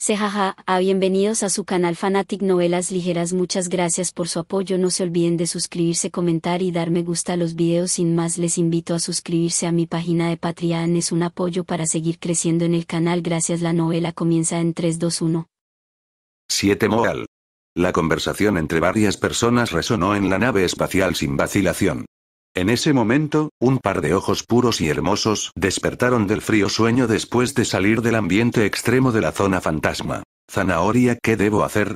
Sejaja, a ah, bienvenidos a su canal Fanatic Novelas Ligeras muchas gracias por su apoyo no se olviden de suscribirse comentar y dar me gusta a los videos sin más les invito a suscribirse a mi página de Patreon es un apoyo para seguir creciendo en el canal gracias la novela comienza en 321 7 moral La conversación entre varias personas resonó en la nave espacial sin vacilación en ese momento, un par de ojos puros y hermosos despertaron del frío sueño después de salir del ambiente extremo de la zona fantasma. Zanahoria, ¿qué debo hacer?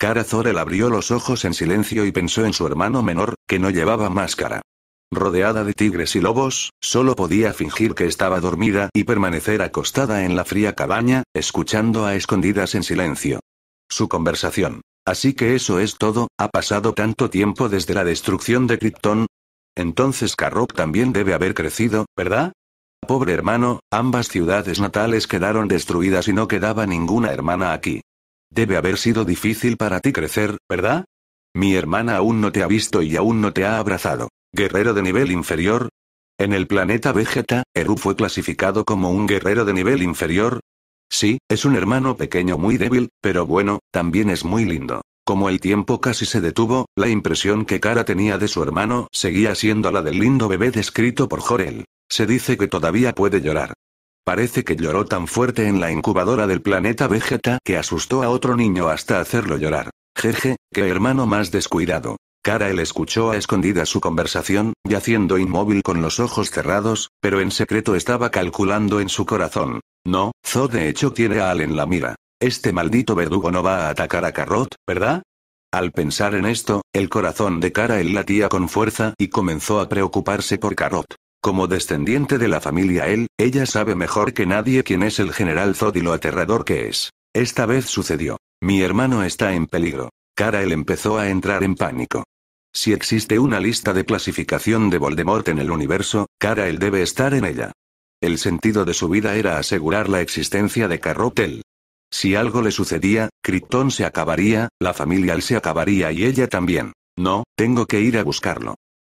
Cara Zorel abrió los ojos en silencio y pensó en su hermano menor, que no llevaba máscara. Rodeada de tigres y lobos, solo podía fingir que estaba dormida y permanecer acostada en la fría cabaña, escuchando a escondidas en silencio. Su conversación. Así que eso es todo, ha pasado tanto tiempo desde la destrucción de Krypton, entonces Karok también debe haber crecido, ¿verdad? Pobre hermano, ambas ciudades natales quedaron destruidas y no quedaba ninguna hermana aquí. Debe haber sido difícil para ti crecer, ¿verdad? Mi hermana aún no te ha visto y aún no te ha abrazado. Guerrero de nivel inferior. En el planeta Vegeta, Eru fue clasificado como un guerrero de nivel inferior. Sí, es un hermano pequeño muy débil, pero bueno, también es muy lindo. Como el tiempo casi se detuvo, la impresión que Kara tenía de su hermano seguía siendo la del lindo bebé descrito por Jorel. Se dice que todavía puede llorar. Parece que lloró tan fuerte en la incubadora del planeta Vegeta que asustó a otro niño hasta hacerlo llorar. Jeje, qué hermano más descuidado. Kara él escuchó a escondida su conversación, yaciendo inmóvil con los ojos cerrados, pero en secreto estaba calculando en su corazón. No, Zo de hecho tiene a Al en la mira. Este maldito verdugo no va a atacar a Carrot, ¿verdad? Al pensar en esto, el corazón de Karael latía con fuerza y comenzó a preocuparse por Carrot. Como descendiente de la familia él, ella sabe mejor que nadie quién es el general Zod y lo aterrador que es. Esta vez sucedió. Mi hermano está en peligro. Karael empezó a entrar en pánico. Si existe una lista de clasificación de Voldemort en el universo, Karael debe estar en ella. El sentido de su vida era asegurar la existencia de él. Si algo le sucedía, Krypton se acabaría, la familia él se acabaría y ella también. No, tengo que ir a buscarlo.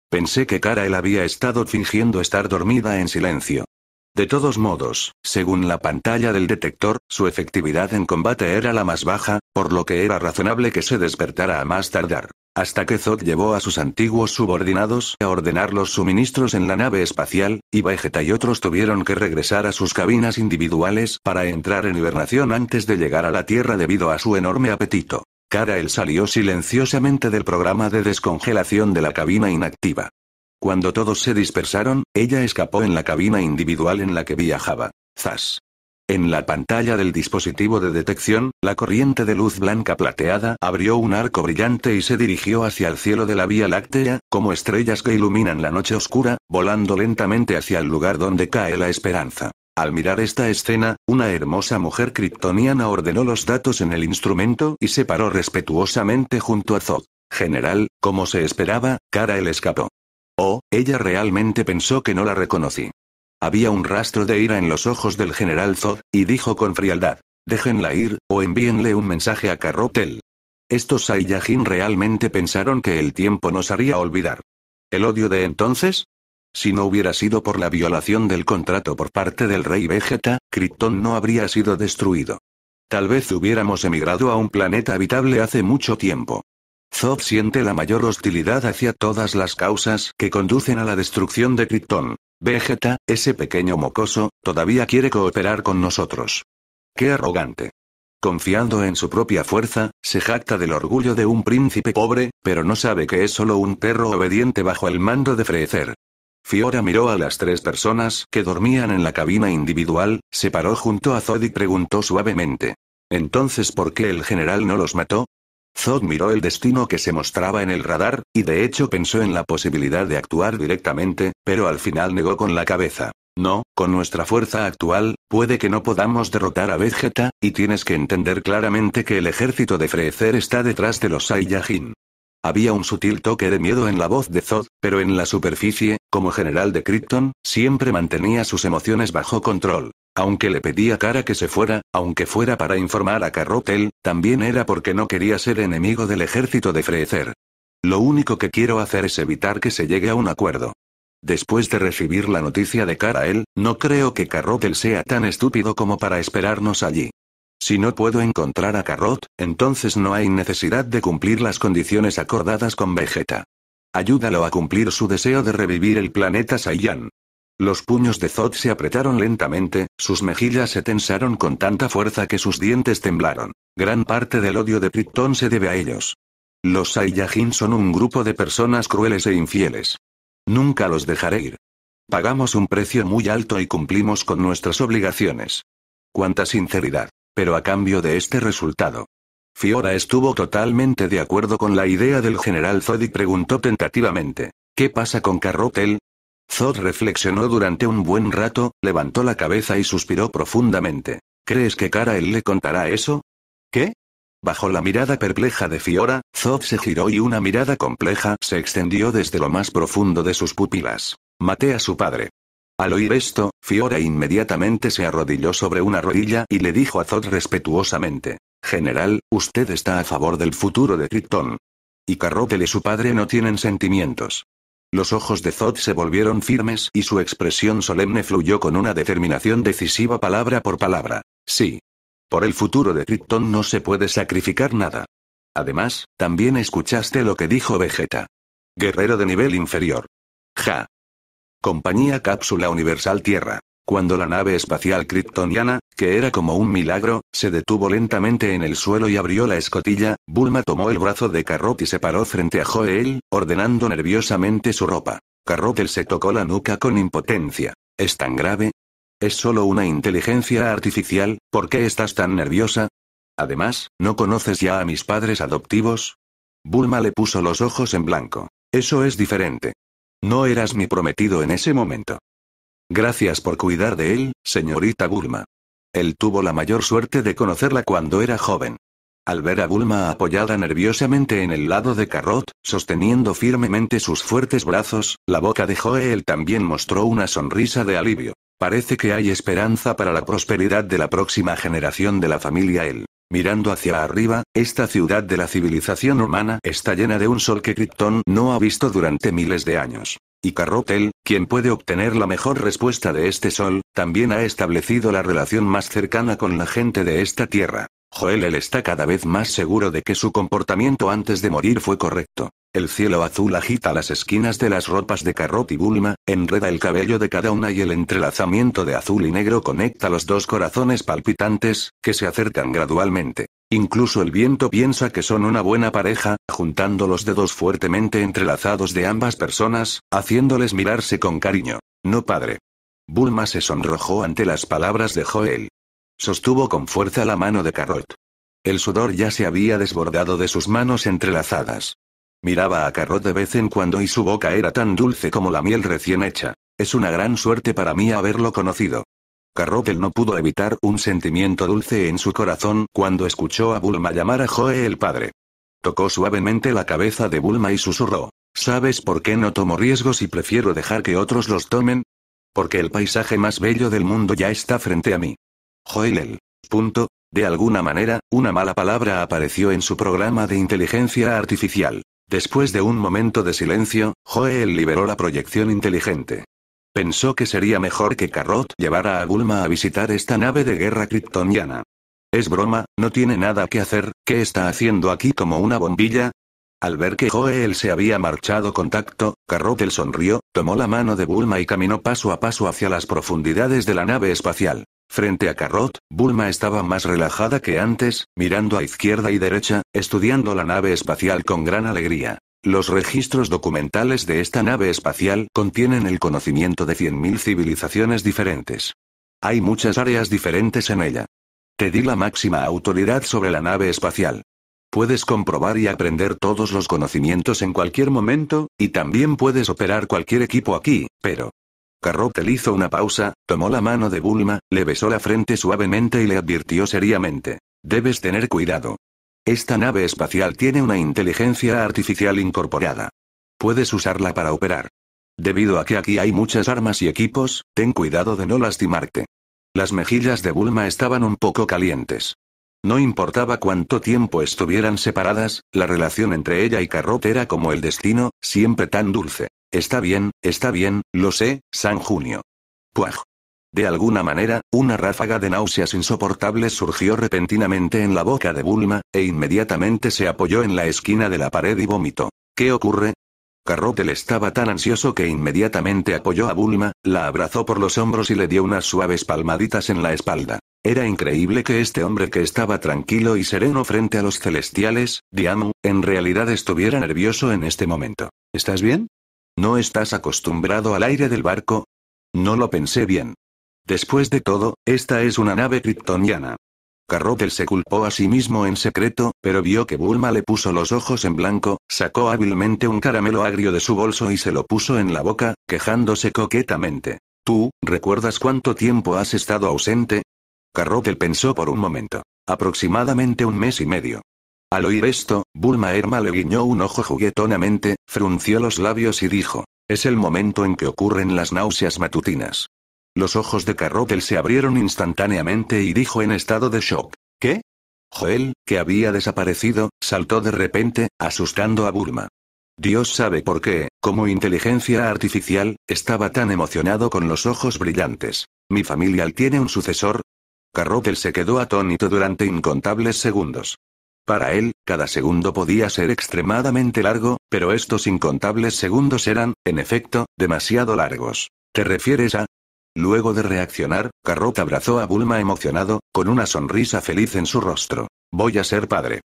Pensé que Kara él había estado fingiendo estar dormida en silencio. De todos modos, según la pantalla del detector, su efectividad en combate era la más baja, por lo que era razonable que se despertara a más tardar. Hasta que Zod llevó a sus antiguos subordinados a ordenar los suministros en la nave espacial, y Vegeta y otros tuvieron que regresar a sus cabinas individuales para entrar en hibernación antes de llegar a la Tierra debido a su enorme apetito. él salió silenciosamente del programa de descongelación de la cabina inactiva. Cuando todos se dispersaron, ella escapó en la cabina individual en la que viajaba. ¡Zas! En la pantalla del dispositivo de detección, la corriente de luz blanca plateada abrió un arco brillante y se dirigió hacia el cielo de la Vía Láctea, como estrellas que iluminan la noche oscura, volando lentamente hacia el lugar donde cae la esperanza. Al mirar esta escena, una hermosa mujer kryptoniana ordenó los datos en el instrumento y se paró respetuosamente junto a Zod. General, como se esperaba, Kara el escapó. Oh, ella realmente pensó que no la reconocí. Había un rastro de ira en los ojos del general Zod, y dijo con frialdad. Déjenla ir, o envíenle un mensaje a Carrotel. Estos Saiyajin realmente pensaron que el tiempo nos haría olvidar. ¿El odio de entonces? Si no hubiera sido por la violación del contrato por parte del rey Vegeta, Krypton no habría sido destruido. Tal vez hubiéramos emigrado a un planeta habitable hace mucho tiempo. Zod siente la mayor hostilidad hacia todas las causas que conducen a la destrucción de Krypton. Vegeta, ese pequeño mocoso, todavía quiere cooperar con nosotros. ¡Qué arrogante! Confiando en su propia fuerza, se jacta del orgullo de un príncipe pobre, pero no sabe que es solo un perro obediente bajo el mando de Freezer. Fiora miró a las tres personas que dormían en la cabina individual, se paró junto a Zod y preguntó suavemente. Entonces, ¿por qué el general no los mató? Zod miró el destino que se mostraba en el radar, y de hecho pensó en la posibilidad de actuar directamente, pero al final negó con la cabeza. No, con nuestra fuerza actual, puede que no podamos derrotar a Vegeta, y tienes que entender claramente que el ejército de Freezer está detrás de los Saiyajin. Había un sutil toque de miedo en la voz de Zod, pero en la superficie, como general de Krypton, siempre mantenía sus emociones bajo control. Aunque le pedía cara que se fuera, aunque fuera para informar a Carrotel, también era porque no quería ser enemigo del ejército de Freezer. Lo único que quiero hacer es evitar que se llegue a un acuerdo. Después de recibir la noticia de él, no creo que Carrotel sea tan estúpido como para esperarnos allí. Si no puedo encontrar a Carrot, entonces no hay necesidad de cumplir las condiciones acordadas con Vegeta. Ayúdalo a cumplir su deseo de revivir el planeta Saiyan. Los puños de Zod se apretaron lentamente, sus mejillas se tensaron con tanta fuerza que sus dientes temblaron. Gran parte del odio de Krypton se debe a ellos. Los Saiyajin son un grupo de personas crueles e infieles. Nunca los dejaré ir. Pagamos un precio muy alto y cumplimos con nuestras obligaciones. Cuánta sinceridad, pero a cambio de este resultado. Fiora estuvo totalmente de acuerdo con la idea del general Zod y preguntó tentativamente, ¿qué pasa con Carrotel? Zod reflexionó durante un buen rato, levantó la cabeza y suspiró profundamente. ¿Crees que él le contará eso? ¿Qué? Bajo la mirada perpleja de Fiora, Zod se giró y una mirada compleja se extendió desde lo más profundo de sus pupilas. Maté a su padre. Al oír esto, Fiora inmediatamente se arrodilló sobre una rodilla y le dijo a Zod respetuosamente. General, usted está a favor del futuro de Krypton. Y Carrotel y su padre no tienen sentimientos. Los ojos de Zod se volvieron firmes y su expresión solemne fluyó con una determinación decisiva palabra por palabra. Sí. Por el futuro de Krypton no se puede sacrificar nada. Además, también escuchaste lo que dijo Vegeta. Guerrero de nivel inferior. Ja. Compañía Cápsula Universal Tierra. Cuando la nave espacial kryptoniana, que era como un milagro, se detuvo lentamente en el suelo y abrió la escotilla, Bulma tomó el brazo de Carrot y se paró frente a Joel, ordenando nerviosamente su ropa. Carrot se tocó la nuca con impotencia. ¿Es tan grave? Es solo una inteligencia artificial, ¿por qué estás tan nerviosa? Además, ¿no conoces ya a mis padres adoptivos? Bulma le puso los ojos en blanco. Eso es diferente. No eras mi prometido en ese momento. Gracias por cuidar de él, señorita Bulma. Él tuvo la mayor suerte de conocerla cuando era joven. Al ver a Bulma apoyada nerviosamente en el lado de Carrot, sosteniendo firmemente sus fuertes brazos, la boca de Joel también mostró una sonrisa de alivio. Parece que hay esperanza para la prosperidad de la próxima generación de la familia él. Mirando hacia arriba, esta ciudad de la civilización humana está llena de un sol que Krypton no ha visto durante miles de años. Y Carrotel, quien puede obtener la mejor respuesta de este sol, también ha establecido la relación más cercana con la gente de esta tierra. Joel él está cada vez más seguro de que su comportamiento antes de morir fue correcto. El cielo azul agita las esquinas de las ropas de Carrot y Bulma, enreda el cabello de cada una y el entrelazamiento de azul y negro conecta los dos corazones palpitantes, que se acercan gradualmente. Incluso el viento piensa que son una buena pareja, juntando los dedos fuertemente entrelazados de ambas personas, haciéndoles mirarse con cariño. No padre. Bulma se sonrojó ante las palabras de Joel. Sostuvo con fuerza la mano de Carrot. El sudor ya se había desbordado de sus manos entrelazadas. Miraba a Carrot de vez en cuando y su boca era tan dulce como la miel recién hecha. Es una gran suerte para mí haberlo conocido. Carrotel no pudo evitar un sentimiento dulce en su corazón cuando escuchó a Bulma llamar a Joel el padre. Tocó suavemente la cabeza de Bulma y susurró. ¿Sabes por qué no tomo riesgos y prefiero dejar que otros los tomen? Porque el paisaje más bello del mundo ya está frente a mí. Joel el. Punto. De alguna manera, una mala palabra apareció en su programa de inteligencia artificial. Después de un momento de silencio, Joel liberó la proyección inteligente. Pensó que sería mejor que Carrot llevara a Bulma a visitar esta nave de guerra kryptoniana. Es broma, no tiene nada que hacer, ¿qué está haciendo aquí como una bombilla? Al ver que Joel se había marchado con tacto, Carrot el sonrió, tomó la mano de Bulma y caminó paso a paso hacia las profundidades de la nave espacial. Frente a Carrot, Bulma estaba más relajada que antes, mirando a izquierda y derecha, estudiando la nave espacial con gran alegría. Los registros documentales de esta nave espacial contienen el conocimiento de 100.000 civilizaciones diferentes. Hay muchas áreas diferentes en ella. Te di la máxima autoridad sobre la nave espacial. Puedes comprobar y aprender todos los conocimientos en cualquier momento, y también puedes operar cualquier equipo aquí, pero... Carrotel hizo una pausa, tomó la mano de Bulma, le besó la frente suavemente y le advirtió seriamente. Debes tener cuidado. Esta nave espacial tiene una inteligencia artificial incorporada. Puedes usarla para operar. Debido a que aquí hay muchas armas y equipos, ten cuidado de no lastimarte. Las mejillas de Bulma estaban un poco calientes. No importaba cuánto tiempo estuvieran separadas, la relación entre ella y Carrot era como el destino, siempre tan dulce. Está bien, está bien, lo sé, San Junio. Puaj. De alguna manera, una ráfaga de náuseas insoportables surgió repentinamente en la boca de Bulma, e inmediatamente se apoyó en la esquina de la pared y vomitó. ¿Qué ocurre? Carrotel estaba tan ansioso que inmediatamente apoyó a Bulma, la abrazó por los hombros y le dio unas suaves palmaditas en la espalda. Era increíble que este hombre que estaba tranquilo y sereno frente a los celestiales, Diamu, en realidad estuviera nervioso en este momento. ¿Estás bien? ¿No estás acostumbrado al aire del barco? No lo pensé bien. Después de todo, esta es una nave kryptoniana. Carrotel se culpó a sí mismo en secreto, pero vio que Bulma le puso los ojos en blanco, sacó hábilmente un caramelo agrio de su bolso y se lo puso en la boca, quejándose coquetamente. ¿Tú, recuerdas cuánto tiempo has estado ausente? Carrotel pensó por un momento. Aproximadamente un mes y medio. Al oír esto, Bulma Herma le guiñó un ojo juguetonamente, frunció los labios y dijo, es el momento en que ocurren las náuseas matutinas. Los ojos de Carrotel se abrieron instantáneamente y dijo en estado de shock. ¿Qué? Joel, que había desaparecido, saltó de repente, asustando a Burma. Dios sabe por qué, como inteligencia artificial, estaba tan emocionado con los ojos brillantes. ¿Mi familia tiene un sucesor? Carrotel se quedó atónito durante incontables segundos. Para él, cada segundo podía ser extremadamente largo, pero estos incontables segundos eran, en efecto, demasiado largos. ¿Te refieres a? Luego de reaccionar, Carrot abrazó a Bulma emocionado, con una sonrisa feliz en su rostro. Voy a ser padre.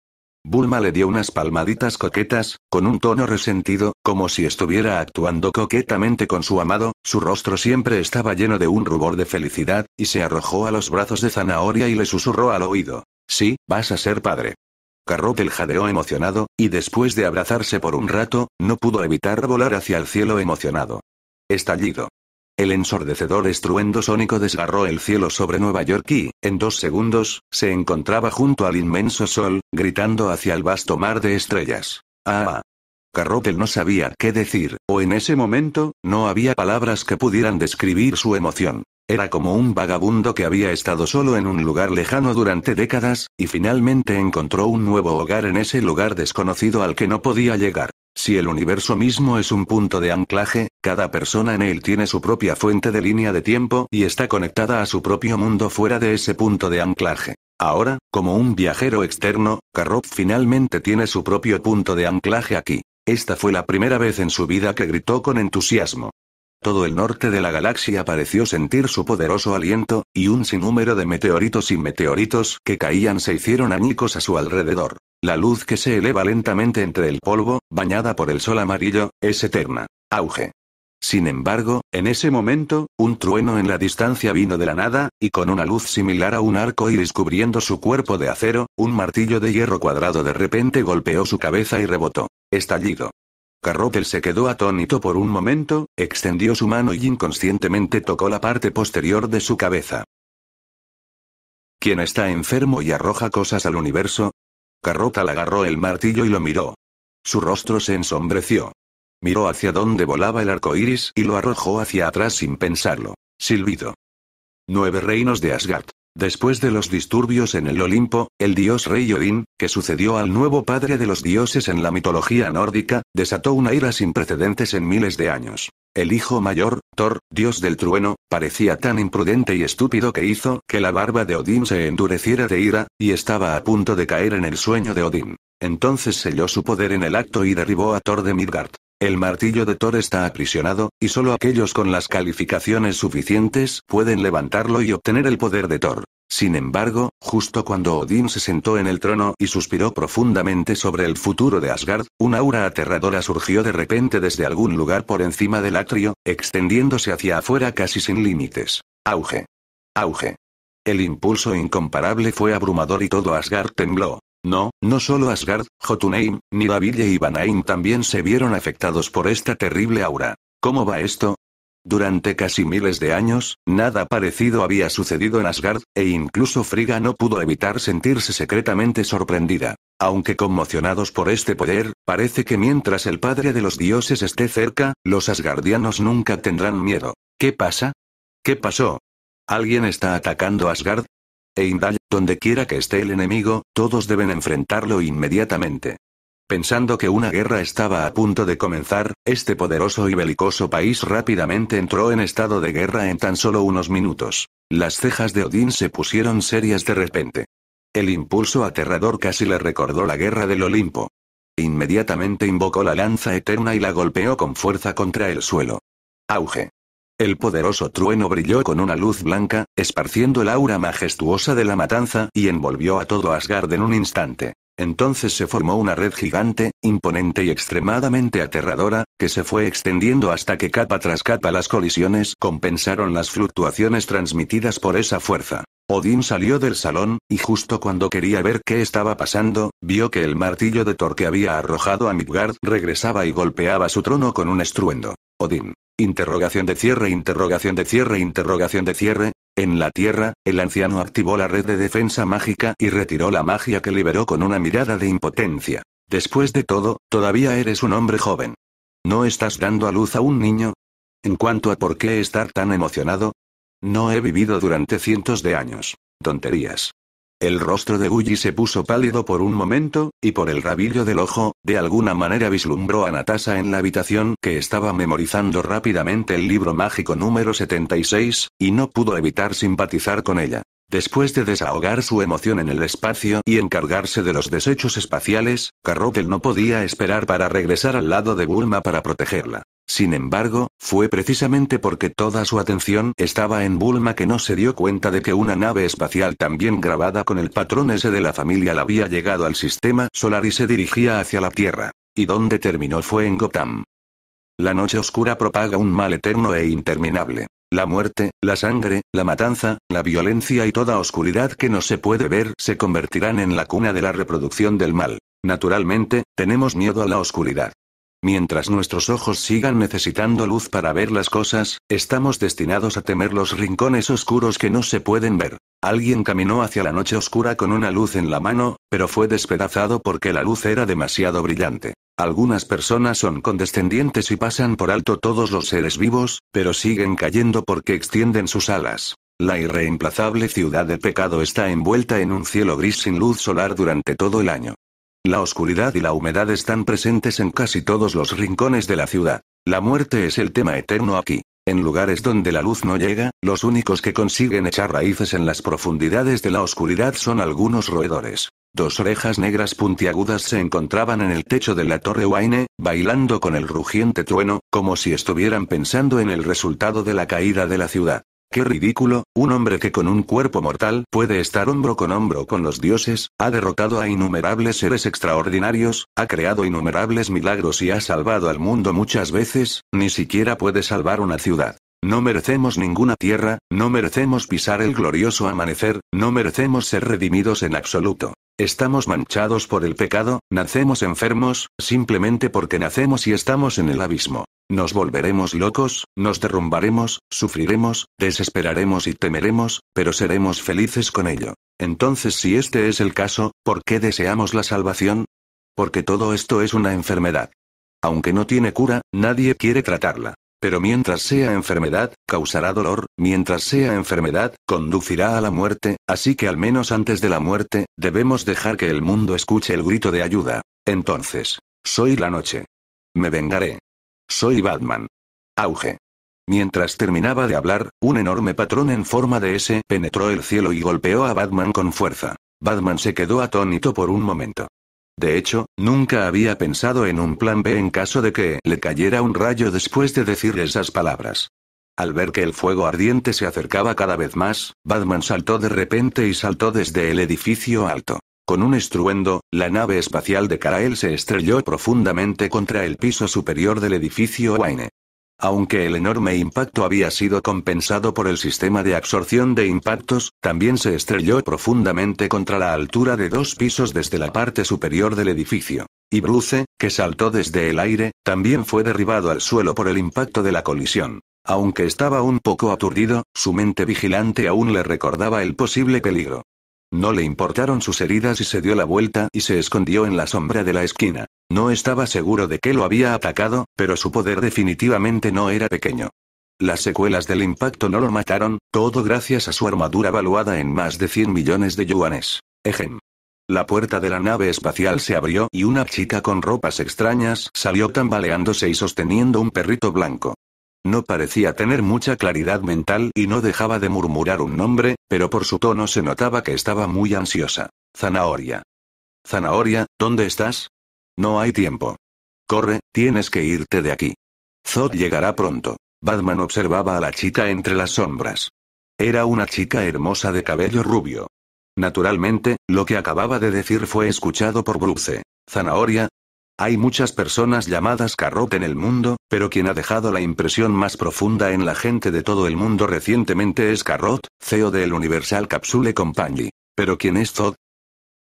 Bulma le dio unas palmaditas coquetas, con un tono resentido, como si estuviera actuando coquetamente con su amado, su rostro siempre estaba lleno de un rubor de felicidad, y se arrojó a los brazos de Zanahoria y le susurró al oído. Sí, vas a ser padre. Carrot el jadeó emocionado, y después de abrazarse por un rato, no pudo evitar volar hacia el cielo emocionado. Estallido. El ensordecedor estruendo sónico desgarró el cielo sobre Nueva York y, en dos segundos, se encontraba junto al inmenso sol, gritando hacia el vasto mar de estrellas. ¡Ah! Carrotel no sabía qué decir, o en ese momento, no había palabras que pudieran describir su emoción. Era como un vagabundo que había estado solo en un lugar lejano durante décadas, y finalmente encontró un nuevo hogar en ese lugar desconocido al que no podía llegar. Si el universo mismo es un punto de anclaje, cada persona en él tiene su propia fuente de línea de tiempo y está conectada a su propio mundo fuera de ese punto de anclaje. Ahora, como un viajero externo, Carrop finalmente tiene su propio punto de anclaje aquí. Esta fue la primera vez en su vida que gritó con entusiasmo. Todo el norte de la galaxia pareció sentir su poderoso aliento, y un sinnúmero de meteoritos y meteoritos que caían se hicieron añicos a su alrededor. La luz que se eleva lentamente entre el polvo, bañada por el sol amarillo, es eterna. Auge. Sin embargo, en ese momento, un trueno en la distancia vino de la nada, y con una luz similar a un arco y descubriendo su cuerpo de acero, un martillo de hierro cuadrado de repente golpeó su cabeza y rebotó. Estallido. Carrotel se quedó atónito por un momento, extendió su mano y inconscientemente tocó la parte posterior de su cabeza. ¿Quién está enfermo y arroja cosas al universo? Carrotel agarró el martillo y lo miró. Su rostro se ensombreció. Miró hacia donde volaba el arco iris y lo arrojó hacia atrás sin pensarlo. Silbido. Nueve reinos de Asgard. Después de los disturbios en el Olimpo, el dios rey Odín, que sucedió al nuevo padre de los dioses en la mitología nórdica, desató una ira sin precedentes en miles de años. El hijo mayor, Thor, dios del trueno, parecía tan imprudente y estúpido que hizo que la barba de Odín se endureciera de ira, y estaba a punto de caer en el sueño de Odín. Entonces selló su poder en el acto y derribó a Thor de Midgard. El martillo de Thor está aprisionado, y solo aquellos con las calificaciones suficientes pueden levantarlo y obtener el poder de Thor. Sin embargo, justo cuando Odín se sentó en el trono y suspiró profundamente sobre el futuro de Asgard, una aura aterradora surgió de repente desde algún lugar por encima del atrio, extendiéndose hacia afuera casi sin límites. Auge. Auge. El impulso incomparable fue abrumador y todo Asgard tembló. No, no solo Asgard, Jotunheim, ni Daville y banaim también se vieron afectados por esta terrible aura. ¿Cómo va esto? Durante casi miles de años, nada parecido había sucedido en Asgard, e incluso Friga no pudo evitar sentirse secretamente sorprendida. Aunque conmocionados por este poder, parece que mientras el padre de los dioses esté cerca, los asgardianos nunca tendrán miedo. ¿Qué pasa? ¿Qué pasó? ¿Alguien está atacando Asgard? e donde quiera que esté el enemigo, todos deben enfrentarlo inmediatamente. Pensando que una guerra estaba a punto de comenzar, este poderoso y belicoso país rápidamente entró en estado de guerra en tan solo unos minutos. Las cejas de Odín se pusieron serias de repente. El impulso aterrador casi le recordó la guerra del Olimpo. Inmediatamente invocó la lanza eterna y la golpeó con fuerza contra el suelo. Auge. El poderoso trueno brilló con una luz blanca, esparciendo el aura majestuosa de la matanza y envolvió a todo Asgard en un instante. Entonces se formó una red gigante, imponente y extremadamente aterradora, que se fue extendiendo hasta que capa tras capa las colisiones compensaron las fluctuaciones transmitidas por esa fuerza. Odín salió del salón, y justo cuando quería ver qué estaba pasando, vio que el martillo de Thor que había arrojado a Midgard regresaba y golpeaba su trono con un estruendo. Odín. Interrogación de cierre, interrogación de cierre, interrogación de cierre. En la tierra, el anciano activó la red de defensa mágica y retiró la magia que liberó con una mirada de impotencia. Después de todo, todavía eres un hombre joven. ¿No estás dando a luz a un niño? En cuanto a por qué estar tan emocionado, no he vivido durante cientos de años. Tonterías. El rostro de Uji se puso pálido por un momento, y por el rabillo del ojo, de alguna manera vislumbró a Natasha en la habitación que estaba memorizando rápidamente el libro mágico número 76, y no pudo evitar simpatizar con ella. Después de desahogar su emoción en el espacio y encargarse de los desechos espaciales, Carrotel no podía esperar para regresar al lado de Bulma para protegerla. Sin embargo, fue precisamente porque toda su atención estaba en Bulma que no se dio cuenta de que una nave espacial también grabada con el patrón S de la familia la había llegado al sistema solar y se dirigía hacia la Tierra. Y donde terminó fue en Gotham. La noche oscura propaga un mal eterno e interminable. La muerte, la sangre, la matanza, la violencia y toda oscuridad que no se puede ver se convertirán en la cuna de la reproducción del mal. Naturalmente, tenemos miedo a la oscuridad. Mientras nuestros ojos sigan necesitando luz para ver las cosas, estamos destinados a temer los rincones oscuros que no se pueden ver. Alguien caminó hacia la noche oscura con una luz en la mano, pero fue despedazado porque la luz era demasiado brillante. Algunas personas son condescendientes y pasan por alto todos los seres vivos, pero siguen cayendo porque extienden sus alas. La irreemplazable ciudad del pecado está envuelta en un cielo gris sin luz solar durante todo el año. La oscuridad y la humedad están presentes en casi todos los rincones de la ciudad. La muerte es el tema eterno aquí. En lugares donde la luz no llega, los únicos que consiguen echar raíces en las profundidades de la oscuridad son algunos roedores. Dos orejas negras puntiagudas se encontraban en el techo de la torre Waine, bailando con el rugiente trueno, como si estuvieran pensando en el resultado de la caída de la ciudad. Qué ridículo, un hombre que con un cuerpo mortal puede estar hombro con hombro con los dioses, ha derrotado a innumerables seres extraordinarios, ha creado innumerables milagros y ha salvado al mundo muchas veces, ni siquiera puede salvar una ciudad. No merecemos ninguna tierra, no merecemos pisar el glorioso amanecer, no merecemos ser redimidos en absoluto. Estamos manchados por el pecado, nacemos enfermos, simplemente porque nacemos y estamos en el abismo. Nos volveremos locos, nos derrumbaremos, sufriremos, desesperaremos y temeremos, pero seremos felices con ello. Entonces si este es el caso, ¿por qué deseamos la salvación? Porque todo esto es una enfermedad. Aunque no tiene cura, nadie quiere tratarla. Pero mientras sea enfermedad, causará dolor, mientras sea enfermedad, conducirá a la muerte, así que al menos antes de la muerte, debemos dejar que el mundo escuche el grito de ayuda. Entonces, soy la noche. Me vengaré. Soy Batman. Auge. Mientras terminaba de hablar, un enorme patrón en forma de S penetró el cielo y golpeó a Batman con fuerza. Batman se quedó atónito por un momento. De hecho, nunca había pensado en un plan B en caso de que le cayera un rayo después de decir esas palabras. Al ver que el fuego ardiente se acercaba cada vez más, Batman saltó de repente y saltó desde el edificio alto. Con un estruendo, la nave espacial de Karael se estrelló profundamente contra el piso superior del edificio Wayne. Aunque el enorme impacto había sido compensado por el sistema de absorción de impactos, también se estrelló profundamente contra la altura de dos pisos desde la parte superior del edificio. Y Bruce, que saltó desde el aire, también fue derribado al suelo por el impacto de la colisión. Aunque estaba un poco aturdido, su mente vigilante aún le recordaba el posible peligro. No le importaron sus heridas y se dio la vuelta y se escondió en la sombra de la esquina. No estaba seguro de que lo había atacado, pero su poder definitivamente no era pequeño. Las secuelas del impacto no lo mataron, todo gracias a su armadura valuada en más de 100 millones de yuanes. Ejem. La puerta de la nave espacial se abrió y una chica con ropas extrañas salió tambaleándose y sosteniendo un perrito blanco. No parecía tener mucha claridad mental y no dejaba de murmurar un nombre, pero por su tono se notaba que estaba muy ansiosa. Zanahoria. Zanahoria, ¿dónde estás? No hay tiempo. Corre, tienes que irte de aquí. Zod llegará pronto. Batman observaba a la chica entre las sombras. Era una chica hermosa de cabello rubio. Naturalmente, lo que acababa de decir fue escuchado por Bruce. Zanahoria, hay muchas personas llamadas Carrot en el mundo, pero quien ha dejado la impresión más profunda en la gente de todo el mundo recientemente es Carrot, CEO del Universal Capsule Company. Pero ¿quién es Zod?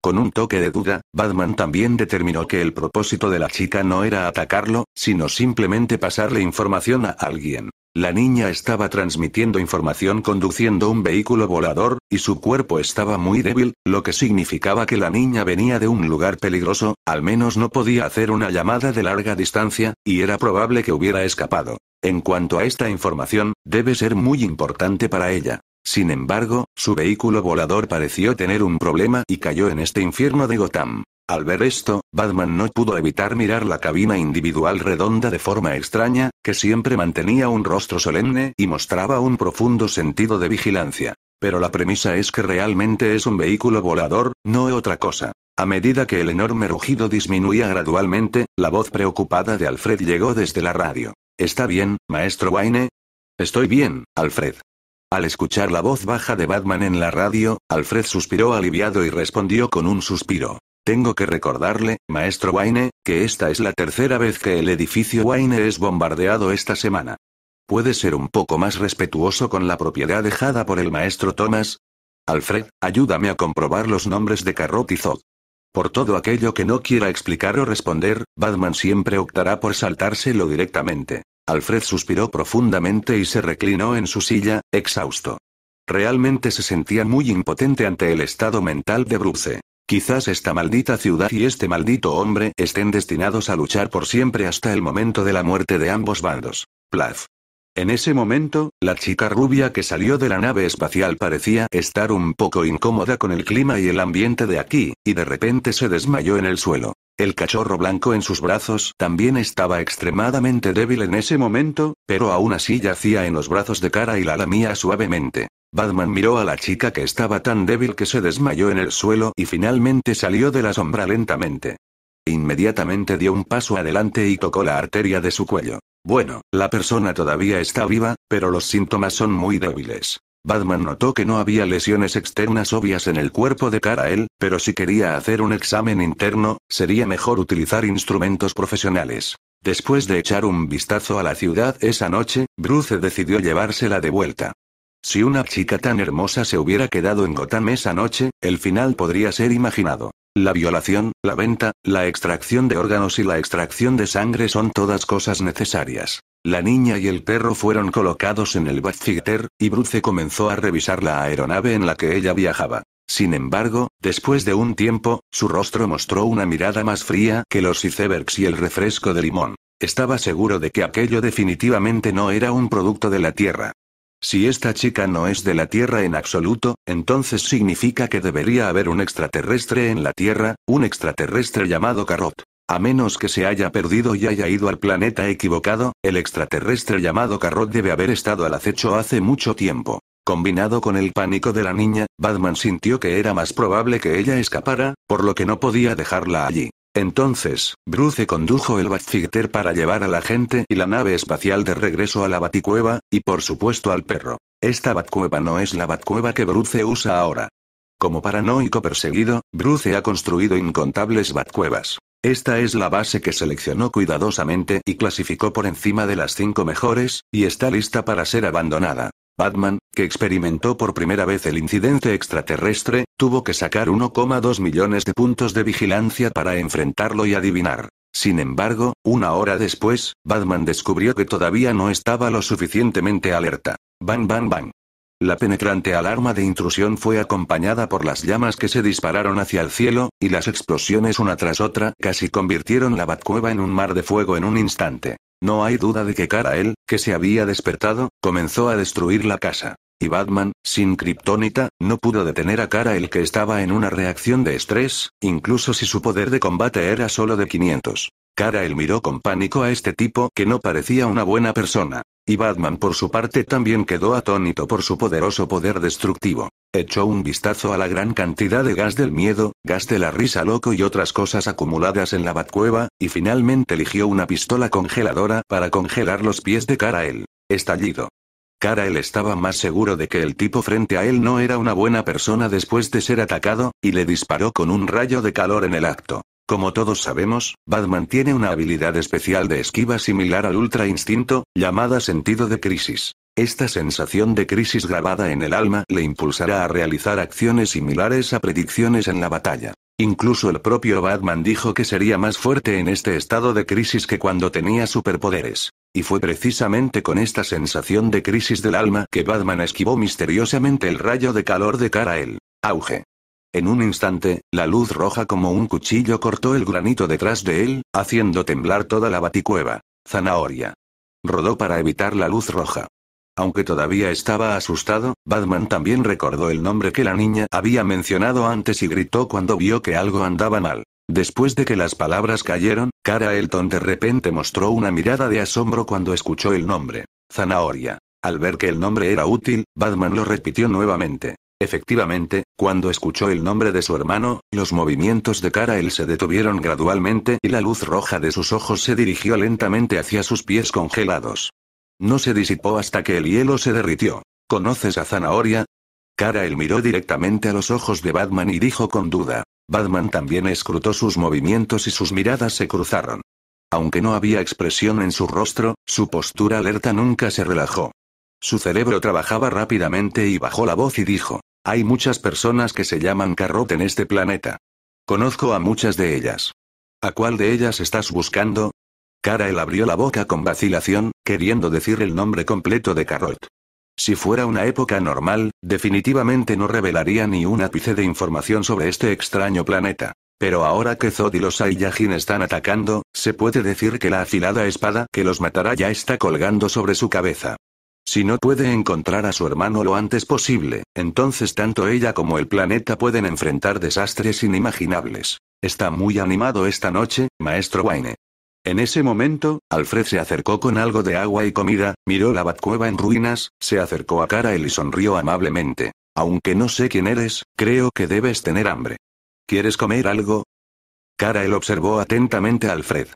Con un toque de duda, Batman también determinó que el propósito de la chica no era atacarlo, sino simplemente pasarle información a alguien. La niña estaba transmitiendo información conduciendo un vehículo volador, y su cuerpo estaba muy débil, lo que significaba que la niña venía de un lugar peligroso, al menos no podía hacer una llamada de larga distancia, y era probable que hubiera escapado. En cuanto a esta información, debe ser muy importante para ella. Sin embargo, su vehículo volador pareció tener un problema y cayó en este infierno de Gotham. Al ver esto, Batman no pudo evitar mirar la cabina individual redonda de forma extraña, que siempre mantenía un rostro solemne y mostraba un profundo sentido de vigilancia. Pero la premisa es que realmente es un vehículo volador, no otra cosa. A medida que el enorme rugido disminuía gradualmente, la voz preocupada de Alfred llegó desde la radio. ¿Está bien, maestro Wayne? Estoy bien, Alfred. Al escuchar la voz baja de Batman en la radio, Alfred suspiró aliviado y respondió con un suspiro. Tengo que recordarle, maestro Wayne, que esta es la tercera vez que el edificio Wayne es bombardeado esta semana. ¿Puede ser un poco más respetuoso con la propiedad dejada por el maestro Thomas? Alfred, ayúdame a comprobar los nombres de Carrot y Zod. Por todo aquello que no quiera explicar o responder, Batman siempre optará por saltárselo directamente. Alfred suspiró profundamente y se reclinó en su silla, exhausto. Realmente se sentía muy impotente ante el estado mental de Bruce. Quizás esta maldita ciudad y este maldito hombre estén destinados a luchar por siempre hasta el momento de la muerte de ambos bandos. Plaz. En ese momento, la chica rubia que salió de la nave espacial parecía estar un poco incómoda con el clima y el ambiente de aquí, y de repente se desmayó en el suelo. El cachorro blanco en sus brazos también estaba extremadamente débil en ese momento, pero aún así yacía en los brazos de cara y la lamía suavemente. Batman miró a la chica que estaba tan débil que se desmayó en el suelo y finalmente salió de la sombra lentamente. Inmediatamente dio un paso adelante y tocó la arteria de su cuello. Bueno, la persona todavía está viva, pero los síntomas son muy débiles. Batman notó que no había lesiones externas obvias en el cuerpo de él, pero si quería hacer un examen interno, sería mejor utilizar instrumentos profesionales. Después de echar un vistazo a la ciudad esa noche, Bruce decidió llevársela de vuelta. Si una chica tan hermosa se hubiera quedado en Gotham esa noche, el final podría ser imaginado. La violación, la venta, la extracción de órganos y la extracción de sangre son todas cosas necesarias. La niña y el perro fueron colocados en el Badfighter, y Bruce comenzó a revisar la aeronave en la que ella viajaba. Sin embargo, después de un tiempo, su rostro mostró una mirada más fría que los icebergs y el refresco de limón. Estaba seguro de que aquello definitivamente no era un producto de la Tierra. Si esta chica no es de la Tierra en absoluto, entonces significa que debería haber un extraterrestre en la Tierra, un extraterrestre llamado Carrot. A menos que se haya perdido y haya ido al planeta equivocado, el extraterrestre llamado Carrot debe haber estado al acecho hace mucho tiempo. Combinado con el pánico de la niña, Batman sintió que era más probable que ella escapara, por lo que no podía dejarla allí. Entonces, Bruce condujo el Batfigter para llevar a la gente y la nave espacial de regreso a la Baticueva, y por supuesto al perro. Esta Batcueva no es la Batcueva que Bruce usa ahora. Como paranoico perseguido, Bruce ha construido incontables Batcuevas. Esta es la base que seleccionó cuidadosamente y clasificó por encima de las cinco mejores, y está lista para ser abandonada. Batman, que experimentó por primera vez el incidente extraterrestre, Tuvo que sacar 1,2 millones de puntos de vigilancia para enfrentarlo y adivinar. Sin embargo, una hora después, Batman descubrió que todavía no estaba lo suficientemente alerta. Bang, bang, bang. La penetrante alarma de intrusión fue acompañada por las llamas que se dispararon hacia el cielo, y las explosiones una tras otra casi convirtieron la Batcueva en un mar de fuego en un instante. No hay duda de que Karael, que se había despertado, comenzó a destruir la casa. Y Batman, sin kriptónita, no pudo detener a Kara el que estaba en una reacción de estrés, incluso si su poder de combate era solo de 500. Kara el miró con pánico a este tipo que no parecía una buena persona. Y Batman por su parte también quedó atónito por su poderoso poder destructivo. Echó un vistazo a la gran cantidad de gas del miedo, gas de la risa loco y otras cosas acumuladas en la batcueva, y finalmente eligió una pistola congeladora para congelar los pies de Kara el estallido él estaba más seguro de que el tipo frente a él no era una buena persona después de ser atacado, y le disparó con un rayo de calor en el acto. Como todos sabemos, Batman tiene una habilidad especial de esquiva similar al Ultra Instinto, llamada sentido de crisis. Esta sensación de crisis grabada en el alma le impulsará a realizar acciones similares a predicciones en la batalla. Incluso el propio Batman dijo que sería más fuerte en este estado de crisis que cuando tenía superpoderes. Y fue precisamente con esta sensación de crisis del alma que Batman esquivó misteriosamente el rayo de calor de cara a él. Auge. En un instante, la luz roja como un cuchillo cortó el granito detrás de él, haciendo temblar toda la baticueva. Zanahoria. Rodó para evitar la luz roja. Aunque todavía estaba asustado, Batman también recordó el nombre que la niña había mencionado antes y gritó cuando vio que algo andaba mal. Después de que las palabras cayeron, Cara Elton de repente mostró una mirada de asombro cuando escuchó el nombre. Zanahoria. Al ver que el nombre era útil, Batman lo repitió nuevamente. Efectivamente, cuando escuchó el nombre de su hermano, los movimientos de Elton se detuvieron gradualmente y la luz roja de sus ojos se dirigió lentamente hacia sus pies congelados. No se disipó hasta que el hielo se derritió. ¿Conoces a Zanahoria? él miró directamente a los ojos de Batman y dijo con duda. Batman también escrutó sus movimientos y sus miradas se cruzaron. Aunque no había expresión en su rostro, su postura alerta nunca se relajó. Su cerebro trabajaba rápidamente y bajó la voz y dijo, hay muchas personas que se llaman Carrot en este planeta. Conozco a muchas de ellas. ¿A cuál de ellas estás buscando? Karael abrió la boca con vacilación, queriendo decir el nombre completo de Carrot. Si fuera una época normal, definitivamente no revelaría ni un ápice de información sobre este extraño planeta. Pero ahora que Zod y los Saiyajin están atacando, se puede decir que la afilada espada que los matará ya está colgando sobre su cabeza. Si no puede encontrar a su hermano lo antes posible, entonces tanto ella como el planeta pueden enfrentar desastres inimaginables. Está muy animado esta noche, maestro Wayne. En ese momento, Alfred se acercó con algo de agua y comida, miró la batcueva en ruinas, se acercó a Karael y sonrió amablemente. Aunque no sé quién eres, creo que debes tener hambre. ¿Quieres comer algo? Karael observó atentamente a Alfred.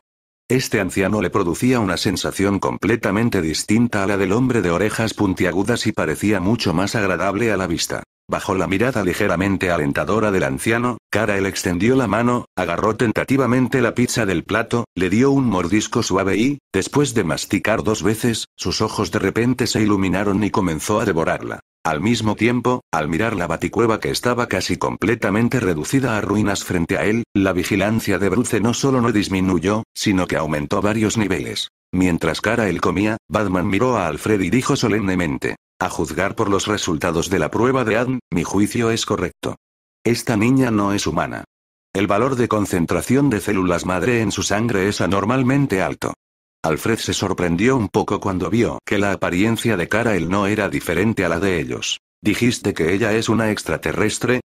Este anciano le producía una sensación completamente distinta a la del hombre de orejas puntiagudas y parecía mucho más agradable a la vista. Bajo la mirada ligeramente alentadora del anciano, Karael extendió la mano, agarró tentativamente la pizza del plato, le dio un mordisco suave y, después de masticar dos veces, sus ojos de repente se iluminaron y comenzó a devorarla. Al mismo tiempo, al mirar la baticueva que estaba casi completamente reducida a ruinas frente a él, la vigilancia de Bruce no solo no disminuyó, sino que aumentó varios niveles. Mientras Kara él comía, Batman miró a Alfred y dijo solemnemente: a juzgar por los resultados de la prueba de ADN, mi juicio es correcto. Esta niña no es humana. El valor de concentración de células madre en su sangre es anormalmente alto. Alfred se sorprendió un poco cuando vio que la apariencia de él no era diferente a la de ellos. ¿Dijiste que ella es una extraterrestre?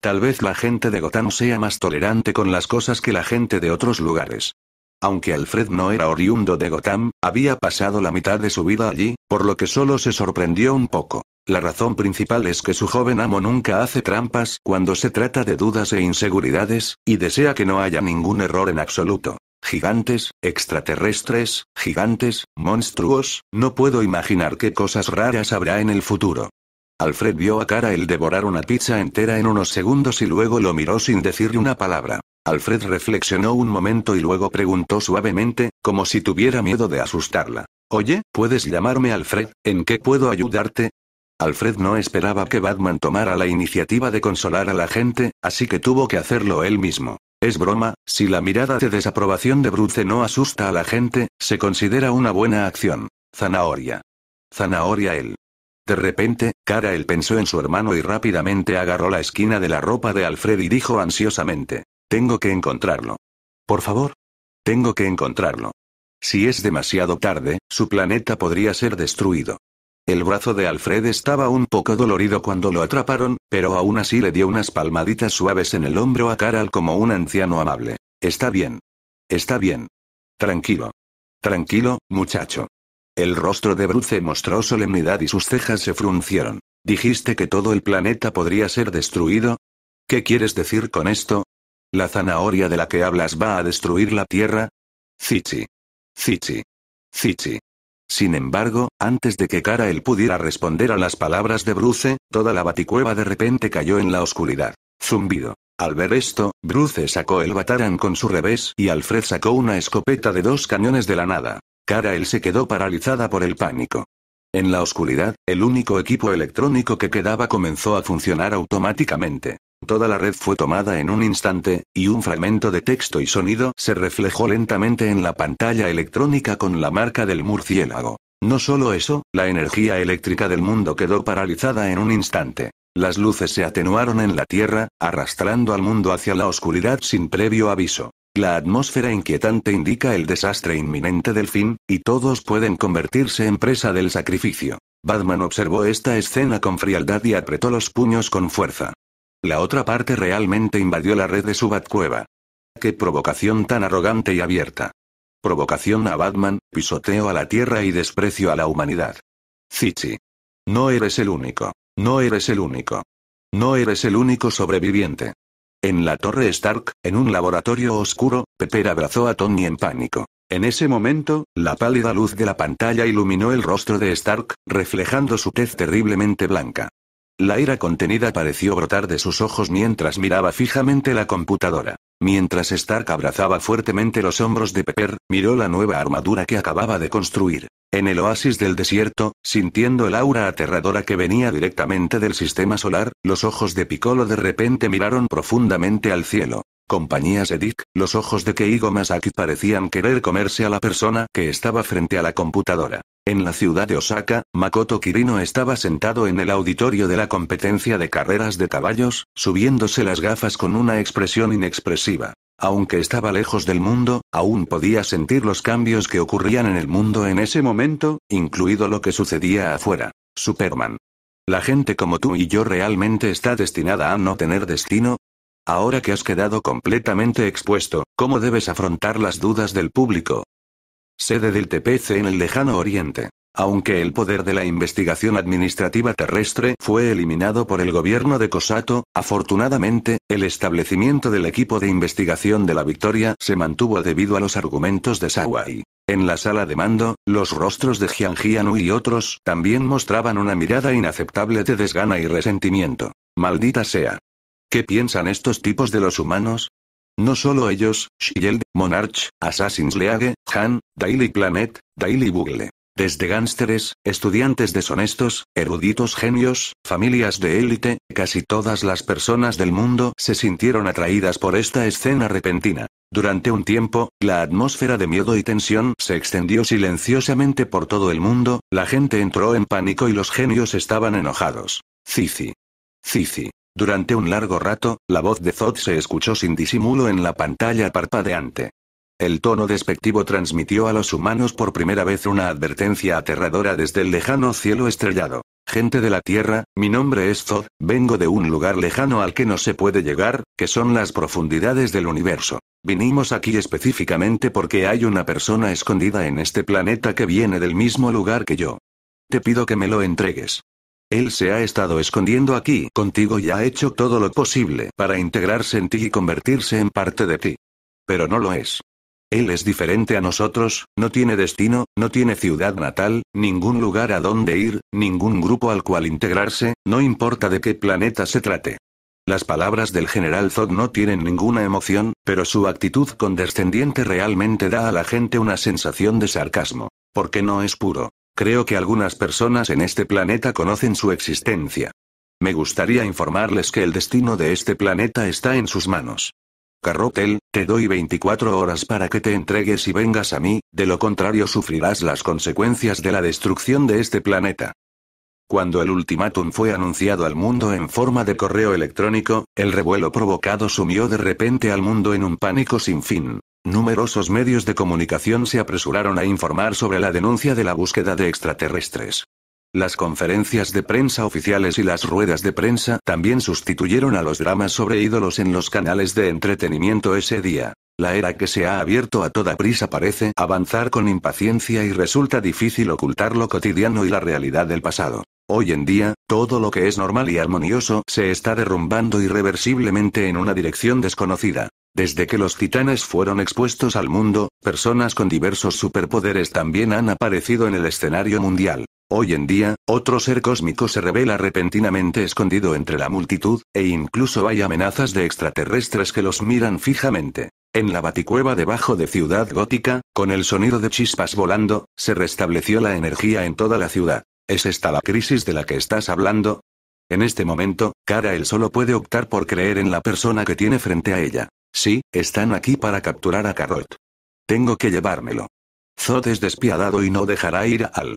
Tal vez la gente de Gotham sea más tolerante con las cosas que la gente de otros lugares. Aunque Alfred no era oriundo de Gotham, había pasado la mitad de su vida allí, por lo que solo se sorprendió un poco. La razón principal es que su joven amo nunca hace trampas cuando se trata de dudas e inseguridades, y desea que no haya ningún error en absoluto. Gigantes, extraterrestres, gigantes, monstruos, no puedo imaginar qué cosas raras habrá en el futuro. Alfred vio a Cara el devorar una pizza entera en unos segundos y luego lo miró sin decirle una palabra. Alfred reflexionó un momento y luego preguntó suavemente, como si tuviera miedo de asustarla. Oye, ¿puedes llamarme Alfred? ¿En qué puedo ayudarte? Alfred no esperaba que Batman tomara la iniciativa de consolar a la gente, así que tuvo que hacerlo él mismo. Es broma, si la mirada de desaprobación de Bruce no asusta a la gente, se considera una buena acción. Zanahoria. Zanahoria él. De repente, Cara él pensó en su hermano y rápidamente agarró la esquina de la ropa de Alfred y dijo ansiosamente, tengo que encontrarlo. Por favor. Tengo que encontrarlo. Si es demasiado tarde, su planeta podría ser destruido. El brazo de Alfred estaba un poco dolorido cuando lo atraparon, pero aún así le dio unas palmaditas suaves en el hombro a Carol como un anciano amable. Está bien. Está bien. Tranquilo. Tranquilo, muchacho. El rostro de Bruce mostró solemnidad y sus cejas se fruncieron. ¿Dijiste que todo el planeta podría ser destruido? ¿Qué quieres decir con esto? ¿La zanahoria de la que hablas va a destruir la tierra? Zichi. Zichi. Zichi. Sin embargo, antes de que Karael pudiera responder a las palabras de Bruce, toda la baticueva de repente cayó en la oscuridad. Zumbido. Al ver esto, Bruce sacó el Bataran con su revés y Alfred sacó una escopeta de dos cañones de la nada. Karael se quedó paralizada por el pánico. En la oscuridad, el único equipo electrónico que quedaba comenzó a funcionar automáticamente. Toda la red fue tomada en un instante, y un fragmento de texto y sonido se reflejó lentamente en la pantalla electrónica con la marca del murciélago. No solo eso, la energía eléctrica del mundo quedó paralizada en un instante. Las luces se atenuaron en la Tierra, arrastrando al mundo hacia la oscuridad sin previo aviso. La atmósfera inquietante indica el desastre inminente del fin, y todos pueden convertirse en presa del sacrificio. Batman observó esta escena con frialdad y apretó los puños con fuerza. La otra parte realmente invadió la red de su Batcueva. ¡Qué provocación tan arrogante y abierta! Provocación a Batman, pisoteo a la Tierra y desprecio a la humanidad. Zichi. No eres el único. No eres el único. No eres el único sobreviviente. En la Torre Stark, en un laboratorio oscuro, Pepper abrazó a Tony en pánico. En ese momento, la pálida luz de la pantalla iluminó el rostro de Stark, reflejando su tez terriblemente blanca. La ira contenida pareció brotar de sus ojos mientras miraba fijamente la computadora. Mientras Stark abrazaba fuertemente los hombros de Pepper, miró la nueva armadura que acababa de construir. En el oasis del desierto, sintiendo el aura aterradora que venía directamente del sistema solar, los ojos de Piccolo de repente miraron profundamente al cielo. Compañías de los ojos de Keigo Masaki parecían querer comerse a la persona que estaba frente a la computadora. En la ciudad de Osaka, Makoto Kirino estaba sentado en el auditorio de la competencia de carreras de caballos, subiéndose las gafas con una expresión inexpresiva. Aunque estaba lejos del mundo, aún podía sentir los cambios que ocurrían en el mundo en ese momento, incluido lo que sucedía afuera. Superman. ¿La gente como tú y yo realmente está destinada a no tener destino? Ahora que has quedado completamente expuesto, ¿cómo debes afrontar las dudas del público? Sede del TPC en el lejano oriente. Aunque el poder de la investigación administrativa terrestre fue eliminado por el gobierno de Cosato, afortunadamente, el establecimiento del equipo de investigación de la Victoria se mantuvo debido a los argumentos de Sawai. En la sala de mando, los rostros de Jianu y otros también mostraban una mirada inaceptable de desgana y resentimiento. Maldita sea. ¿Qué piensan estos tipos de los humanos? No solo ellos, Shield, Monarch, Assassin's League, Han, Daily Planet, Daily Bugle. Desde gánsteres, estudiantes deshonestos, eruditos genios, familias de élite, casi todas las personas del mundo se sintieron atraídas por esta escena repentina. Durante un tiempo, la atmósfera de miedo y tensión se extendió silenciosamente por todo el mundo, la gente entró en pánico y los genios estaban enojados. Cici. Cici. Durante un largo rato, la voz de Zod se escuchó sin disimulo en la pantalla parpadeante. El tono despectivo transmitió a los humanos por primera vez una advertencia aterradora desde el lejano cielo estrellado. Gente de la Tierra, mi nombre es Zod, vengo de un lugar lejano al que no se puede llegar, que son las profundidades del universo. Vinimos aquí específicamente porque hay una persona escondida en este planeta que viene del mismo lugar que yo. Te pido que me lo entregues. Él se ha estado escondiendo aquí contigo y ha hecho todo lo posible para integrarse en ti y convertirse en parte de ti. Pero no lo es. Él es diferente a nosotros, no tiene destino, no tiene ciudad natal, ningún lugar a donde ir, ningún grupo al cual integrarse, no importa de qué planeta se trate. Las palabras del general Zod no tienen ninguna emoción, pero su actitud condescendiente realmente da a la gente una sensación de sarcasmo, porque no es puro. Creo que algunas personas en este planeta conocen su existencia. Me gustaría informarles que el destino de este planeta está en sus manos. Carrotel, te doy 24 horas para que te entregues y vengas a mí, de lo contrario sufrirás las consecuencias de la destrucción de este planeta. Cuando el ultimátum fue anunciado al mundo en forma de correo electrónico, el revuelo provocado sumió de repente al mundo en un pánico sin fin. Numerosos medios de comunicación se apresuraron a informar sobre la denuncia de la búsqueda de extraterrestres. Las conferencias de prensa oficiales y las ruedas de prensa también sustituyeron a los dramas sobre ídolos en los canales de entretenimiento ese día. La era que se ha abierto a toda prisa parece avanzar con impaciencia y resulta difícil ocultar lo cotidiano y la realidad del pasado. Hoy en día, todo lo que es normal y armonioso se está derrumbando irreversiblemente en una dirección desconocida. Desde que los titanes fueron expuestos al mundo, personas con diversos superpoderes también han aparecido en el escenario mundial. Hoy en día, otro ser cósmico se revela repentinamente escondido entre la multitud, e incluso hay amenazas de extraterrestres que los miran fijamente. En la baticueva debajo de Ciudad Gótica, con el sonido de chispas volando, se restableció la energía en toda la ciudad. ¿Es esta la crisis de la que estás hablando? En este momento, Kara él solo puede optar por creer en la persona que tiene frente a ella. Sí, están aquí para capturar a Carrot. Tengo que llevármelo. Zod es despiadado y no dejará ir a Al.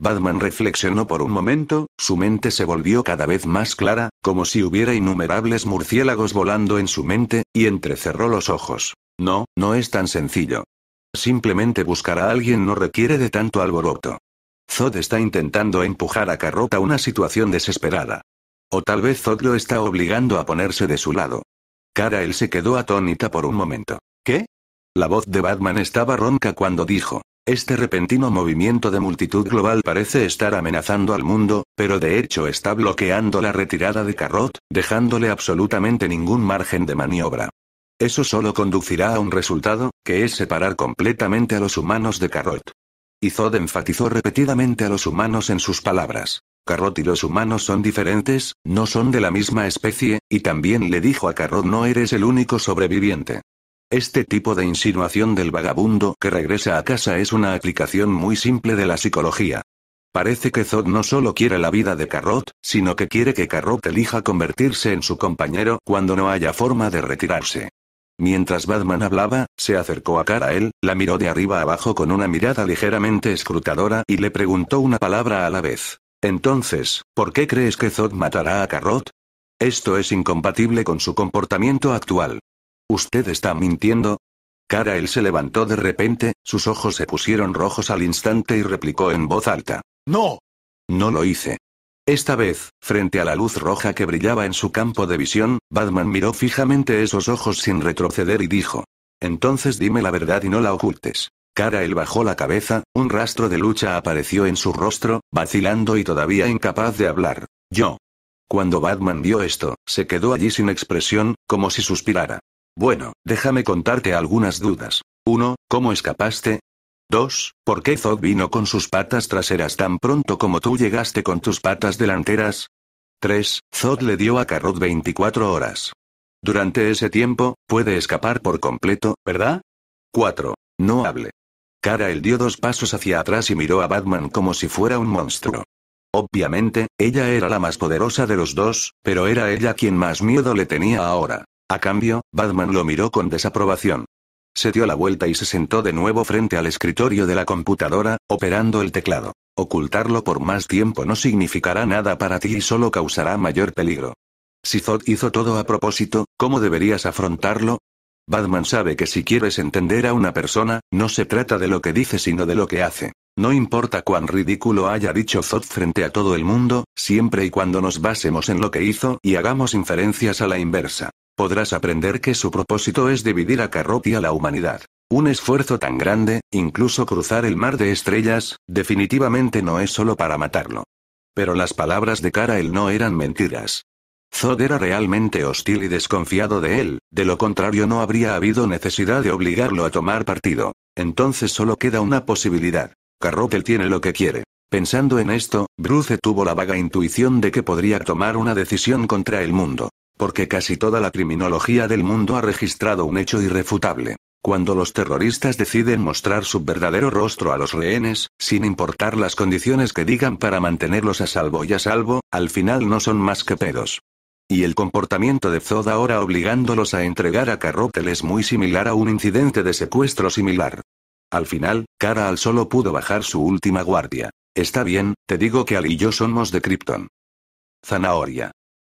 Batman reflexionó por un momento, su mente se volvió cada vez más clara, como si hubiera innumerables murciélagos volando en su mente, y entrecerró los ojos. No, no es tan sencillo. Simplemente buscar a alguien no requiere de tanto alboroto. Zod está intentando empujar a Carrot a una situación desesperada. O tal vez Zod lo está obligando a ponerse de su lado él se quedó atónita por un momento. ¿Qué? La voz de Batman estaba ronca cuando dijo, este repentino movimiento de multitud global parece estar amenazando al mundo, pero de hecho está bloqueando la retirada de Carrot, dejándole absolutamente ningún margen de maniobra. Eso solo conducirá a un resultado, que es separar completamente a los humanos de Carrot. Y Zod enfatizó repetidamente a los humanos en sus palabras. Carrot y los humanos son diferentes, no son de la misma especie, y también le dijo a Carrot no eres el único sobreviviente. Este tipo de insinuación del vagabundo que regresa a casa es una aplicación muy simple de la psicología. Parece que Zod no solo quiere la vida de Carrot, sino que quiere que Carrot elija convertirse en su compañero cuando no haya forma de retirarse. Mientras Batman hablaba, se acercó a Karael, la miró de arriba abajo con una mirada ligeramente escrutadora y le preguntó una palabra a la vez. Entonces, ¿por qué crees que Zod matará a Carrot? Esto es incompatible con su comportamiento actual. ¿Usted está mintiendo? Karael se levantó de repente, sus ojos se pusieron rojos al instante y replicó en voz alta. No. No lo hice. Esta vez, frente a la luz roja que brillaba en su campo de visión, Batman miró fijamente esos ojos sin retroceder y dijo. Entonces dime la verdad y no la ocultes. Cara él bajó la cabeza, un rastro de lucha apareció en su rostro, vacilando y todavía incapaz de hablar. Yo. Cuando Batman vio esto, se quedó allí sin expresión, como si suspirara. Bueno, déjame contarte algunas dudas. 1. ¿Cómo escapaste? 2. ¿Por qué Zod vino con sus patas traseras tan pronto como tú llegaste con tus patas delanteras? 3. Zod le dio a Carrot 24 horas. Durante ese tiempo, puede escapar por completo, ¿verdad? 4. No hable. Cara dio dos pasos hacia atrás y miró a Batman como si fuera un monstruo. Obviamente, ella era la más poderosa de los dos, pero era ella quien más miedo le tenía ahora. A cambio, Batman lo miró con desaprobación. Se dio la vuelta y se sentó de nuevo frente al escritorio de la computadora, operando el teclado. Ocultarlo por más tiempo no significará nada para ti y solo causará mayor peligro. Si Zod hizo todo a propósito, ¿cómo deberías afrontarlo? Batman sabe que si quieres entender a una persona, no se trata de lo que dice sino de lo que hace. No importa cuán ridículo haya dicho Zod frente a todo el mundo, siempre y cuando nos basemos en lo que hizo y hagamos inferencias a la inversa podrás aprender que su propósito es dividir a Carrot y a la humanidad. Un esfuerzo tan grande, incluso cruzar el mar de estrellas, definitivamente no es solo para matarlo. Pero las palabras de Karael no eran mentiras. Zod era realmente hostil y desconfiado de él, de lo contrario no habría habido necesidad de obligarlo a tomar partido. Entonces solo queda una posibilidad. él tiene lo que quiere. Pensando en esto, Bruce tuvo la vaga intuición de que podría tomar una decisión contra el mundo. Porque casi toda la criminología del mundo ha registrado un hecho irrefutable. Cuando los terroristas deciden mostrar su verdadero rostro a los rehenes, sin importar las condiciones que digan para mantenerlos a salvo y a salvo, al final no son más que pedos. Y el comportamiento de Zod ahora obligándolos a entregar a Carrotel es muy similar a un incidente de secuestro similar. Al final, Kara al solo pudo bajar su última guardia. Está bien, te digo que Al y yo somos de Krypton. Zanahoria.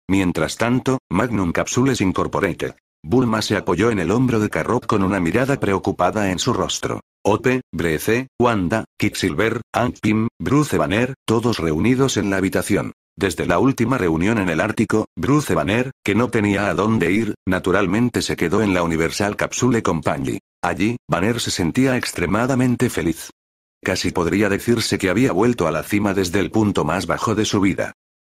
Mientras tanto, Magnum Capsules Incorporated. Bulma se apoyó en el hombro de Carrot con una mirada preocupada en su rostro. Ope, Brece, Wanda, Quicksilver, Hank pim Bruce Banner, todos reunidos en la habitación. Desde la última reunión en el Ártico, Bruce Banner, que no tenía a dónde ir, naturalmente se quedó en la Universal Capsule Company. Allí, Banner se sentía extremadamente feliz. Casi podría decirse que había vuelto a la cima desde el punto más bajo de su vida.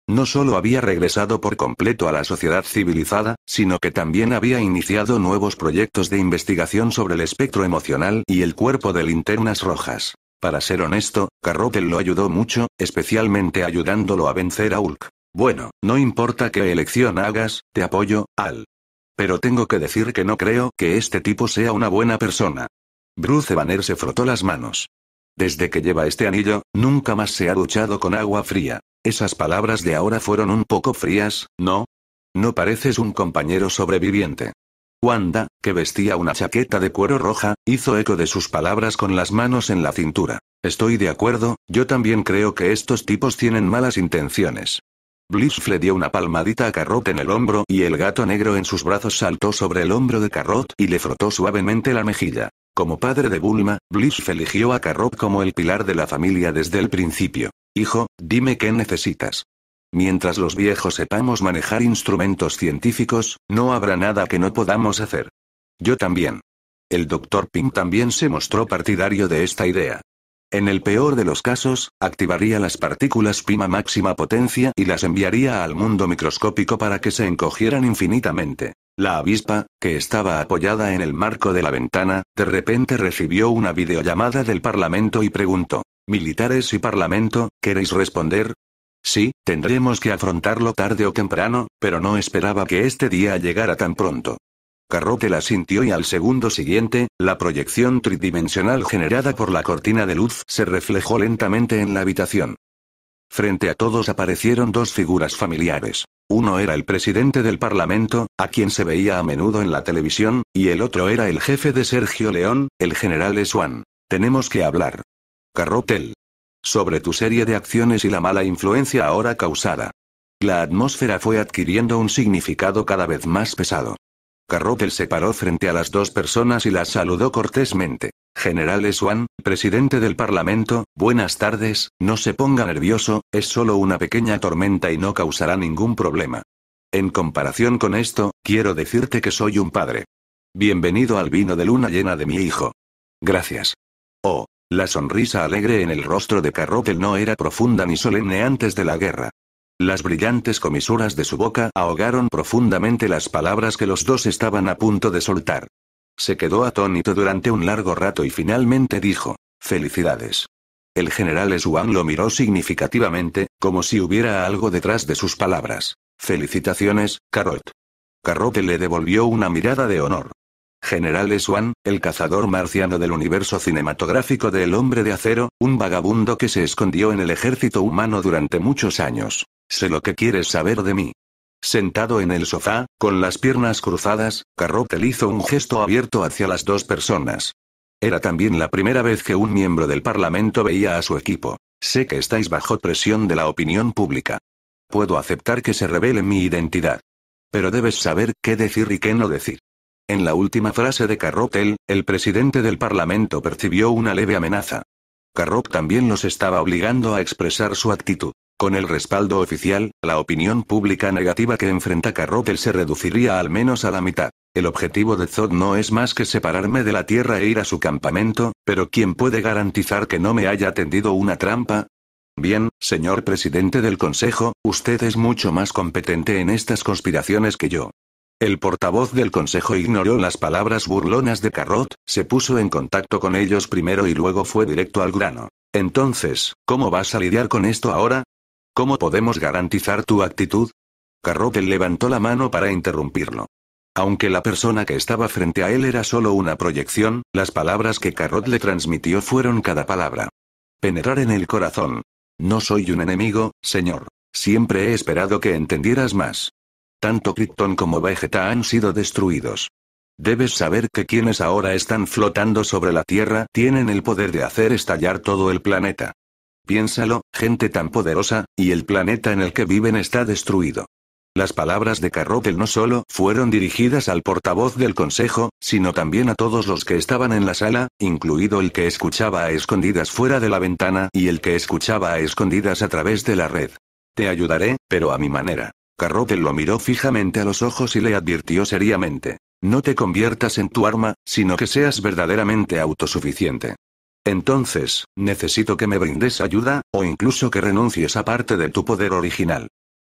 No solo había regresado por completo a la sociedad civilizada, sino que también había iniciado nuevos proyectos de investigación sobre el espectro emocional y el cuerpo de linternas rojas. Para ser honesto, Carrotel lo ayudó mucho, especialmente ayudándolo a vencer a Hulk. Bueno, no importa qué elección hagas, te apoyo, Al. Pero tengo que decir que no creo que este tipo sea una buena persona. Bruce Banner se frotó las manos. Desde que lleva este anillo, nunca más se ha duchado con agua fría. Esas palabras de ahora fueron un poco frías, ¿no? No pareces un compañero sobreviviente. Wanda, que vestía una chaqueta de cuero roja, hizo eco de sus palabras con las manos en la cintura. Estoy de acuerdo, yo también creo que estos tipos tienen malas intenciones. Bliss le dio una palmadita a Carrot en el hombro y el gato negro en sus brazos saltó sobre el hombro de Carrot y le frotó suavemente la mejilla. Como padre de Bulma, Bliss eligió a Carrot como el pilar de la familia desde el principio. Hijo, dime qué necesitas. Mientras los viejos sepamos manejar instrumentos científicos, no habrá nada que no podamos hacer. Yo también. El doctor Ping también se mostró partidario de esta idea. En el peor de los casos, activaría las partículas Pima máxima potencia y las enviaría al mundo microscópico para que se encogieran infinitamente. La avispa, que estaba apoyada en el marco de la ventana, de repente recibió una videollamada del Parlamento y preguntó militares y parlamento, ¿queréis responder? Sí, tendremos que afrontarlo tarde o temprano, pero no esperaba que este día llegara tan pronto. Carrote la sintió y al segundo siguiente, la proyección tridimensional generada por la cortina de luz se reflejó lentamente en la habitación. Frente a todos aparecieron dos figuras familiares. Uno era el presidente del Parlamento, a quien se veía a menudo en la televisión, y el otro era el jefe de Sergio León, el general Swan. Tenemos que hablar. Carrotel. Sobre tu serie de acciones y la mala influencia ahora causada. La atmósfera fue adquiriendo un significado cada vez más pesado. Carrotel se paró frente a las dos personas y las saludó cortésmente. General Swan, presidente del Parlamento, buenas tardes, no se ponga nervioso, es solo una pequeña tormenta y no causará ningún problema. En comparación con esto, quiero decirte que soy un padre. Bienvenido al vino de luna llena de mi hijo. Gracias. Oh, la sonrisa alegre en el rostro de Carrotel no era profunda ni solemne antes de la guerra. Las brillantes comisuras de su boca ahogaron profundamente las palabras que los dos estaban a punto de soltar. Se quedó atónito durante un largo rato y finalmente dijo, Felicidades. El general Swan lo miró significativamente, como si hubiera algo detrás de sus palabras. Felicitaciones, Carrot. Carrotel le devolvió una mirada de honor. General Swan, el cazador marciano del universo cinematográfico de El Hombre de Acero, un vagabundo que se escondió en el ejército humano durante muchos años. Sé lo que quieres saber de mí. Sentado en el sofá, con las piernas cruzadas, Carrotel hizo un gesto abierto hacia las dos personas. Era también la primera vez que un miembro del Parlamento veía a su equipo. Sé que estáis bajo presión de la opinión pública. Puedo aceptar que se revele mi identidad. Pero debes saber qué decir y qué no decir. En la última frase de Carrotel, el presidente del Parlamento percibió una leve amenaza. Carrot también los estaba obligando a expresar su actitud. Con el respaldo oficial, la opinión pública negativa que enfrenta Carrotel se reduciría al menos a la mitad. El objetivo de Zod no es más que separarme de la Tierra e ir a su campamento, pero ¿quién puede garantizar que no me haya tendido una trampa? Bien, señor presidente del Consejo, usted es mucho más competente en estas conspiraciones que yo. El portavoz del consejo ignoró las palabras burlonas de Carrot, se puso en contacto con ellos primero y luego fue directo al grano. Entonces, ¿cómo vas a lidiar con esto ahora? ¿Cómo podemos garantizar tu actitud? Carrot levantó la mano para interrumpirlo. Aunque la persona que estaba frente a él era solo una proyección, las palabras que Carrot le transmitió fueron cada palabra. Penetrar en el corazón. No soy un enemigo, señor. Siempre he esperado que entendieras más tanto Krypton como Vegeta han sido destruidos. Debes saber que quienes ahora están flotando sobre la Tierra tienen el poder de hacer estallar todo el planeta. Piénsalo, gente tan poderosa, y el planeta en el que viven está destruido. Las palabras de Carrotel no solo fueron dirigidas al portavoz del Consejo, sino también a todos los que estaban en la sala, incluido el que escuchaba a escondidas fuera de la ventana y el que escuchaba a escondidas a través de la red. Te ayudaré, pero a mi manera. Carrotel lo miró fijamente a los ojos y le advirtió seriamente. No te conviertas en tu arma, sino que seas verdaderamente autosuficiente. Entonces, necesito que me brindes ayuda, o incluso que renuncies a parte de tu poder original.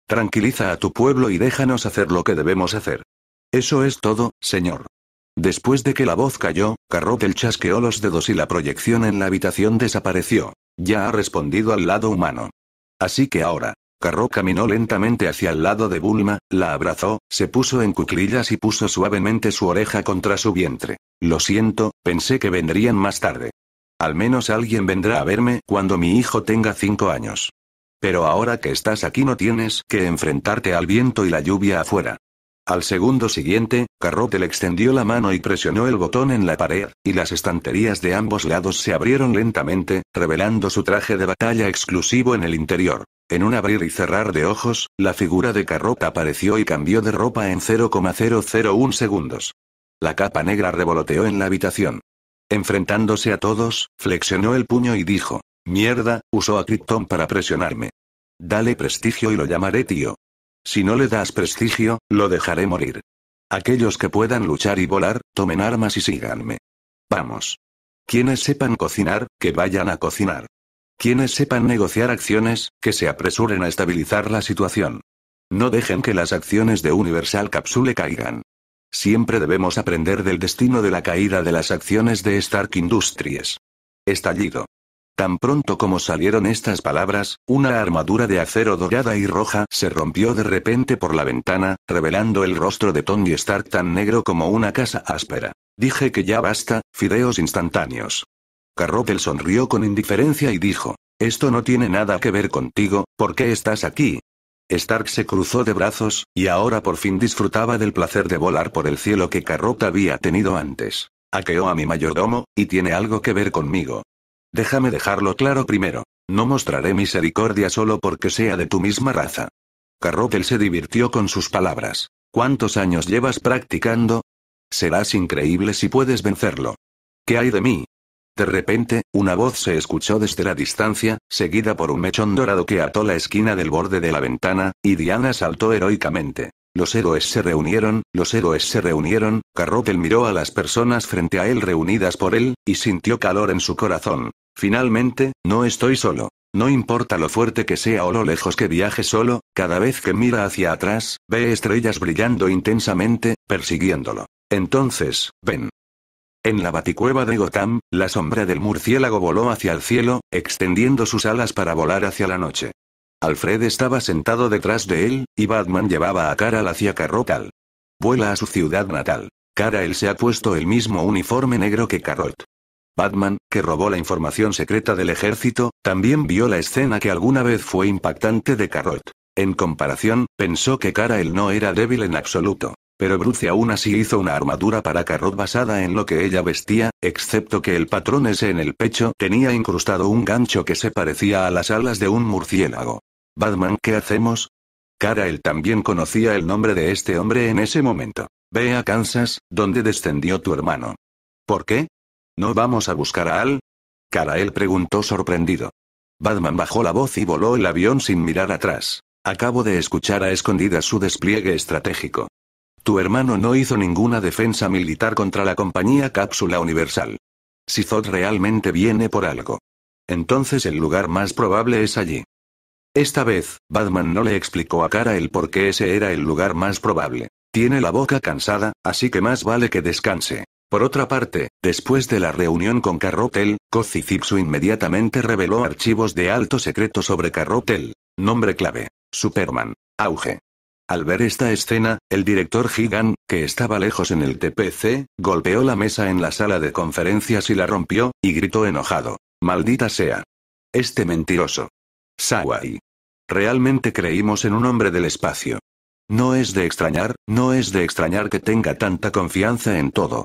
Tranquiliza a tu pueblo y déjanos hacer lo que debemos hacer. Eso es todo, señor. Después de que la voz cayó, Carrotel chasqueó los dedos y la proyección en la habitación desapareció. Ya ha respondido al lado humano. Así que ahora, Carro caminó lentamente hacia el lado de Bulma, la abrazó, se puso en cuclillas y puso suavemente su oreja contra su vientre. Lo siento, pensé que vendrían más tarde. Al menos alguien vendrá a verme cuando mi hijo tenga cinco años. Pero ahora que estás aquí no tienes que enfrentarte al viento y la lluvia afuera. Al segundo siguiente, le extendió la mano y presionó el botón en la pared, y las estanterías de ambos lados se abrieron lentamente, revelando su traje de batalla exclusivo en el interior. En un abrir y cerrar de ojos, la figura de Carrot apareció y cambió de ropa en 0,001 segundos. La capa negra revoloteó en la habitación. Enfrentándose a todos, flexionó el puño y dijo, Mierda, usó a Krypton para presionarme. Dale prestigio y lo llamaré tío. Si no le das prestigio, lo dejaré morir. Aquellos que puedan luchar y volar, tomen armas y síganme. Vamos. Quienes sepan cocinar, que vayan a cocinar. Quienes sepan negociar acciones, que se apresuren a estabilizar la situación. No dejen que las acciones de Universal Capsule caigan. Siempre debemos aprender del destino de la caída de las acciones de Stark Industries. Estallido. Tan pronto como salieron estas palabras, una armadura de acero dorada y roja se rompió de repente por la ventana, revelando el rostro de Tony Stark tan negro como una casa áspera. Dije que ya basta, fideos instantáneos. Carrotel sonrió con indiferencia y dijo, esto no tiene nada que ver contigo, ¿por qué estás aquí? Stark se cruzó de brazos, y ahora por fin disfrutaba del placer de volar por el cielo que Carrot había tenido antes. Aqueó a mi mayordomo, y tiene algo que ver conmigo. Déjame dejarlo claro primero. No mostraré misericordia solo porque sea de tu misma raza. Carrotel se divirtió con sus palabras. ¿Cuántos años llevas practicando? Serás increíble si puedes vencerlo. ¿Qué hay de mí? De repente, una voz se escuchó desde la distancia, seguida por un mechón dorado que ató la esquina del borde de la ventana, y Diana saltó heroicamente. Los héroes se reunieron, los héroes se reunieron, Carrotel miró a las personas frente a él reunidas por él, y sintió calor en su corazón. Finalmente, no estoy solo. No importa lo fuerte que sea o lo lejos que viaje solo, cada vez que mira hacia atrás, ve estrellas brillando intensamente, persiguiéndolo. Entonces, ven. En la baticueva de Gotham, la sombra del murciélago voló hacia el cielo, extendiendo sus alas para volar hacia la noche. Alfred estaba sentado detrás de él, y Batman llevaba a Cara hacia Carrotal. Vuela a su ciudad natal. él se ha puesto el mismo uniforme negro que Carrot. Batman, que robó la información secreta del ejército, también vio la escena que alguna vez fue impactante de Carrot. En comparación, pensó que Karael no era débil en absoluto. Pero Bruce aún así hizo una armadura para Carrot basada en lo que ella vestía, excepto que el patrón ese en el pecho tenía incrustado un gancho que se parecía a las alas de un murciélago. Batman, ¿qué hacemos? Karael también conocía el nombre de este hombre en ese momento. Ve a Kansas, donde descendió tu hermano. ¿Por qué? ¿No vamos a buscar a Al? Karael preguntó sorprendido. Batman bajó la voz y voló el avión sin mirar atrás. Acabo de escuchar a escondidas su despliegue estratégico. Tu hermano no hizo ninguna defensa militar contra la compañía Cápsula Universal. Si Zod realmente viene por algo. Entonces el lugar más probable es allí. Esta vez, Batman no le explicó a Cara el por qué ese era el lugar más probable. Tiene la boca cansada, así que más vale que descanse. Por otra parte, después de la reunión con Carrotel, Kozi inmediatamente reveló archivos de alto secreto sobre Carrotel. Nombre clave. Superman. Auge. Al ver esta escena, el director Gigan, que estaba lejos en el TPC, golpeó la mesa en la sala de conferencias y la rompió, y gritó enojado. Maldita sea. Este mentiroso. Sawai. Realmente creímos en un hombre del espacio. No es de extrañar, no es de extrañar que tenga tanta confianza en todo.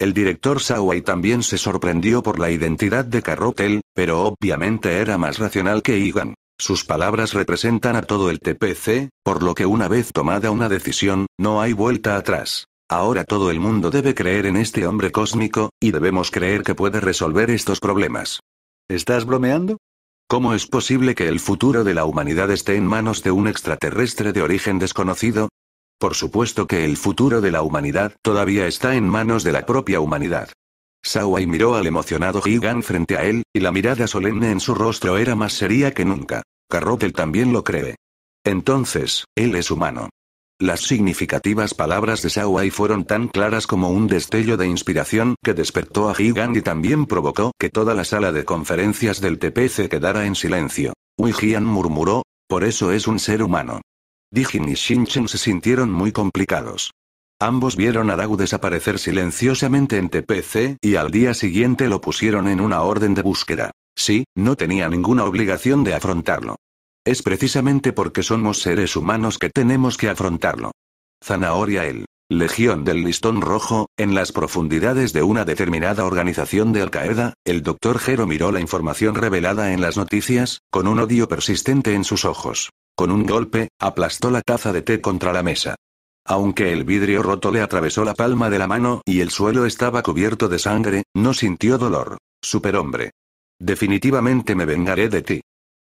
El director Sawai también se sorprendió por la identidad de Carrotel, pero obviamente era más racional que Igan. Sus palabras representan a todo el TPC, por lo que una vez tomada una decisión, no hay vuelta atrás. Ahora todo el mundo debe creer en este hombre cósmico, y debemos creer que puede resolver estos problemas. ¿Estás bromeando? ¿Cómo es posible que el futuro de la humanidad esté en manos de un extraterrestre de origen desconocido? Por supuesto que el futuro de la humanidad todavía está en manos de la propia humanidad. Sawai miró al emocionado Higan frente a él, y la mirada solemne en su rostro era más seria que nunca. Carrotel también lo cree. Entonces, él es humano. Las significativas palabras de Sawai fueron tan claras como un destello de inspiración que despertó a Higan y también provocó que toda la sala de conferencias del TPC quedara en silencio. Wei murmuró, por eso es un ser humano. Dijin y Shinchen se sintieron muy complicados. Ambos vieron a Dao desaparecer silenciosamente en TPC, y al día siguiente lo pusieron en una orden de búsqueda. Sí, no tenía ninguna obligación de afrontarlo. Es precisamente porque somos seres humanos que tenemos que afrontarlo. Zanahoria él. Legión del Listón Rojo, en las profundidades de una determinada organización de Al-Qaeda, el doctor Jero miró la información revelada en las noticias, con un odio persistente en sus ojos. Con un golpe, aplastó la taza de té contra la mesa. Aunque el vidrio roto le atravesó la palma de la mano y el suelo estaba cubierto de sangre, no sintió dolor. Superhombre. Definitivamente me vengaré de ti.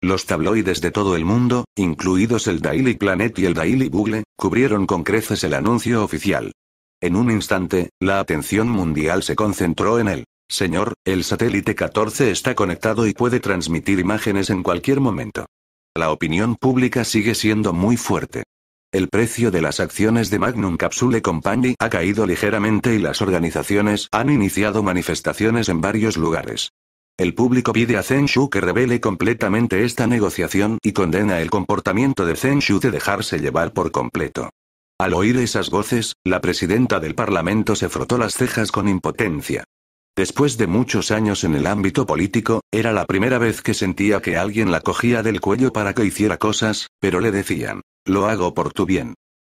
Los tabloides de todo el mundo, incluidos el Daily Planet y el Daily Bugle, cubrieron con creces el anuncio oficial. En un instante, la atención mundial se concentró en él. Señor, el satélite 14 está conectado y puede transmitir imágenes en cualquier momento. La opinión pública sigue siendo muy fuerte. El precio de las acciones de Magnum Capsule Company ha caído ligeramente y las organizaciones han iniciado manifestaciones en varios lugares. El público pide a Shu que revele completamente esta negociación y condena el comportamiento de Shu de dejarse llevar por completo. Al oír esas voces, la presidenta del Parlamento se frotó las cejas con impotencia. Después de muchos años en el ámbito político, era la primera vez que sentía que alguien la cogía del cuello para que hiciera cosas, pero le decían, lo hago por tu bien.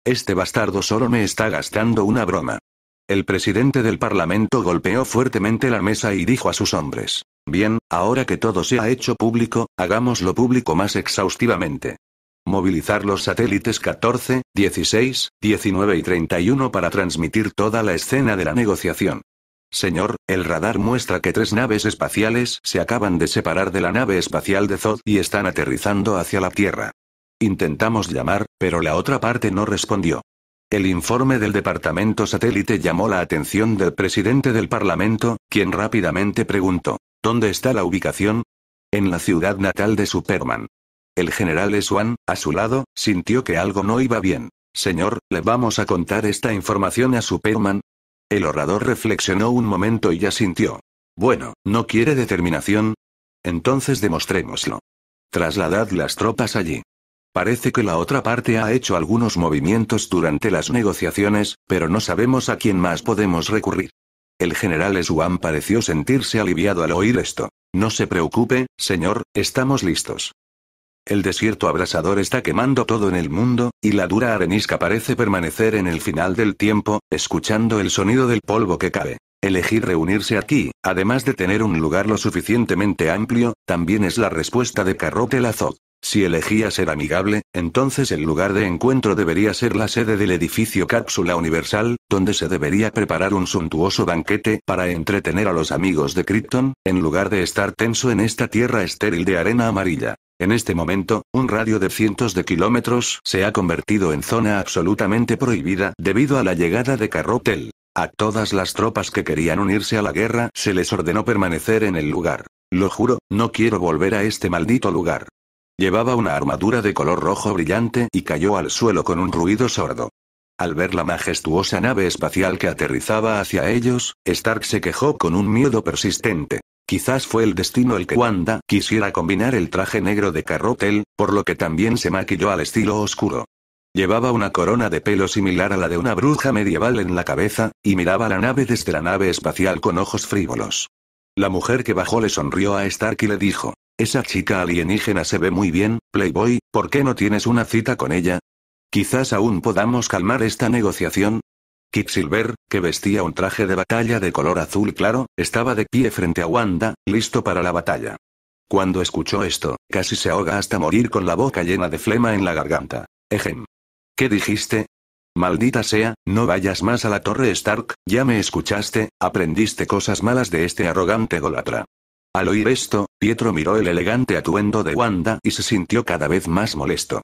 Este bastardo solo me está gastando una broma. El presidente del Parlamento golpeó fuertemente la mesa y dijo a sus hombres, Bien, ahora que todo se ha hecho público, hagámoslo público más exhaustivamente. Movilizar los satélites 14, 16, 19 y 31 para transmitir toda la escena de la negociación. Señor, el radar muestra que tres naves espaciales se acaban de separar de la nave espacial de Zod y están aterrizando hacia la Tierra. Intentamos llamar, pero la otra parte no respondió. El informe del departamento satélite llamó la atención del presidente del Parlamento, quien rápidamente preguntó. ¿Dónde está la ubicación? En la ciudad natal de Superman. El general Swan, a su lado, sintió que algo no iba bien. Señor, ¿le vamos a contar esta información a Superman? El orador reflexionó un momento y ya sintió. Bueno, ¿no quiere determinación? Entonces demostrémoslo. Trasladad las tropas allí. Parece que la otra parte ha hecho algunos movimientos durante las negociaciones, pero no sabemos a quién más podemos recurrir. El general Swan pareció sentirse aliviado al oír esto. No se preocupe, señor, estamos listos. El desierto abrasador está quemando todo en el mundo, y la dura arenisca parece permanecer en el final del tiempo, escuchando el sonido del polvo que cae. Elegir reunirse aquí, además de tener un lugar lo suficientemente amplio, también es la respuesta de Carrote Azot. Si elegía ser amigable, entonces el lugar de encuentro debería ser la sede del edificio Cápsula Universal, donde se debería preparar un suntuoso banquete para entretener a los amigos de Krypton, en lugar de estar tenso en esta tierra estéril de arena amarilla. En este momento, un radio de cientos de kilómetros se ha convertido en zona absolutamente prohibida debido a la llegada de Carrotel. A todas las tropas que querían unirse a la guerra se les ordenó permanecer en el lugar. Lo juro, no quiero volver a este maldito lugar. Llevaba una armadura de color rojo brillante y cayó al suelo con un ruido sordo. Al ver la majestuosa nave espacial que aterrizaba hacia ellos, Stark se quejó con un miedo persistente. Quizás fue el destino el que Wanda quisiera combinar el traje negro de Carrotel, por lo que también se maquilló al estilo oscuro. Llevaba una corona de pelo similar a la de una bruja medieval en la cabeza, y miraba la nave desde la nave espacial con ojos frívolos. La mujer que bajó le sonrió a Stark y le dijo, esa chica alienígena se ve muy bien, Playboy, ¿por qué no tienes una cita con ella? Quizás aún podamos calmar esta negociación. Quicksilver, que vestía un traje de batalla de color azul claro, estaba de pie frente a Wanda, listo para la batalla. Cuando escuchó esto, casi se ahoga hasta morir con la boca llena de flema en la garganta. Ejem. ¿Qué dijiste? Maldita sea, no vayas más a la torre Stark, ya me escuchaste, aprendiste cosas malas de este arrogante golatra. Al oír esto, Pietro miró el elegante atuendo de Wanda y se sintió cada vez más molesto.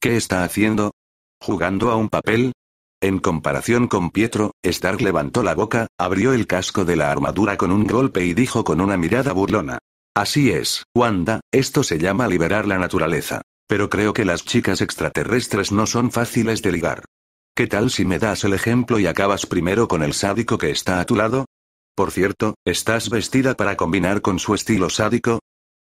¿Qué está haciendo? ¿Jugando a un papel? En comparación con Pietro, Stark levantó la boca, abrió el casco de la armadura con un golpe y dijo con una mirada burlona. Así es, Wanda, esto se llama liberar la naturaleza. Pero creo que las chicas extraterrestres no son fáciles de ligar. ¿Qué tal si me das el ejemplo y acabas primero con el sádico que está a tu lado? Por cierto, ¿estás vestida para combinar con su estilo sádico?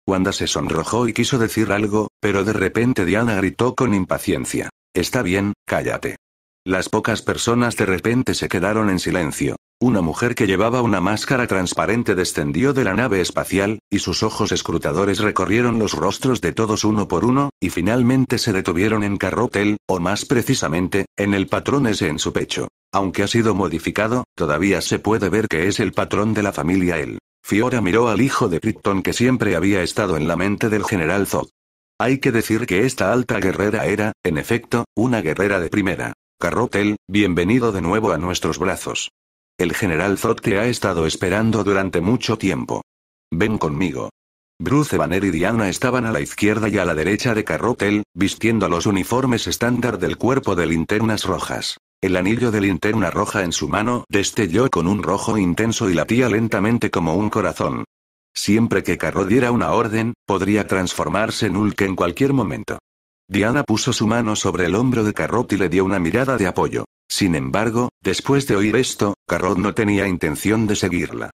Wanda se sonrojó y quiso decir algo, pero de repente Diana gritó con impaciencia. Está bien, cállate. Las pocas personas de repente se quedaron en silencio. Una mujer que llevaba una máscara transparente descendió de la nave espacial, y sus ojos escrutadores recorrieron los rostros de todos uno por uno, y finalmente se detuvieron en Carrotel, o más precisamente, en el patrón ese en su pecho. Aunque ha sido modificado, todavía se puede ver que es el patrón de la familia él. Fiora miró al hijo de Krypton que siempre había estado en la mente del general Zod. Hay que decir que esta alta guerrera era, en efecto, una guerrera de primera. Carrotel, bienvenido de nuevo a nuestros brazos. El general Zod te ha estado esperando durante mucho tiempo. Ven conmigo. Bruce Banner y Diana estaban a la izquierda y a la derecha de Carrotel, vistiendo los uniformes estándar del cuerpo de linternas rojas. El anillo de linterna roja en su mano destelló con un rojo intenso y latía lentamente como un corazón. Siempre que Carro diera una orden, podría transformarse en Hulk en cualquier momento. Diana puso su mano sobre el hombro de Carrot y le dio una mirada de apoyo. Sin embargo, después de oír esto, Carrot no tenía intención de seguirla.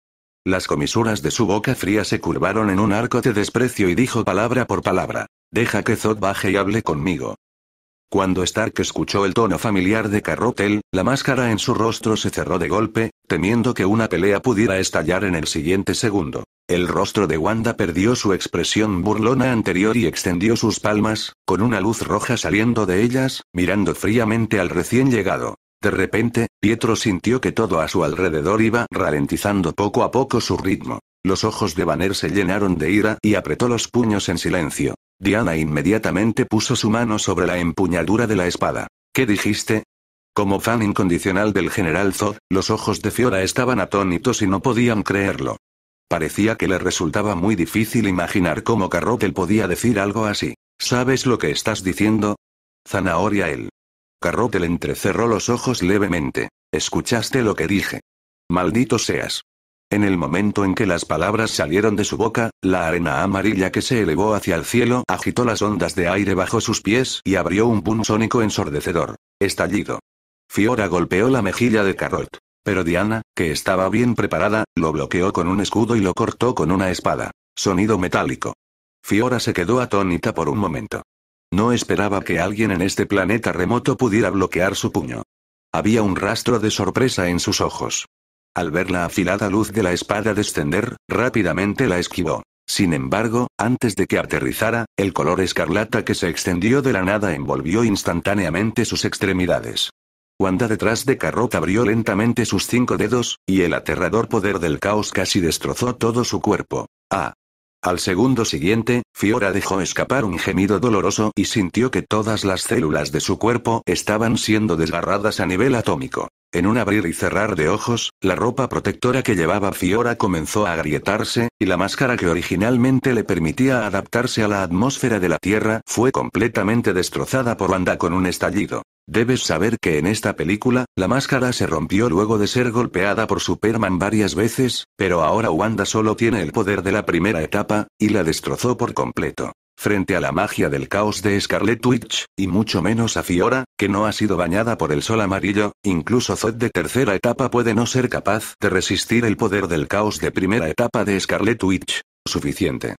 Las comisuras de su boca fría se curvaron en un arco de desprecio y dijo palabra por palabra. Deja que Zod baje y hable conmigo. Cuando Stark escuchó el tono familiar de Carrotel, la máscara en su rostro se cerró de golpe, temiendo que una pelea pudiera estallar en el siguiente segundo. El rostro de Wanda perdió su expresión burlona anterior y extendió sus palmas, con una luz roja saliendo de ellas, mirando fríamente al recién llegado. De repente, Pietro sintió que todo a su alrededor iba ralentizando poco a poco su ritmo. Los ojos de Banner se llenaron de ira y apretó los puños en silencio. Diana inmediatamente puso su mano sobre la empuñadura de la espada. ¿Qué dijiste? Como fan incondicional del general Zod, los ojos de Fiora estaban atónitos y no podían creerlo. Parecía que le resultaba muy difícil imaginar cómo Carrotel podía decir algo así. ¿Sabes lo que estás diciendo? Zanahoria él. Carrotel entrecerró los ojos levemente. ¿Escuchaste lo que dije? Maldito seas. En el momento en que las palabras salieron de su boca, la arena amarilla que se elevó hacia el cielo agitó las ondas de aire bajo sus pies y abrió un boom sónico ensordecedor. Estallido. Fiora golpeó la mejilla de Carrot. Pero Diana, que estaba bien preparada, lo bloqueó con un escudo y lo cortó con una espada. Sonido metálico. Fiora se quedó atónita por un momento. No esperaba que alguien en este planeta remoto pudiera bloquear su puño. Había un rastro de sorpresa en sus ojos. Al ver la afilada luz de la espada descender, rápidamente la esquivó. Sin embargo, antes de que aterrizara, el color escarlata que se extendió de la nada envolvió instantáneamente sus extremidades. Wanda detrás de Carrot abrió lentamente sus cinco dedos, y el aterrador poder del caos casi destrozó todo su cuerpo. ¡Ah! Al segundo siguiente, Fiora dejó escapar un gemido doloroso y sintió que todas las células de su cuerpo estaban siendo desgarradas a nivel atómico. En un abrir y cerrar de ojos, la ropa protectora que llevaba Fiora comenzó a agrietarse, y la máscara que originalmente le permitía adaptarse a la atmósfera de la Tierra fue completamente destrozada por Wanda con un estallido. Debes saber que en esta película, la máscara se rompió luego de ser golpeada por Superman varias veces, pero ahora Wanda solo tiene el poder de la primera etapa, y la destrozó por completo. Frente a la magia del caos de Scarlet Witch, y mucho menos a Fiora, que no ha sido bañada por el sol amarillo, incluso Zod de tercera etapa puede no ser capaz de resistir el poder del caos de primera etapa de Scarlet Witch. Suficiente.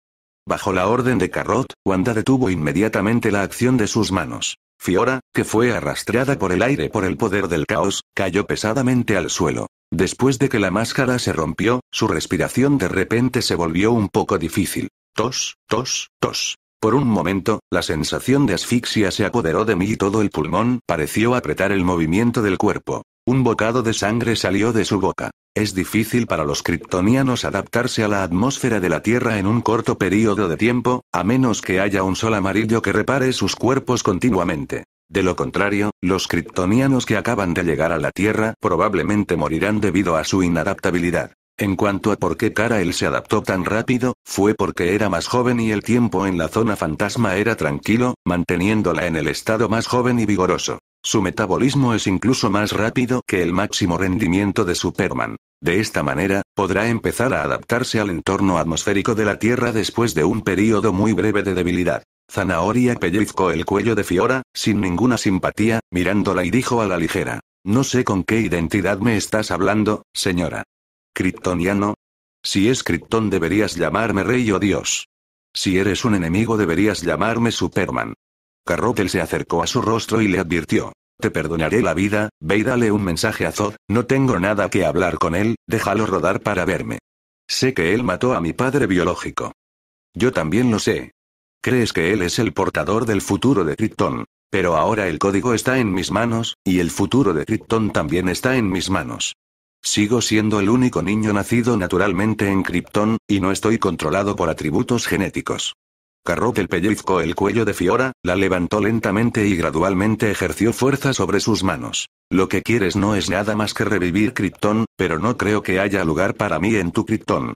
Bajo la orden de Carrot, Wanda detuvo inmediatamente la acción de sus manos. Fiora, que fue arrastrada por el aire por el poder del caos, cayó pesadamente al suelo. Después de que la máscara se rompió, su respiración de repente se volvió un poco difícil. Tos, tos, tos. Por un momento, la sensación de asfixia se apoderó de mí y todo el pulmón pareció apretar el movimiento del cuerpo. Un bocado de sangre salió de su boca. Es difícil para los kryptonianos adaptarse a la atmósfera de la Tierra en un corto periodo de tiempo, a menos que haya un sol amarillo que repare sus cuerpos continuamente. De lo contrario, los kryptonianos que acaban de llegar a la Tierra probablemente morirán debido a su inadaptabilidad. En cuanto a por qué él se adaptó tan rápido, fue porque era más joven y el tiempo en la zona fantasma era tranquilo, manteniéndola en el estado más joven y vigoroso. Su metabolismo es incluso más rápido que el máximo rendimiento de Superman. De esta manera, podrá empezar a adaptarse al entorno atmosférico de la Tierra después de un periodo muy breve de debilidad. Zanahoria pellizcó el cuello de Fiora, sin ninguna simpatía, mirándola y dijo a la ligera. No sé con qué identidad me estás hablando, señora. ¿Kryptoniano? Si es Krypton deberías llamarme rey o dios. Si eres un enemigo deberías llamarme Superman. Carrotel se acercó a su rostro y le advirtió. Te perdonaré la vida, ve y dale un mensaje a Zod, no tengo nada que hablar con él, déjalo rodar para verme. Sé que él mató a mi padre biológico. Yo también lo sé. Crees que él es el portador del futuro de Krypton. Pero ahora el código está en mis manos, y el futuro de Krypton también está en mis manos. Sigo siendo el único niño nacido naturalmente en Krypton, y no estoy controlado por atributos genéticos. Carrotel pellizcó el cuello de Fiora, la levantó lentamente y gradualmente ejerció fuerza sobre sus manos. Lo que quieres no es nada más que revivir Krypton, pero no creo que haya lugar para mí en tu Krypton.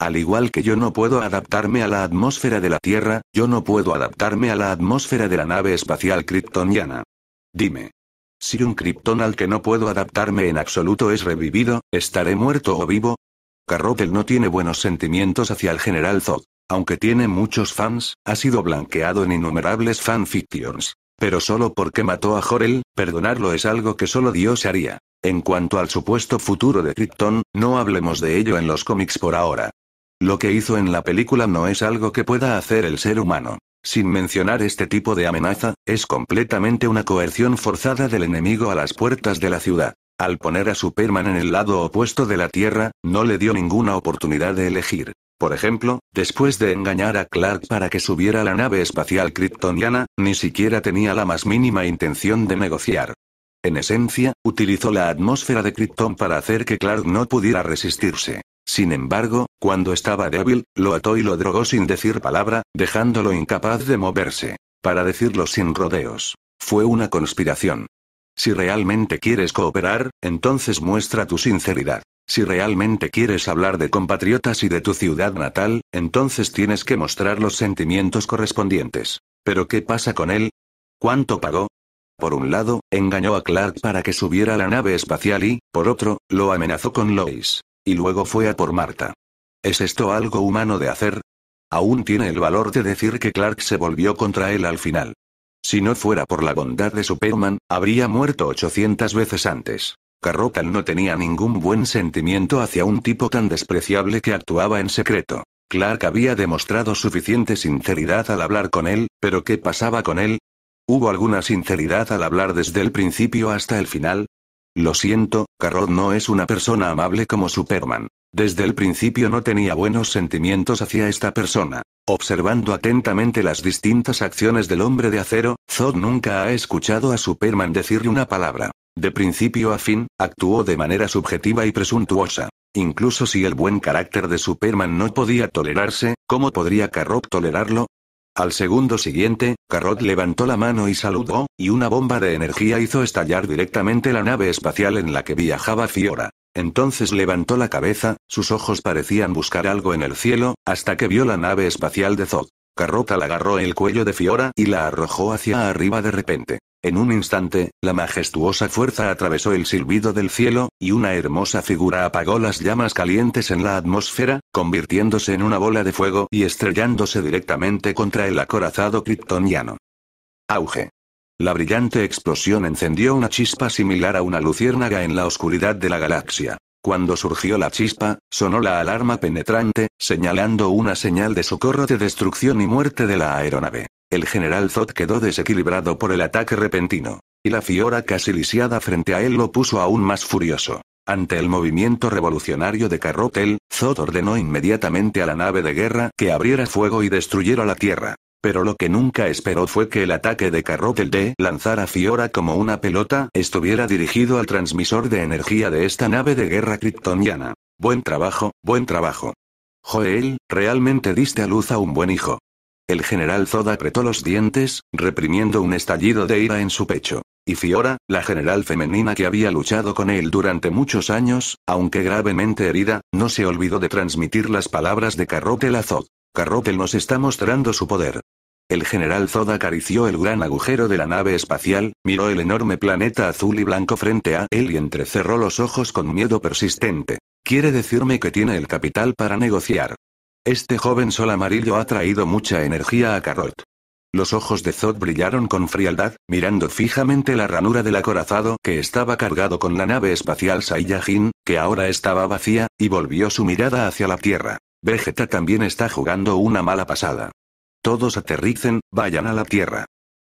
Al igual que yo no puedo adaptarme a la atmósfera de la Tierra, yo no puedo adaptarme a la atmósfera de la nave espacial kryptoniana. Dime. Si un krypton al que no puedo adaptarme en absoluto es revivido, ¿estaré muerto o vivo? Carrotel no tiene buenos sentimientos hacia el general Zod. Aunque tiene muchos fans, ha sido blanqueado en innumerables fanfictions. Pero solo porque mató a Jorel, perdonarlo es algo que solo Dios haría. En cuanto al supuesto futuro de Krypton, no hablemos de ello en los cómics por ahora. Lo que hizo en la película no es algo que pueda hacer el ser humano. Sin mencionar este tipo de amenaza, es completamente una coerción forzada del enemigo a las puertas de la ciudad. Al poner a Superman en el lado opuesto de la Tierra, no le dio ninguna oportunidad de elegir. Por ejemplo, después de engañar a Clark para que subiera la nave espacial kryptoniana, ni siquiera tenía la más mínima intención de negociar. En esencia, utilizó la atmósfera de Krypton para hacer que Clark no pudiera resistirse. Sin embargo, cuando estaba débil, lo ató y lo drogó sin decir palabra, dejándolo incapaz de moverse. Para decirlo sin rodeos. Fue una conspiración. Si realmente quieres cooperar, entonces muestra tu sinceridad. Si realmente quieres hablar de compatriotas y de tu ciudad natal, entonces tienes que mostrar los sentimientos correspondientes. Pero ¿qué pasa con él? ¿Cuánto pagó? Por un lado, engañó a Clark para que subiera a la nave espacial y, por otro, lo amenazó con Lois. Y luego fue a por Marta. ¿Es esto algo humano de hacer? Aún tiene el valor de decir que Clark se volvió contra él al final. Si no fuera por la bondad de Superman, habría muerto 800 veces antes. Carrotal no tenía ningún buen sentimiento hacia un tipo tan despreciable que actuaba en secreto. Clark había demostrado suficiente sinceridad al hablar con él, pero ¿qué pasaba con él? ¿Hubo alguna sinceridad al hablar desde el principio hasta el final? Lo siento, Carrot no es una persona amable como Superman. Desde el principio no tenía buenos sentimientos hacia esta persona. Observando atentamente las distintas acciones del hombre de acero, Zod nunca ha escuchado a Superman decirle una palabra. De principio a fin, actuó de manera subjetiva y presuntuosa. Incluso si el buen carácter de Superman no podía tolerarse, ¿cómo podría Carrot tolerarlo? Al segundo siguiente, Carrot levantó la mano y saludó, y una bomba de energía hizo estallar directamente la nave espacial en la que viajaba Fiora. Entonces levantó la cabeza, sus ojos parecían buscar algo en el cielo, hasta que vio la nave espacial de Zod. Carrot la agarró el cuello de Fiora y la arrojó hacia arriba de repente. En un instante, la majestuosa fuerza atravesó el silbido del cielo, y una hermosa figura apagó las llamas calientes en la atmósfera, convirtiéndose en una bola de fuego y estrellándose directamente contra el acorazado kryptoniano. Auge. La brillante explosión encendió una chispa similar a una luciérnaga en la oscuridad de la galaxia. Cuando surgió la chispa, sonó la alarma penetrante, señalando una señal de socorro de destrucción y muerte de la aeronave. El general Zod quedó desequilibrado por el ataque repentino. Y la fiora casi lisiada frente a él lo puso aún más furioso. Ante el movimiento revolucionario de Carrotel, Zod ordenó inmediatamente a la nave de guerra que abriera fuego y destruyera la Tierra. Pero lo que nunca esperó fue que el ataque de Carrotel de lanzar a Fiora como una pelota estuviera dirigido al transmisor de energía de esta nave de guerra kryptoniana. Buen trabajo, buen trabajo. Joel, realmente diste a luz a un buen hijo. El general Zoda apretó los dientes, reprimiendo un estallido de ira en su pecho. Y Fiora, la general femenina que había luchado con él durante muchos años, aunque gravemente herida, no se olvidó de transmitir las palabras de Carrotel a Zod. Carrotel nos está mostrando su poder. El general Zoda acarició el gran agujero de la nave espacial, miró el enorme planeta azul y blanco frente a él y entrecerró los ojos con miedo persistente. Quiere decirme que tiene el capital para negociar. Este joven sol amarillo ha traído mucha energía a Carrot. Los ojos de Zod brillaron con frialdad, mirando fijamente la ranura del acorazado que estaba cargado con la nave espacial Saiyajin, que ahora estaba vacía, y volvió su mirada hacia la Tierra. Vegeta también está jugando una mala pasada. Todos aterricen, vayan a la Tierra.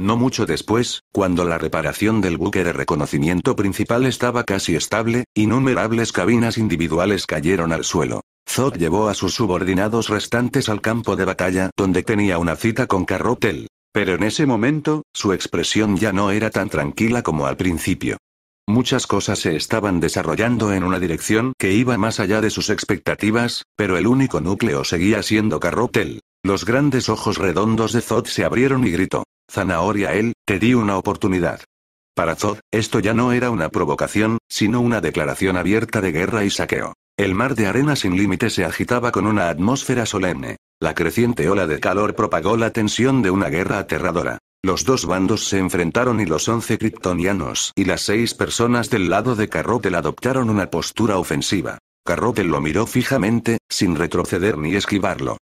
No mucho después, cuando la reparación del buque de reconocimiento principal estaba casi estable, innumerables cabinas individuales cayeron al suelo. Zod llevó a sus subordinados restantes al campo de batalla donde tenía una cita con Carrotel. Pero en ese momento, su expresión ya no era tan tranquila como al principio. Muchas cosas se estaban desarrollando en una dirección que iba más allá de sus expectativas, pero el único núcleo seguía siendo Carrotel. Los grandes ojos redondos de Zod se abrieron y gritó. Zanahoria él, te di una oportunidad. Para Zod, esto ya no era una provocación, sino una declaración abierta de guerra y saqueo. El mar de arena sin límite se agitaba con una atmósfera solemne. La creciente ola de calor propagó la tensión de una guerra aterradora. Los dos bandos se enfrentaron y los once kryptonianos y las seis personas del lado de Carrotel adoptaron una postura ofensiva. Carrotel lo miró fijamente, sin retroceder ni esquivarlo.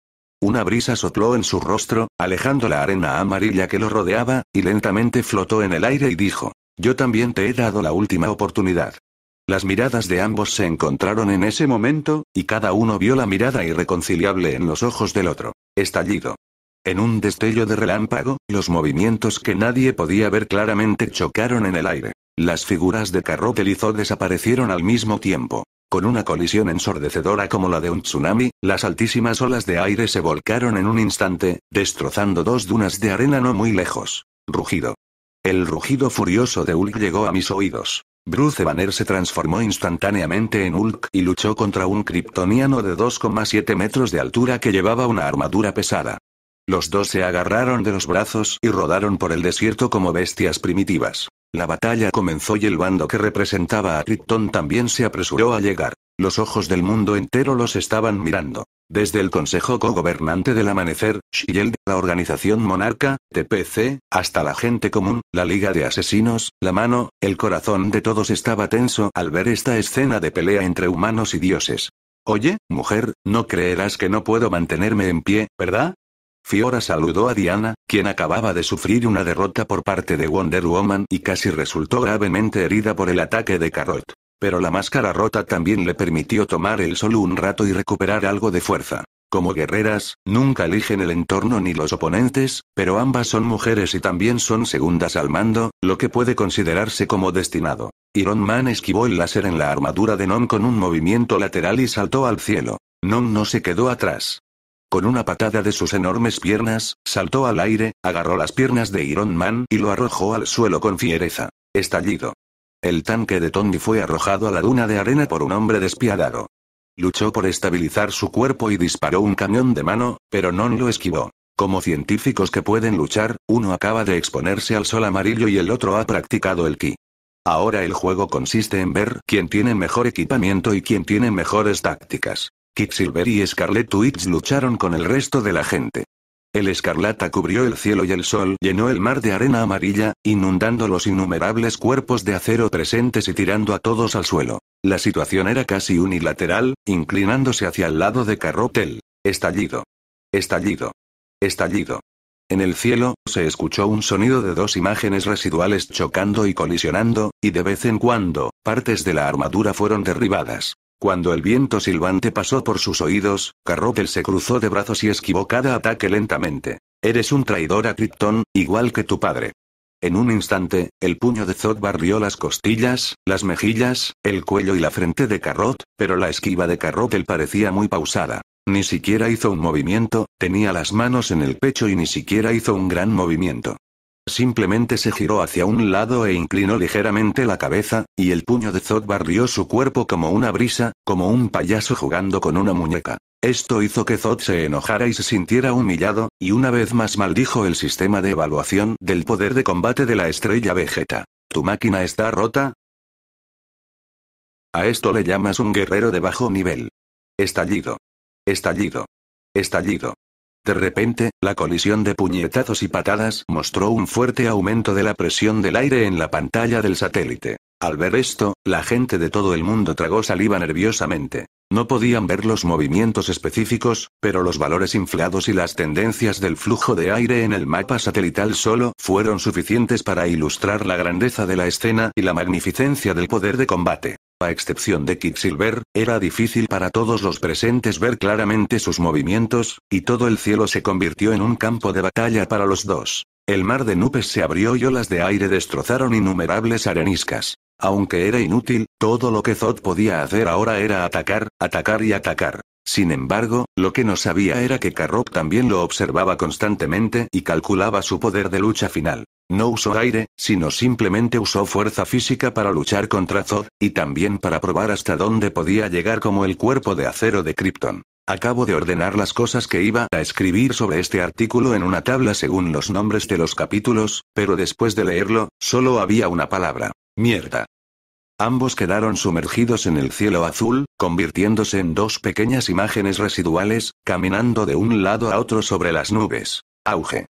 Una brisa sopló en su rostro, alejando la arena amarilla que lo rodeaba, y lentamente flotó en el aire y dijo, Yo también te he dado la última oportunidad. Las miradas de ambos se encontraron en ese momento, y cada uno vio la mirada irreconciliable en los ojos del otro. Estallido. En un destello de relámpago, los movimientos que nadie podía ver claramente chocaron en el aire. Las figuras de carro desaparecieron al mismo tiempo. Con una colisión ensordecedora como la de un tsunami, las altísimas olas de aire se volcaron en un instante, destrozando dos dunas de arena no muy lejos. Rugido. El rugido furioso de Hulk llegó a mis oídos. Bruce Banner se transformó instantáneamente en Hulk y luchó contra un kryptoniano de 2,7 metros de altura que llevaba una armadura pesada. Los dos se agarraron de los brazos y rodaron por el desierto como bestias primitivas. La batalla comenzó y el bando que representaba a Tripton también se apresuró a llegar. Los ojos del mundo entero los estaban mirando. Desde el Consejo Cogobernante del Amanecer, de la organización monarca, TPC, hasta la gente común, la Liga de Asesinos, la mano, el corazón de todos estaba tenso al ver esta escena de pelea entre humanos y dioses. Oye, mujer, no creerás que no puedo mantenerme en pie, ¿verdad? Fiora saludó a Diana, quien acababa de sufrir una derrota por parte de Wonder Woman y casi resultó gravemente herida por el ataque de Carrot. Pero la máscara rota también le permitió tomar el sol un rato y recuperar algo de fuerza. Como guerreras, nunca eligen el entorno ni los oponentes, pero ambas son mujeres y también son segundas al mando, lo que puede considerarse como destinado. Iron Man esquivó el láser en la armadura de Non con un movimiento lateral y saltó al cielo. Non no se quedó atrás. Con una patada de sus enormes piernas, saltó al aire, agarró las piernas de Iron Man y lo arrojó al suelo con fiereza. Estallido. El tanque de Tony fue arrojado a la duna de arena por un hombre despiadado. Luchó por estabilizar su cuerpo y disparó un cañón de mano, pero Non lo esquivó. Como científicos que pueden luchar, uno acaba de exponerse al sol amarillo y el otro ha practicado el ki. Ahora el juego consiste en ver quién tiene mejor equipamiento y quién tiene mejores tácticas. Quicksilver y Scarlet Witch lucharon con el resto de la gente. El escarlata cubrió el cielo y el sol llenó el mar de arena amarilla, inundando los innumerables cuerpos de acero presentes y tirando a todos al suelo. La situación era casi unilateral, inclinándose hacia el lado de Carrotel. Estallido. Estallido. Estallido. En el cielo, se escuchó un sonido de dos imágenes residuales chocando y colisionando, y de vez en cuando, partes de la armadura fueron derribadas. Cuando el viento silbante pasó por sus oídos, Carrotel se cruzó de brazos y esquivó cada ataque lentamente. Eres un traidor a Krypton, igual que tu padre. En un instante, el puño de Zod barrió las costillas, las mejillas, el cuello y la frente de Carrot, pero la esquiva de Carrotel parecía muy pausada. Ni siquiera hizo un movimiento, tenía las manos en el pecho y ni siquiera hizo un gran movimiento. Simplemente se giró hacia un lado e inclinó ligeramente la cabeza, y el puño de Zod barrió su cuerpo como una brisa, como un payaso jugando con una muñeca. Esto hizo que Zod se enojara y se sintiera humillado, y una vez más maldijo el sistema de evaluación del poder de combate de la estrella Vegeta. ¿Tu máquina está rota? A esto le llamas un guerrero de bajo nivel. Estallido. Estallido. Estallido. De repente, la colisión de puñetazos y patadas mostró un fuerte aumento de la presión del aire en la pantalla del satélite. Al ver esto, la gente de todo el mundo tragó saliva nerviosamente. No podían ver los movimientos específicos, pero los valores inflados y las tendencias del flujo de aire en el mapa satelital solo fueron suficientes para ilustrar la grandeza de la escena y la magnificencia del poder de combate. A excepción de Quicksilver, era difícil para todos los presentes ver claramente sus movimientos, y todo el cielo se convirtió en un campo de batalla para los dos. El mar de nubes se abrió y olas de aire destrozaron innumerables areniscas. Aunque era inútil, todo lo que Zod podía hacer ahora era atacar, atacar y atacar. Sin embargo, lo que no sabía era que Carrop también lo observaba constantemente y calculaba su poder de lucha final. No usó aire, sino simplemente usó fuerza física para luchar contra Zod, y también para probar hasta dónde podía llegar como el cuerpo de acero de Krypton. Acabo de ordenar las cosas que iba a escribir sobre este artículo en una tabla según los nombres de los capítulos, pero después de leerlo, solo había una palabra. Mierda. Ambos quedaron sumergidos en el cielo azul, convirtiéndose en dos pequeñas imágenes residuales, caminando de un lado a otro sobre las nubes. Auge.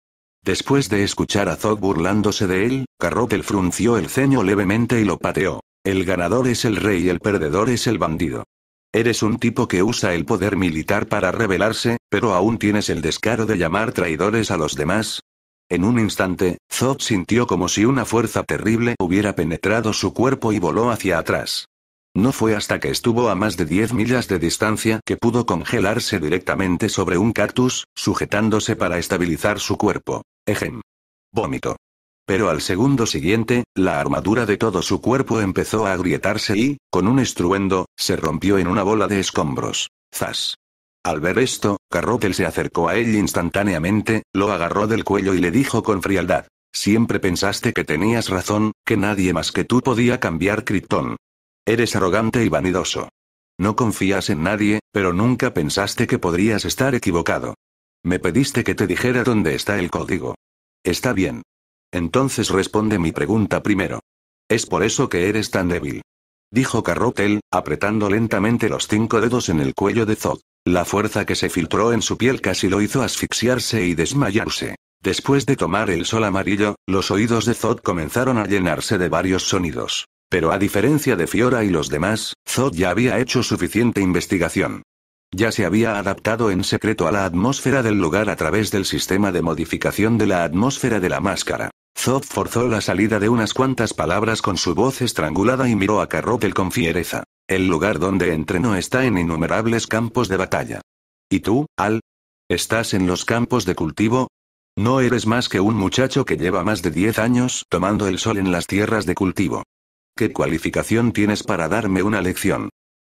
Después de escuchar a Zog burlándose de él, Carrotel frunció el ceño levemente y lo pateó. El ganador es el rey y el perdedor es el bandido. Eres un tipo que usa el poder militar para rebelarse, pero aún tienes el descaro de llamar traidores a los demás, en un instante, Zod sintió como si una fuerza terrible hubiera penetrado su cuerpo y voló hacia atrás. No fue hasta que estuvo a más de 10 millas de distancia que pudo congelarse directamente sobre un cactus, sujetándose para estabilizar su cuerpo. Ejem. Vómito. Pero al segundo siguiente, la armadura de todo su cuerpo empezó a agrietarse y, con un estruendo, se rompió en una bola de escombros. Zas. Al ver esto, Carrotel se acercó a él instantáneamente, lo agarró del cuello y le dijo con frialdad. Siempre pensaste que tenías razón, que nadie más que tú podía cambiar Krypton. Eres arrogante y vanidoso. No confías en nadie, pero nunca pensaste que podrías estar equivocado. Me pediste que te dijera dónde está el código. Está bien. Entonces responde mi pregunta primero. Es por eso que eres tan débil. Dijo Carrotel, apretando lentamente los cinco dedos en el cuello de Zod. La fuerza que se filtró en su piel casi lo hizo asfixiarse y desmayarse. Después de tomar el sol amarillo, los oídos de Zod comenzaron a llenarse de varios sonidos. Pero a diferencia de Fiora y los demás, Zod ya había hecho suficiente investigación. Ya se había adaptado en secreto a la atmósfera del lugar a través del sistema de modificación de la atmósfera de la máscara. Zod forzó la salida de unas cuantas palabras con su voz estrangulada y miró a Carrotel con fiereza. El lugar donde entrenó está en innumerables campos de batalla. ¿Y tú, Al? ¿Estás en los campos de cultivo? No eres más que un muchacho que lleva más de 10 años tomando el sol en las tierras de cultivo. ¿Qué cualificación tienes para darme una lección?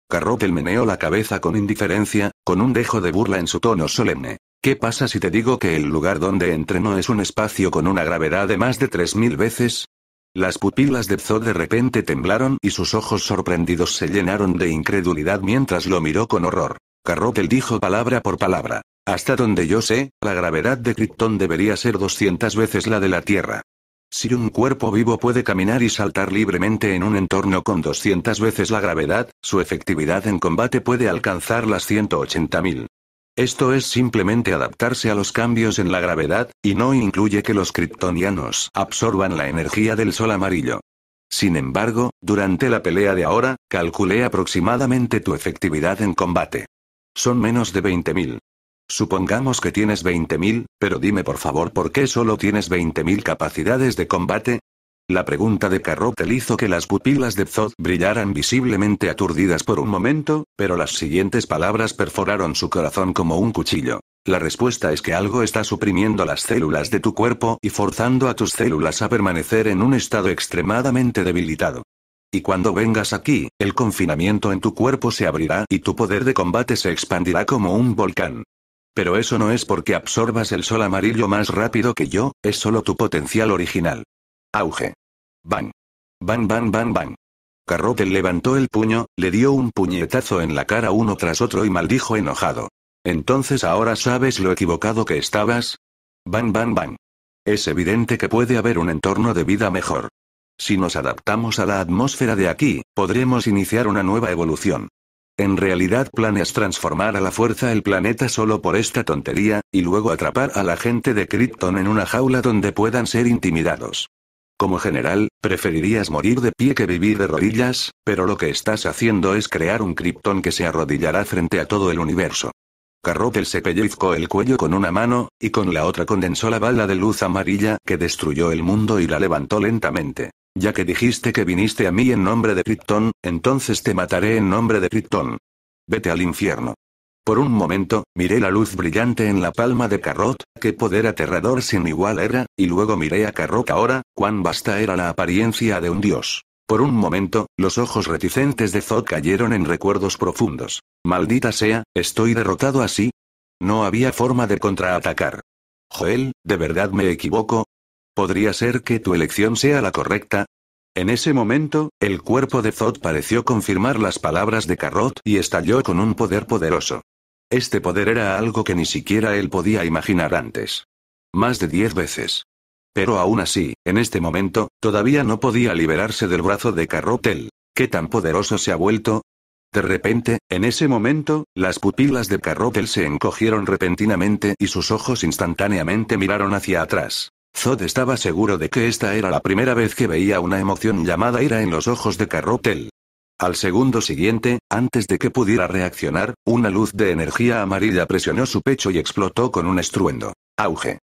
Carrotel meneó la cabeza con indiferencia, con un dejo de burla en su tono solemne. ¿Qué pasa si te digo que el lugar donde entreno es un espacio con una gravedad de más de 3.000 veces? Las pupilas de Zod de repente temblaron y sus ojos sorprendidos se llenaron de incredulidad mientras lo miró con horror. Carrotel dijo palabra por palabra. Hasta donde yo sé, la gravedad de Krypton debería ser 200 veces la de la Tierra. Si un cuerpo vivo puede caminar y saltar libremente en un entorno con 200 veces la gravedad, su efectividad en combate puede alcanzar las 180.000. Esto es simplemente adaptarse a los cambios en la gravedad, y no incluye que los kryptonianos absorban la energía del sol amarillo. Sin embargo, durante la pelea de ahora, calculé aproximadamente tu efectividad en combate. Son menos de 20.000. Supongamos que tienes 20.000, pero dime por favor por qué solo tienes 20.000 capacidades de combate. La pregunta de Carrotel hizo que las pupilas de Zod brillaran visiblemente aturdidas por un momento, pero las siguientes palabras perforaron su corazón como un cuchillo. La respuesta es que algo está suprimiendo las células de tu cuerpo y forzando a tus células a permanecer en un estado extremadamente debilitado. Y cuando vengas aquí, el confinamiento en tu cuerpo se abrirá y tu poder de combate se expandirá como un volcán. Pero eso no es porque absorbas el sol amarillo más rápido que yo, es solo tu potencial original. Auge. Bang. Bang, bang, bang, bang. Carrotel levantó el puño, le dio un puñetazo en la cara uno tras otro y maldijo enojado. Entonces ahora sabes lo equivocado que estabas. Bang, bang, bang. Es evidente que puede haber un entorno de vida mejor. Si nos adaptamos a la atmósfera de aquí, podremos iniciar una nueva evolución. En realidad planes transformar a la fuerza el planeta solo por esta tontería, y luego atrapar a la gente de Krypton en una jaula donde puedan ser intimidados. Como general, preferirías morir de pie que vivir de rodillas, pero lo que estás haciendo es crear un Krypton que se arrodillará frente a todo el universo. Carrotel se pellizcó el cuello con una mano, y con la otra condensó la bala de luz amarilla que destruyó el mundo y la levantó lentamente. Ya que dijiste que viniste a mí en nombre de Krypton, entonces te mataré en nombre de Krypton. Vete al infierno. Por un momento, miré la luz brillante en la palma de Carrot, qué poder aterrador sin igual era, y luego miré a Carrot ahora, cuán vasta era la apariencia de un dios. Por un momento, los ojos reticentes de Zod cayeron en recuerdos profundos. Maldita sea, estoy derrotado así. No había forma de contraatacar. Joel, ¿de verdad me equivoco? ¿Podría ser que tu elección sea la correcta? En ese momento, el cuerpo de Zod pareció confirmar las palabras de Carrot y estalló con un poder poderoso. Este poder era algo que ni siquiera él podía imaginar antes. Más de diez veces. Pero aún así, en este momento, todavía no podía liberarse del brazo de Carrotel. ¿Qué tan poderoso se ha vuelto? De repente, en ese momento, las pupilas de Carrotel se encogieron repentinamente y sus ojos instantáneamente miraron hacia atrás. Zod estaba seguro de que esta era la primera vez que veía una emoción llamada ira en los ojos de Carrotel. Al segundo siguiente, antes de que pudiera reaccionar, una luz de energía amarilla presionó su pecho y explotó con un estruendo. Auge.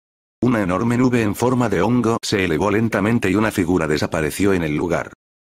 Una enorme nube en forma de hongo se elevó lentamente y una figura desapareció en el lugar.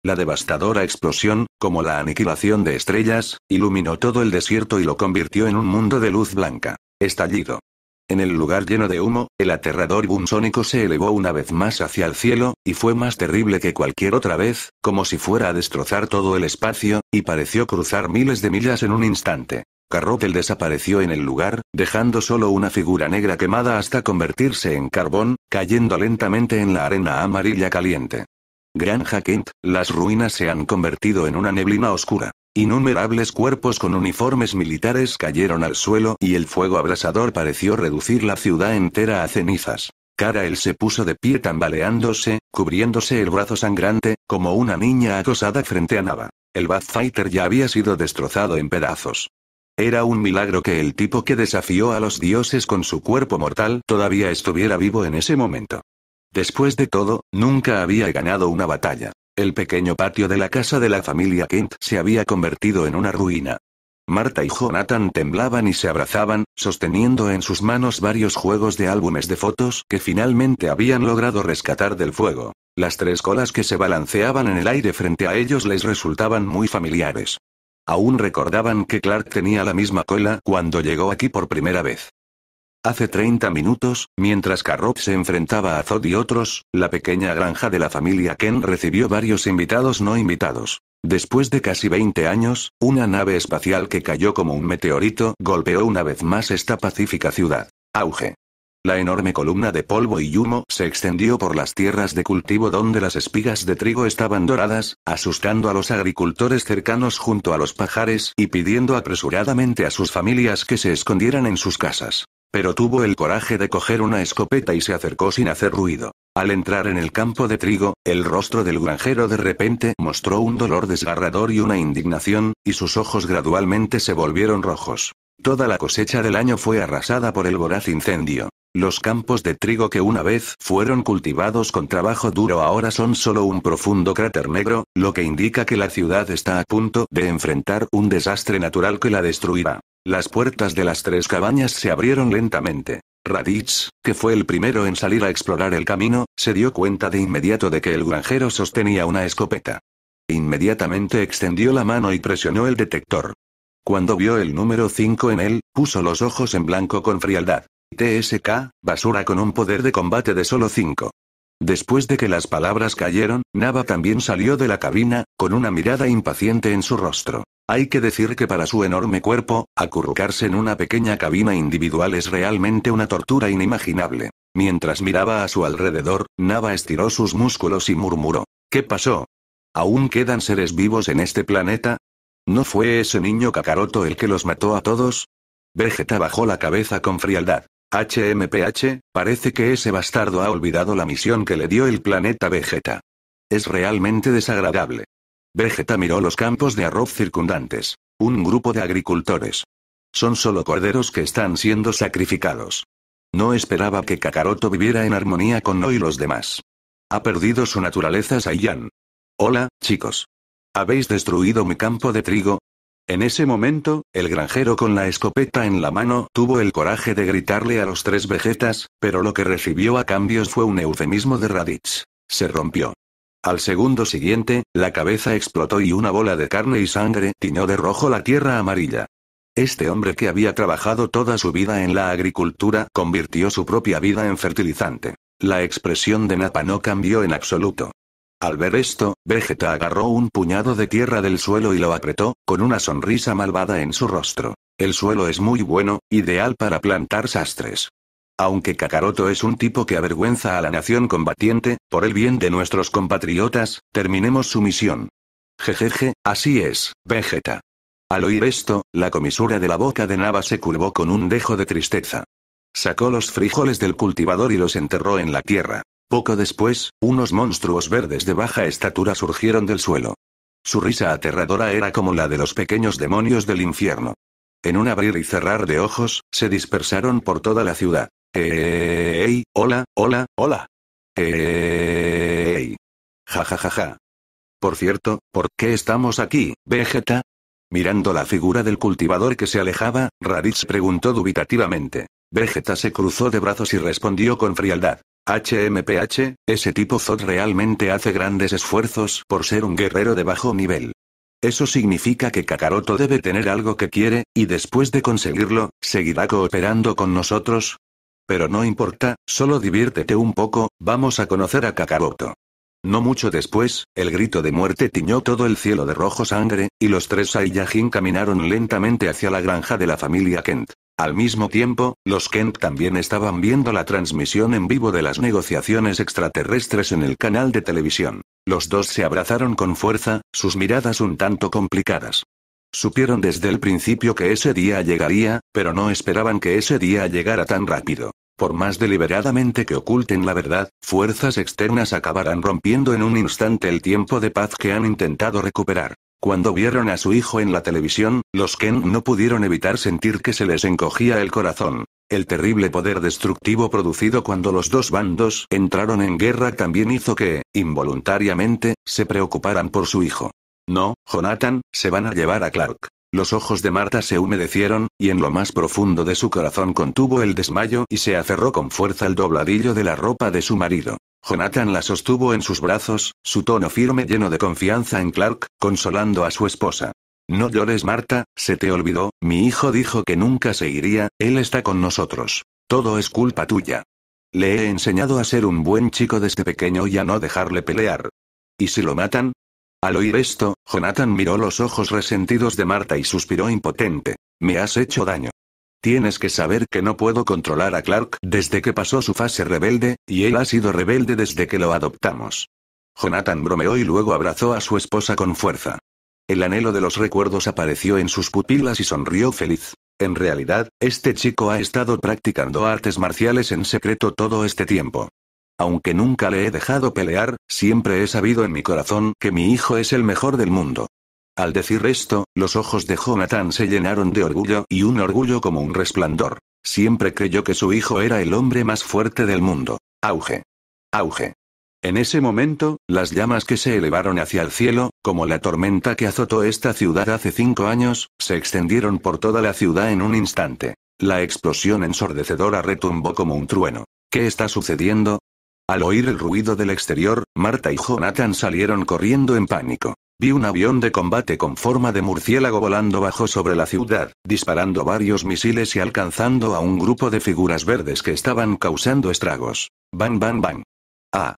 La devastadora explosión, como la aniquilación de estrellas, iluminó todo el desierto y lo convirtió en un mundo de luz blanca. Estallido. En el lugar lleno de humo, el aterrador boom sónico se elevó una vez más hacia el cielo, y fue más terrible que cualquier otra vez, como si fuera a destrozar todo el espacio, y pareció cruzar miles de millas en un instante. Carrotel desapareció en el lugar, dejando solo una figura negra quemada hasta convertirse en carbón, cayendo lentamente en la arena amarilla caliente. Gran Kent, las ruinas se han convertido en una neblina oscura. Innumerables cuerpos con uniformes militares cayeron al suelo y el fuego abrasador pareció reducir la ciudad entera a cenizas. Karael se puso de pie tambaleándose, cubriéndose el brazo sangrante, como una niña acosada frente a Nava. El Bad ya había sido destrozado en pedazos. Era un milagro que el tipo que desafió a los dioses con su cuerpo mortal todavía estuviera vivo en ese momento. Después de todo, nunca había ganado una batalla. El pequeño patio de la casa de la familia Kent se había convertido en una ruina. Marta y Jonathan temblaban y se abrazaban, sosteniendo en sus manos varios juegos de álbumes de fotos que finalmente habían logrado rescatar del fuego. Las tres colas que se balanceaban en el aire frente a ellos les resultaban muy familiares. Aún recordaban que Clark tenía la misma cola cuando llegó aquí por primera vez. Hace 30 minutos, mientras Carrot se enfrentaba a Zod y otros, la pequeña granja de la familia Ken recibió varios invitados no invitados. Después de casi 20 años, una nave espacial que cayó como un meteorito golpeó una vez más esta pacífica ciudad. Auge. La enorme columna de polvo y humo se extendió por las tierras de cultivo donde las espigas de trigo estaban doradas, asustando a los agricultores cercanos junto a los pajares y pidiendo apresuradamente a sus familias que se escondieran en sus casas pero tuvo el coraje de coger una escopeta y se acercó sin hacer ruido. Al entrar en el campo de trigo, el rostro del granjero de repente mostró un dolor desgarrador y una indignación, y sus ojos gradualmente se volvieron rojos. Toda la cosecha del año fue arrasada por el voraz incendio. Los campos de trigo que una vez fueron cultivados con trabajo duro ahora son solo un profundo cráter negro, lo que indica que la ciudad está a punto de enfrentar un desastre natural que la destruirá. Las puertas de las tres cabañas se abrieron lentamente. Raditz, que fue el primero en salir a explorar el camino, se dio cuenta de inmediato de que el granjero sostenía una escopeta. Inmediatamente extendió la mano y presionó el detector. Cuando vio el número 5 en él, puso los ojos en blanco con frialdad. TSK, basura con un poder de combate de solo 5. Después de que las palabras cayeron, Nava también salió de la cabina, con una mirada impaciente en su rostro. Hay que decir que para su enorme cuerpo, acurrucarse en una pequeña cabina individual es realmente una tortura inimaginable. Mientras miraba a su alrededor, Nava estiró sus músculos y murmuró. ¿Qué pasó? ¿Aún quedan seres vivos en este planeta? ¿No fue ese niño cacaroto el que los mató a todos? Vegeta bajó la cabeza con frialdad. HMPH, parece que ese bastardo ha olvidado la misión que le dio el planeta Vegeta. Es realmente desagradable. Vegeta miró los campos de arroz circundantes. Un grupo de agricultores. Son solo corderos que están siendo sacrificados. No esperaba que Kakaroto viviera en armonía con No y los demás. Ha perdido su naturaleza Saiyan. Hola, chicos. ¿Habéis destruido mi campo de trigo? En ese momento, el granjero con la escopeta en la mano tuvo el coraje de gritarle a los tres vegetas, pero lo que recibió a cambio fue un eufemismo de Raditz. Se rompió. Al segundo siguiente, la cabeza explotó y una bola de carne y sangre tiñó de rojo la tierra amarilla. Este hombre que había trabajado toda su vida en la agricultura convirtió su propia vida en fertilizante. La expresión de Napa no cambió en absoluto. Al ver esto, Vegeta agarró un puñado de tierra del suelo y lo apretó, con una sonrisa malvada en su rostro. El suelo es muy bueno, ideal para plantar sastres. Aunque Kakaroto es un tipo que avergüenza a la nación combatiente, por el bien de nuestros compatriotas, terminemos su misión. Jejeje, así es, Vegeta. Al oír esto, la comisura de la boca de Nava se curvó con un dejo de tristeza. Sacó los frijoles del cultivador y los enterró en la tierra. Poco después, unos monstruos verdes de baja estatura surgieron del suelo. Su risa aterradora era como la de los pequeños demonios del infierno. En un abrir y cerrar de ojos, se dispersaron por toda la ciudad. Eh, eh, eh, ¡Ey! ¡Hola, hola, hola! ¡Ey! ¡Ja, ja, ja, ja! Por cierto, ¿por qué estamos aquí, Vegeta? Mirando la figura del cultivador que se alejaba, Raditz preguntó dubitativamente. Vegeta se cruzó de brazos y respondió con frialdad. HMPH, ese tipo Zod realmente hace grandes esfuerzos por ser un guerrero de bajo nivel. Eso significa que Kakaroto debe tener algo que quiere, y después de conseguirlo, seguirá cooperando con nosotros. Pero no importa, solo diviértete un poco, vamos a conocer a Kakaroto. No mucho después, el grito de muerte tiñó todo el cielo de rojo sangre, y los tres Saiyajin caminaron lentamente hacia la granja de la familia Kent. Al mismo tiempo, los Kent también estaban viendo la transmisión en vivo de las negociaciones extraterrestres en el canal de televisión. Los dos se abrazaron con fuerza, sus miradas un tanto complicadas. Supieron desde el principio que ese día llegaría, pero no esperaban que ese día llegara tan rápido. Por más deliberadamente que oculten la verdad, fuerzas externas acabarán rompiendo en un instante el tiempo de paz que han intentado recuperar. Cuando vieron a su hijo en la televisión, los Ken no pudieron evitar sentir que se les encogía el corazón. El terrible poder destructivo producido cuando los dos bandos entraron en guerra también hizo que, involuntariamente, se preocuparan por su hijo. No, Jonathan, se van a llevar a Clark. Los ojos de Marta se humedecieron, y en lo más profundo de su corazón contuvo el desmayo y se aferró con fuerza al dobladillo de la ropa de su marido. Jonathan la sostuvo en sus brazos, su tono firme lleno de confianza en Clark, consolando a su esposa. No llores Marta, se te olvidó, mi hijo dijo que nunca se iría, él está con nosotros. Todo es culpa tuya. Le he enseñado a ser un buen chico desde pequeño y a no dejarle pelear. ¿Y si lo matan? Al oír esto, Jonathan miró los ojos resentidos de Marta y suspiró impotente. Me has hecho daño. Tienes que saber que no puedo controlar a Clark desde que pasó su fase rebelde, y él ha sido rebelde desde que lo adoptamos. Jonathan bromeó y luego abrazó a su esposa con fuerza. El anhelo de los recuerdos apareció en sus pupilas y sonrió feliz. En realidad, este chico ha estado practicando artes marciales en secreto todo este tiempo. Aunque nunca le he dejado pelear, siempre he sabido en mi corazón que mi hijo es el mejor del mundo. Al decir esto, los ojos de Jonathan se llenaron de orgullo y un orgullo como un resplandor. Siempre creyó que su hijo era el hombre más fuerte del mundo. Auge. Auge. En ese momento, las llamas que se elevaron hacia el cielo, como la tormenta que azotó esta ciudad hace cinco años, se extendieron por toda la ciudad en un instante. La explosión ensordecedora retumbó como un trueno. ¿Qué está sucediendo? Al oír el ruido del exterior, Marta y Jonathan salieron corriendo en pánico. Vi un avión de combate con forma de murciélago volando bajo sobre la ciudad, disparando varios misiles y alcanzando a un grupo de figuras verdes que estaban causando estragos. Bang, bang, bang. Ah,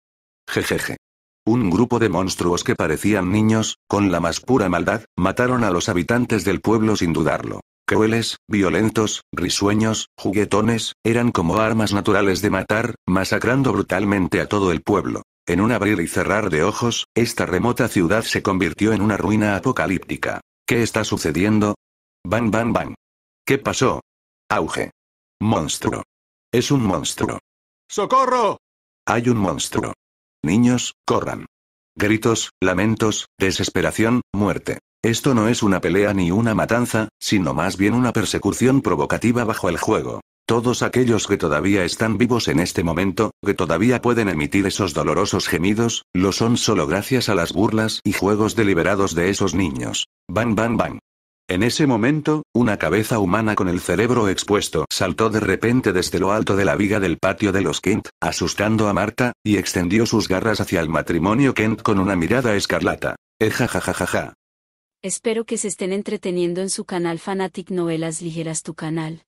Jejeje. Un grupo de monstruos que parecían niños, con la más pura maldad, mataron a los habitantes del pueblo sin dudarlo. Crueles, violentos, risueños, juguetones, eran como armas naturales de matar, masacrando brutalmente a todo el pueblo. En un abrir y cerrar de ojos, esta remota ciudad se convirtió en una ruina apocalíptica. ¿Qué está sucediendo? Bang, bang, bang. ¿Qué pasó? Auge. Monstruo. Es un monstruo. ¡Socorro! Hay un monstruo. Niños, corran. Gritos, lamentos, desesperación, muerte. Esto no es una pelea ni una matanza, sino más bien una persecución provocativa bajo el juego. Todos aquellos que todavía están vivos en este momento, que todavía pueden emitir esos dolorosos gemidos, lo son solo gracias a las burlas y juegos deliberados de esos niños. Bang, bang, bang. En ese momento, una cabeza humana con el cerebro expuesto saltó de repente desde lo alto de la viga del patio de los Kent, asustando a Marta, y extendió sus garras hacia el matrimonio Kent con una mirada escarlata. Eh, ja! Espero que se estén entreteniendo en su canal Fanatic Novelas Ligeras tu canal.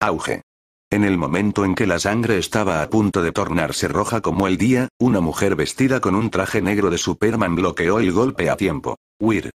Auge. En el momento en que la sangre estaba a punto de tornarse roja como el día, una mujer vestida con un traje negro de Superman bloqueó el golpe a tiempo. Weir,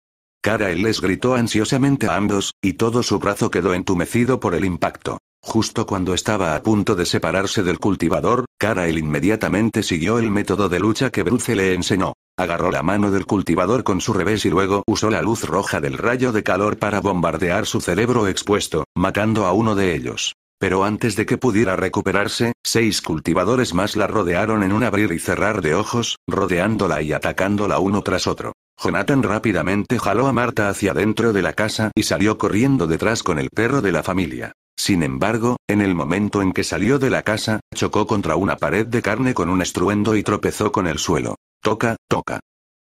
Karael les gritó ansiosamente a ambos, y todo su brazo quedó entumecido por el impacto. Justo cuando estaba a punto de separarse del cultivador, Karael inmediatamente siguió el método de lucha que Bruce le enseñó. Agarró la mano del cultivador con su revés y luego usó la luz roja del rayo de calor para bombardear su cerebro expuesto, matando a uno de ellos. Pero antes de que pudiera recuperarse, seis cultivadores más la rodearon en un abrir y cerrar de ojos, rodeándola y atacándola uno tras otro. Jonathan rápidamente jaló a Marta hacia dentro de la casa y salió corriendo detrás con el perro de la familia. Sin embargo, en el momento en que salió de la casa, chocó contra una pared de carne con un estruendo y tropezó con el suelo. Toca, toca.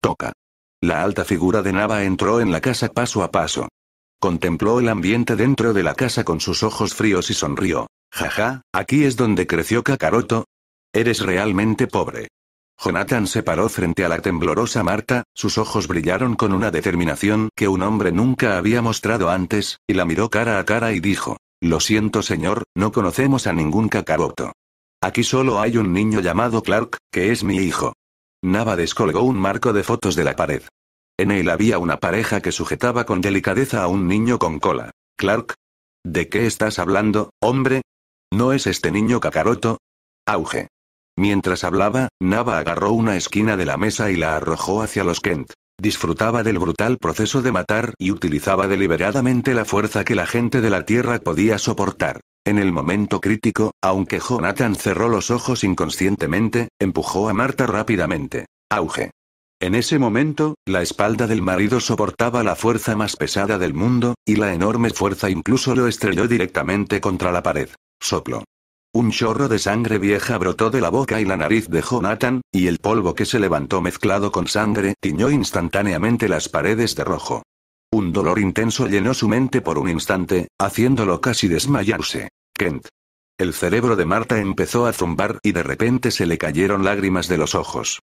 Toca. La alta figura de Nava entró en la casa paso a paso. Contempló el ambiente dentro de la casa con sus ojos fríos y sonrió. Jaja, aquí es donde creció Kakaroto. Eres realmente pobre. Jonathan se paró frente a la temblorosa Marta, sus ojos brillaron con una determinación que un hombre nunca había mostrado antes, y la miró cara a cara y dijo, Lo siento señor, no conocemos a ningún Kakaroto. Aquí solo hay un niño llamado Clark, que es mi hijo. Nava descolgó un marco de fotos de la pared. En él había una pareja que sujetaba con delicadeza a un niño con cola. Clark. ¿De qué estás hablando, hombre? ¿No es este niño cacaroto? Auge. Mientras hablaba, Nava agarró una esquina de la mesa y la arrojó hacia los Kent. Disfrutaba del brutal proceso de matar y utilizaba deliberadamente la fuerza que la gente de la Tierra podía soportar. En el momento crítico, aunque Jonathan cerró los ojos inconscientemente, empujó a Marta rápidamente. Auge. En ese momento, la espalda del marido soportaba la fuerza más pesada del mundo, y la enorme fuerza incluso lo estrelló directamente contra la pared. Soplo. Un chorro de sangre vieja brotó de la boca y la nariz de Jonathan, y el polvo que se levantó mezclado con sangre tiñó instantáneamente las paredes de rojo. Un dolor intenso llenó su mente por un instante, haciéndolo casi desmayarse. Kent. El cerebro de Marta empezó a zumbar y de repente se le cayeron lágrimas de los ojos.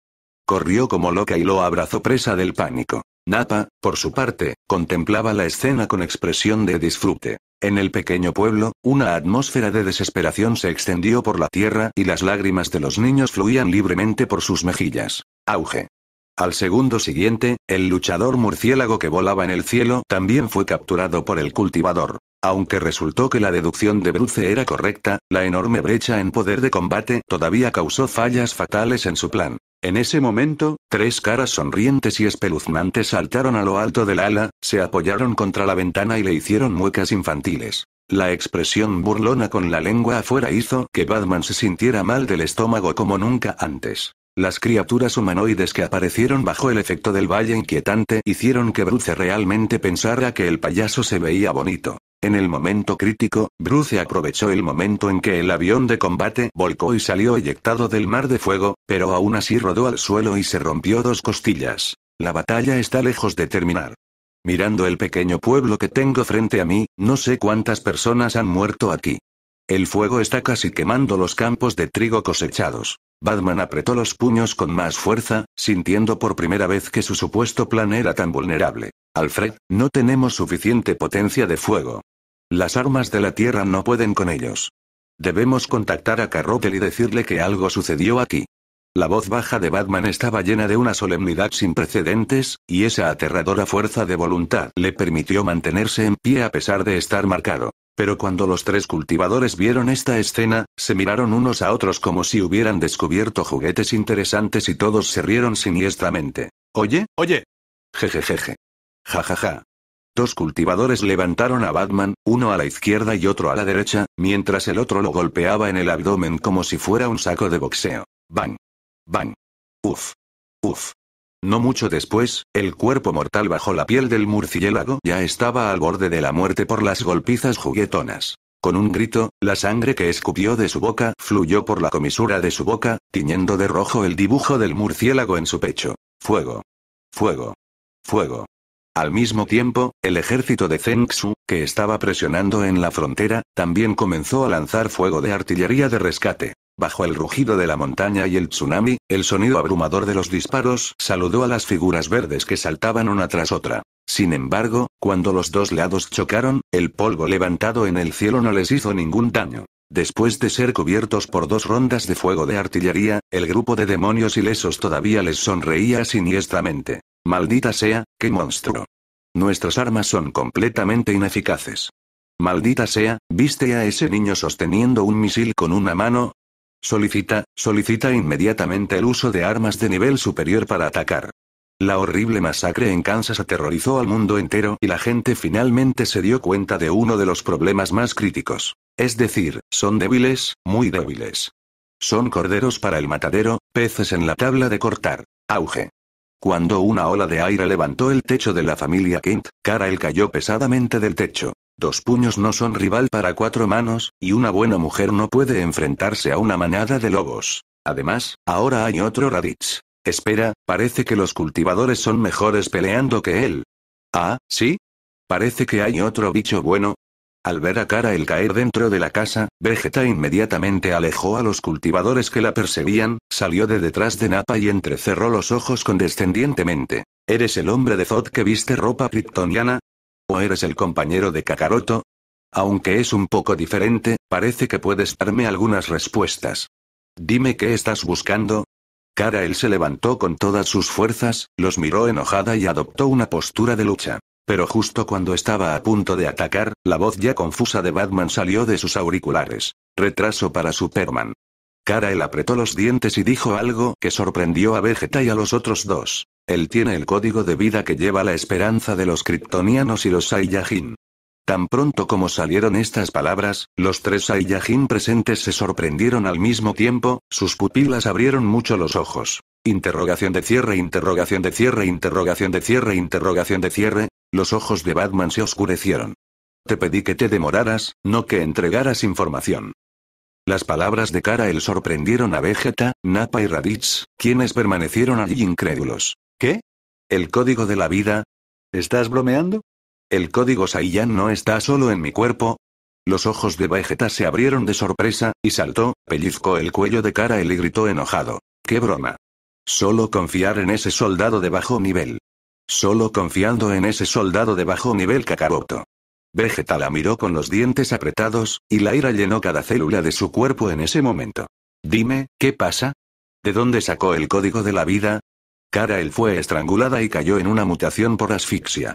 Corrió como loca y lo abrazó presa del pánico. Napa, por su parte, contemplaba la escena con expresión de disfrute. En el pequeño pueblo, una atmósfera de desesperación se extendió por la tierra y las lágrimas de los niños fluían libremente por sus mejillas. Auge. Al segundo siguiente, el luchador murciélago que volaba en el cielo también fue capturado por el cultivador. Aunque resultó que la deducción de Bruce era correcta, la enorme brecha en poder de combate todavía causó fallas fatales en su plan. En ese momento, tres caras sonrientes y espeluznantes saltaron a lo alto del ala, se apoyaron contra la ventana y le hicieron muecas infantiles. La expresión burlona con la lengua afuera hizo que Batman se sintiera mal del estómago como nunca antes. Las criaturas humanoides que aparecieron bajo el efecto del valle inquietante hicieron que Bruce realmente pensara que el payaso se veía bonito. En el momento crítico, Bruce aprovechó el momento en que el avión de combate volcó y salió eyectado del mar de fuego, pero aún así rodó al suelo y se rompió dos costillas. La batalla está lejos de terminar. Mirando el pequeño pueblo que tengo frente a mí, no sé cuántas personas han muerto aquí. El fuego está casi quemando los campos de trigo cosechados. Batman apretó los puños con más fuerza, sintiendo por primera vez que su supuesto plan era tan vulnerable. Alfred, no tenemos suficiente potencia de fuego. Las armas de la Tierra no pueden con ellos. Debemos contactar a Carrotel y decirle que algo sucedió aquí. La voz baja de Batman estaba llena de una solemnidad sin precedentes, y esa aterradora fuerza de voluntad le permitió mantenerse en pie a pesar de estar marcado. Pero cuando los tres cultivadores vieron esta escena, se miraron unos a otros como si hubieran descubierto juguetes interesantes y todos se rieron siniestramente. Oye, oye. Jejejeje. Jajaja. Dos cultivadores levantaron a Batman, uno a la izquierda y otro a la derecha, mientras el otro lo golpeaba en el abdomen como si fuera un saco de boxeo. Bang. Bang. Uf. Uf. No mucho después, el cuerpo mortal bajo la piel del murciélago ya estaba al borde de la muerte por las golpizas juguetonas. Con un grito, la sangre que escupió de su boca fluyó por la comisura de su boca, tiñendo de rojo el dibujo del murciélago en su pecho. Fuego. Fuego. Fuego. Al mismo tiempo, el ejército de Zengxu, que estaba presionando en la frontera, también comenzó a lanzar fuego de artillería de rescate. Bajo el rugido de la montaña y el tsunami, el sonido abrumador de los disparos saludó a las figuras verdes que saltaban una tras otra. Sin embargo, cuando los dos lados chocaron, el polvo levantado en el cielo no les hizo ningún daño. Después de ser cubiertos por dos rondas de fuego de artillería, el grupo de demonios ilesos todavía les sonreía siniestramente. Maldita sea, qué monstruo. Nuestras armas son completamente ineficaces. Maldita sea, viste a ese niño sosteniendo un misil con una mano, Solicita, solicita inmediatamente el uso de armas de nivel superior para atacar. La horrible masacre en Kansas aterrorizó al mundo entero y la gente finalmente se dio cuenta de uno de los problemas más críticos. Es decir, son débiles, muy débiles. Son corderos para el matadero, peces en la tabla de cortar. Auge. Cuando una ola de aire levantó el techo de la familia Kent, Carol cayó pesadamente del techo. Dos puños no son rival para cuatro manos, y una buena mujer no puede enfrentarse a una manada de lobos. Además, ahora hay otro Raditz. Espera, parece que los cultivadores son mejores peleando que él. Ah, ¿sí? Parece que hay otro bicho bueno. Al ver a Cara el caer dentro de la casa, Vegeta inmediatamente alejó a los cultivadores que la perseguían, salió de detrás de Napa y entrecerró los ojos condescendientemente. Eres el hombre de Zod que viste ropa kryptoniana, ¿O eres el compañero de Kakaroto? Aunque es un poco diferente, parece que puedes darme algunas respuestas. Dime qué estás buscando. Karael se levantó con todas sus fuerzas, los miró enojada y adoptó una postura de lucha. Pero justo cuando estaba a punto de atacar, la voz ya confusa de Batman salió de sus auriculares. Retraso para Superman él apretó los dientes y dijo algo que sorprendió a Vegeta y a los otros dos. Él tiene el código de vida que lleva la esperanza de los kryptonianos y los Saiyajin. Tan pronto como salieron estas palabras, los tres Saiyajin presentes se sorprendieron al mismo tiempo, sus pupilas abrieron mucho los ojos. Interrogación de cierre, interrogación de cierre, interrogación de cierre, interrogación de cierre, los ojos de Batman se oscurecieron. Te pedí que te demoraras, no que entregaras información. Las palabras de Karael sorprendieron a Vegeta, Nappa y Raditz, quienes permanecieron allí incrédulos. ¿Qué? ¿El código de la vida? ¿Estás bromeando? El código Saiyan no está solo en mi cuerpo, los ojos de Vegeta se abrieron de sorpresa, y saltó, pellizcó el cuello de Karael y gritó enojado. ¡Qué broma! Solo confiar en ese soldado de bajo nivel. Solo confiando en ese soldado de bajo nivel Kakaroto. Vegeta la miró con los dientes apretados, y la ira llenó cada célula de su cuerpo en ese momento. Dime, ¿qué pasa? ¿De dónde sacó el código de la vida? él fue estrangulada y cayó en una mutación por asfixia.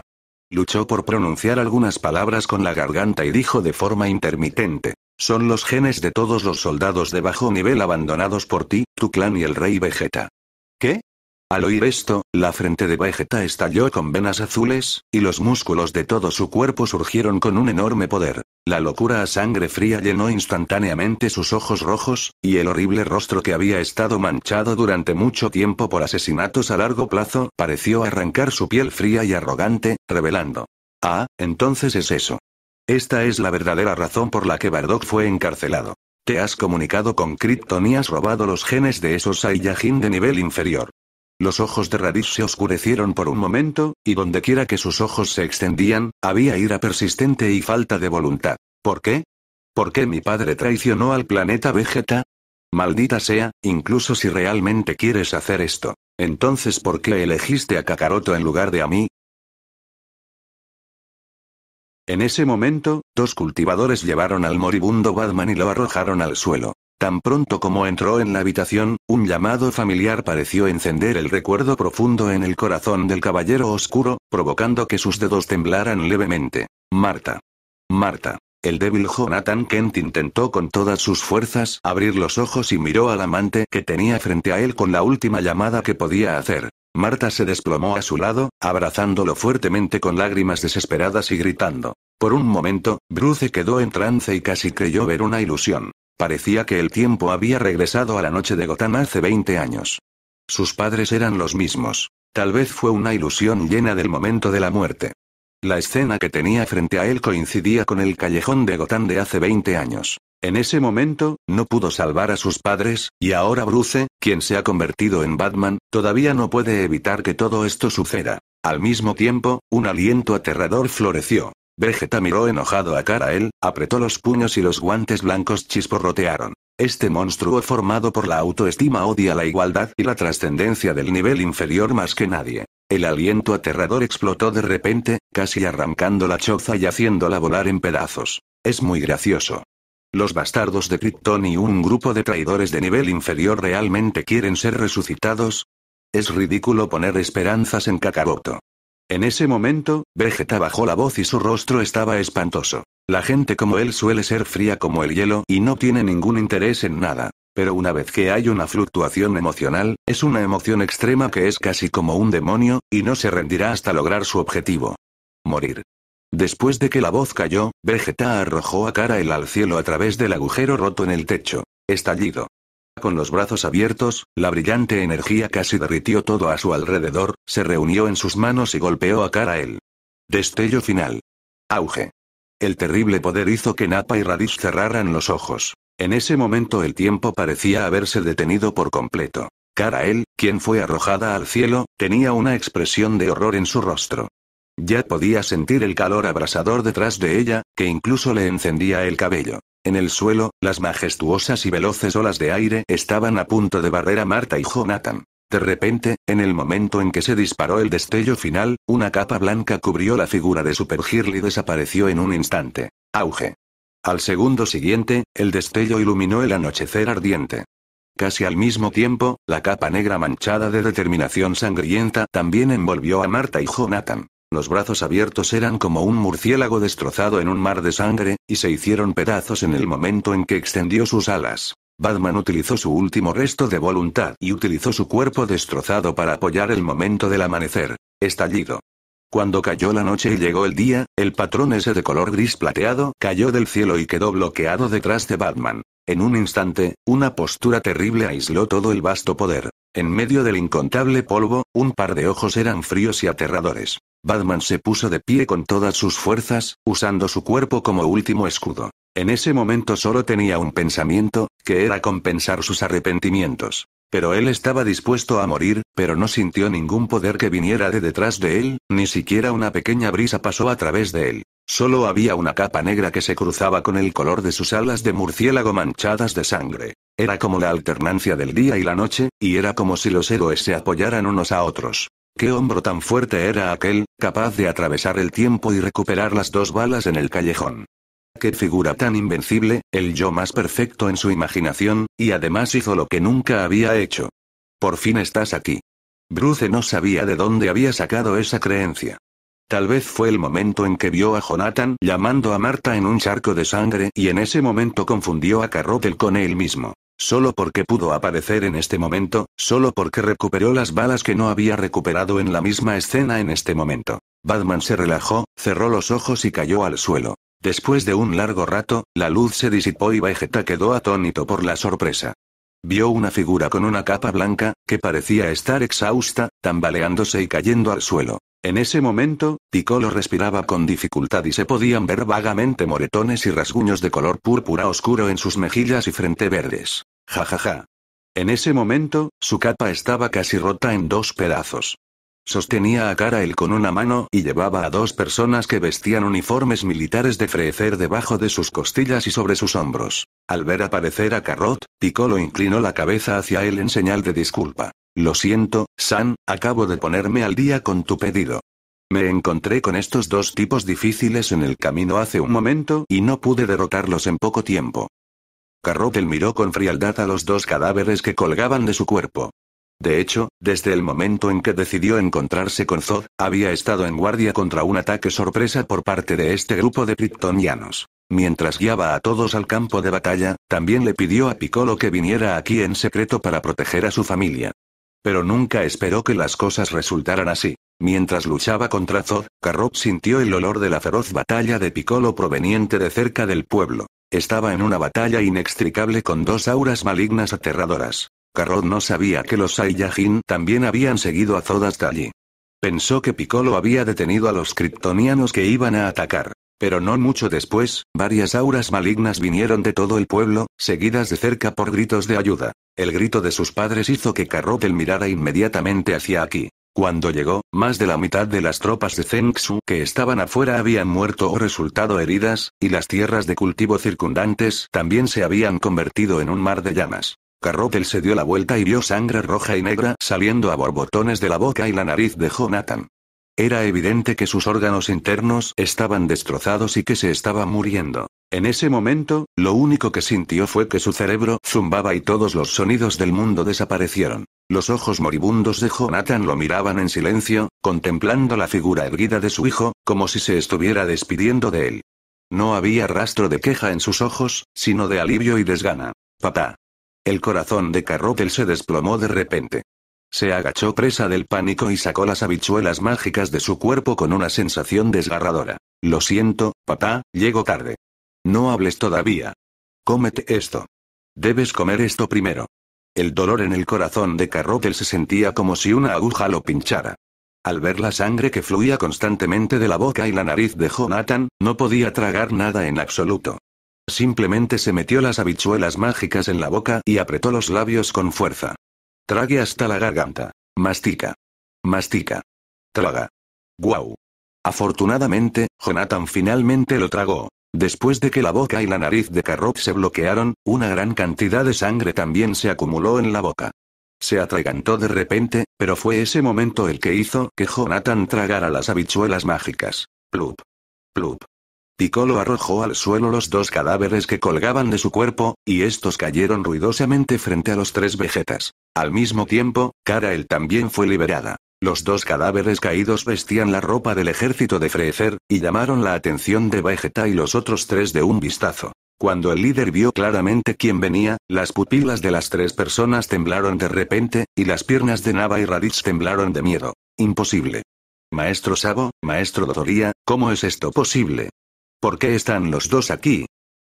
Luchó por pronunciar algunas palabras con la garganta y dijo de forma intermitente. Son los genes de todos los soldados de bajo nivel abandonados por ti, tu clan y el rey Vegeta. ¿Qué? Al oír esto, la frente de Vegeta estalló con venas azules, y los músculos de todo su cuerpo surgieron con un enorme poder. La locura a sangre fría llenó instantáneamente sus ojos rojos, y el horrible rostro que había estado manchado durante mucho tiempo por asesinatos a largo plazo pareció arrancar su piel fría y arrogante, revelando. Ah, entonces es eso. Esta es la verdadera razón por la que Bardock fue encarcelado. Te has comunicado con Krypton y has robado los genes de esos Saiyajin de nivel inferior. Los ojos de Radish se oscurecieron por un momento, y dondequiera que sus ojos se extendían, había ira persistente y falta de voluntad. ¿Por qué? ¿Por qué mi padre traicionó al planeta Vegeta? Maldita sea, incluso si realmente quieres hacer esto. Entonces, ¿por qué elegiste a Kakaroto en lugar de a mí? En ese momento, dos cultivadores llevaron al moribundo Batman y lo arrojaron al suelo. Tan pronto como entró en la habitación, un llamado familiar pareció encender el recuerdo profundo en el corazón del caballero oscuro, provocando que sus dedos temblaran levemente. Marta. Marta. El débil Jonathan Kent intentó con todas sus fuerzas abrir los ojos y miró al amante que tenía frente a él con la última llamada que podía hacer. Marta se desplomó a su lado, abrazándolo fuertemente con lágrimas desesperadas y gritando. Por un momento, Bruce quedó en trance y casi creyó ver una ilusión. Parecía que el tiempo había regresado a la noche de Gotham hace 20 años. Sus padres eran los mismos. Tal vez fue una ilusión llena del momento de la muerte. La escena que tenía frente a él coincidía con el callejón de Gotham de hace 20 años. En ese momento, no pudo salvar a sus padres, y ahora Bruce, quien se ha convertido en Batman, todavía no puede evitar que todo esto suceda. Al mismo tiempo, un aliento aterrador floreció. Vegeta miró enojado a cara él, apretó los puños y los guantes blancos chisporrotearon. Este monstruo formado por la autoestima odia la igualdad y la trascendencia del nivel inferior más que nadie. El aliento aterrador explotó de repente, casi arrancando la choza y haciéndola volar en pedazos. Es muy gracioso. Los bastardos de Krypton y un grupo de traidores de nivel inferior realmente quieren ser resucitados. Es ridículo poner esperanzas en Kakaroto. En ese momento, Vegeta bajó la voz y su rostro estaba espantoso. La gente como él suele ser fría como el hielo y no tiene ningún interés en nada. Pero una vez que hay una fluctuación emocional, es una emoción extrema que es casi como un demonio, y no se rendirá hasta lograr su objetivo. Morir. Después de que la voz cayó, Vegeta arrojó a cara el al cielo a través del agujero roto en el techo. Estallido. Con los brazos abiertos, la brillante energía casi derritió todo a su alrededor, se reunió en sus manos y golpeó a Karael. Destello final. Auge. El terrible poder hizo que Napa y Radish cerraran los ojos. En ese momento el tiempo parecía haberse detenido por completo. Karael, quien fue arrojada al cielo, tenía una expresión de horror en su rostro. Ya podía sentir el calor abrasador detrás de ella, que incluso le encendía el cabello. En el suelo, las majestuosas y veloces olas de aire estaban a punto de barrer a Marta y Jonathan. De repente, en el momento en que se disparó el destello final, una capa blanca cubrió la figura de Super y desapareció en un instante. Auge. Al segundo siguiente, el destello iluminó el anochecer ardiente. Casi al mismo tiempo, la capa negra manchada de determinación sangrienta también envolvió a Marta y Jonathan. Los brazos abiertos eran como un murciélago destrozado en un mar de sangre, y se hicieron pedazos en el momento en que extendió sus alas. Batman utilizó su último resto de voluntad y utilizó su cuerpo destrozado para apoyar el momento del amanecer. Estallido. Cuando cayó la noche y llegó el día, el patrón ese de color gris plateado cayó del cielo y quedó bloqueado detrás de Batman. En un instante, una postura terrible aisló todo el vasto poder. En medio del incontable polvo, un par de ojos eran fríos y aterradores. Batman se puso de pie con todas sus fuerzas, usando su cuerpo como último escudo. En ese momento solo tenía un pensamiento, que era compensar sus arrepentimientos. Pero él estaba dispuesto a morir, pero no sintió ningún poder que viniera de detrás de él, ni siquiera una pequeña brisa pasó a través de él. Solo había una capa negra que se cruzaba con el color de sus alas de murciélago manchadas de sangre. Era como la alternancia del día y la noche, y era como si los héroes se apoyaran unos a otros. Qué hombro tan fuerte era aquel, capaz de atravesar el tiempo y recuperar las dos balas en el callejón. Qué figura tan invencible, el yo más perfecto en su imaginación, y además hizo lo que nunca había hecho. Por fin estás aquí. Bruce no sabía de dónde había sacado esa creencia. Tal vez fue el momento en que vio a Jonathan llamando a Marta en un charco de sangre y en ese momento confundió a Carrotel con él mismo. Solo porque pudo aparecer en este momento, solo porque recuperó las balas que no había recuperado en la misma escena en este momento. Batman se relajó, cerró los ojos y cayó al suelo. Después de un largo rato, la luz se disipó y Vegeta quedó atónito por la sorpresa. Vio una figura con una capa blanca, que parecía estar exhausta, tambaleándose y cayendo al suelo. En ese momento, Piccolo respiraba con dificultad y se podían ver vagamente moretones y rasguños de color púrpura oscuro en sus mejillas y frente verdes. Ja ja ja. En ese momento, su capa estaba casi rota en dos pedazos. Sostenía a cara él con una mano y llevaba a dos personas que vestían uniformes militares de frecer debajo de sus costillas y sobre sus hombros. Al ver aparecer a Carrot, Piccolo inclinó la cabeza hacia él en señal de disculpa. Lo siento, San, acabo de ponerme al día con tu pedido. Me encontré con estos dos tipos difíciles en el camino hace un momento y no pude derrotarlos en poco tiempo. Carrotel miró con frialdad a los dos cadáveres que colgaban de su cuerpo. De hecho, desde el momento en que decidió encontrarse con Zod, había estado en guardia contra un ataque sorpresa por parte de este grupo de kryptonianos. Mientras guiaba a todos al campo de batalla, también le pidió a Piccolo que viniera aquí en secreto para proteger a su familia pero nunca esperó que las cosas resultaran así. Mientras luchaba contra Zod, Carrot sintió el olor de la feroz batalla de Piccolo proveniente de cerca del pueblo. Estaba en una batalla inextricable con dos auras malignas aterradoras. Carrot no sabía que los Saiyajin también habían seguido a Zod hasta allí. Pensó que Piccolo había detenido a los kryptonianos que iban a atacar. Pero no mucho después, varias auras malignas vinieron de todo el pueblo, seguidas de cerca por gritos de ayuda. El grito de sus padres hizo que Carrotel mirara inmediatamente hacia aquí. Cuando llegó, más de la mitad de las tropas de Zengsu que estaban afuera habían muerto o resultado heridas, y las tierras de cultivo circundantes también se habían convertido en un mar de llamas. Carrotel se dio la vuelta y vio sangre roja y negra saliendo a borbotones de la boca y la nariz de Jonathan. Era evidente que sus órganos internos estaban destrozados y que se estaba muriendo. En ese momento, lo único que sintió fue que su cerebro zumbaba y todos los sonidos del mundo desaparecieron. Los ojos moribundos de Jonathan lo miraban en silencio, contemplando la figura erguida de su hijo, como si se estuviera despidiendo de él. No había rastro de queja en sus ojos, sino de alivio y desgana. Papá. El corazón de Carrotel se desplomó de repente. Se agachó presa del pánico y sacó las habichuelas mágicas de su cuerpo con una sensación desgarradora. Lo siento, papá, llego tarde. No hables todavía. Cómete esto. Debes comer esto primero. El dolor en el corazón de Carrotel se sentía como si una aguja lo pinchara. Al ver la sangre que fluía constantemente de la boca y la nariz de Jonathan, no podía tragar nada en absoluto. Simplemente se metió las habichuelas mágicas en la boca y apretó los labios con fuerza. Trague hasta la garganta. Mastica. Mastica. Traga. Guau. Afortunadamente, Jonathan finalmente lo tragó. Después de que la boca y la nariz de Carrot se bloquearon, una gran cantidad de sangre también se acumuló en la boca. Se atragantó de repente, pero fue ese momento el que hizo que Jonathan tragara las habichuelas mágicas. Plup. Plup. Piccolo arrojó al suelo los dos cadáveres que colgaban de su cuerpo, y estos cayeron ruidosamente frente a los tres vegetas. Al mismo tiempo, Karael también fue liberada. Los dos cadáveres caídos vestían la ropa del ejército de Frecer, y llamaron la atención de Vegeta y los otros tres de un vistazo. Cuando el líder vio claramente quién venía, las pupilas de las tres personas temblaron de repente, y las piernas de Nava y Raditz temblaron de miedo. Imposible. Maestro Sabo, maestro Dodoria, ¿cómo es esto posible? ¿Por qué están los dos aquí?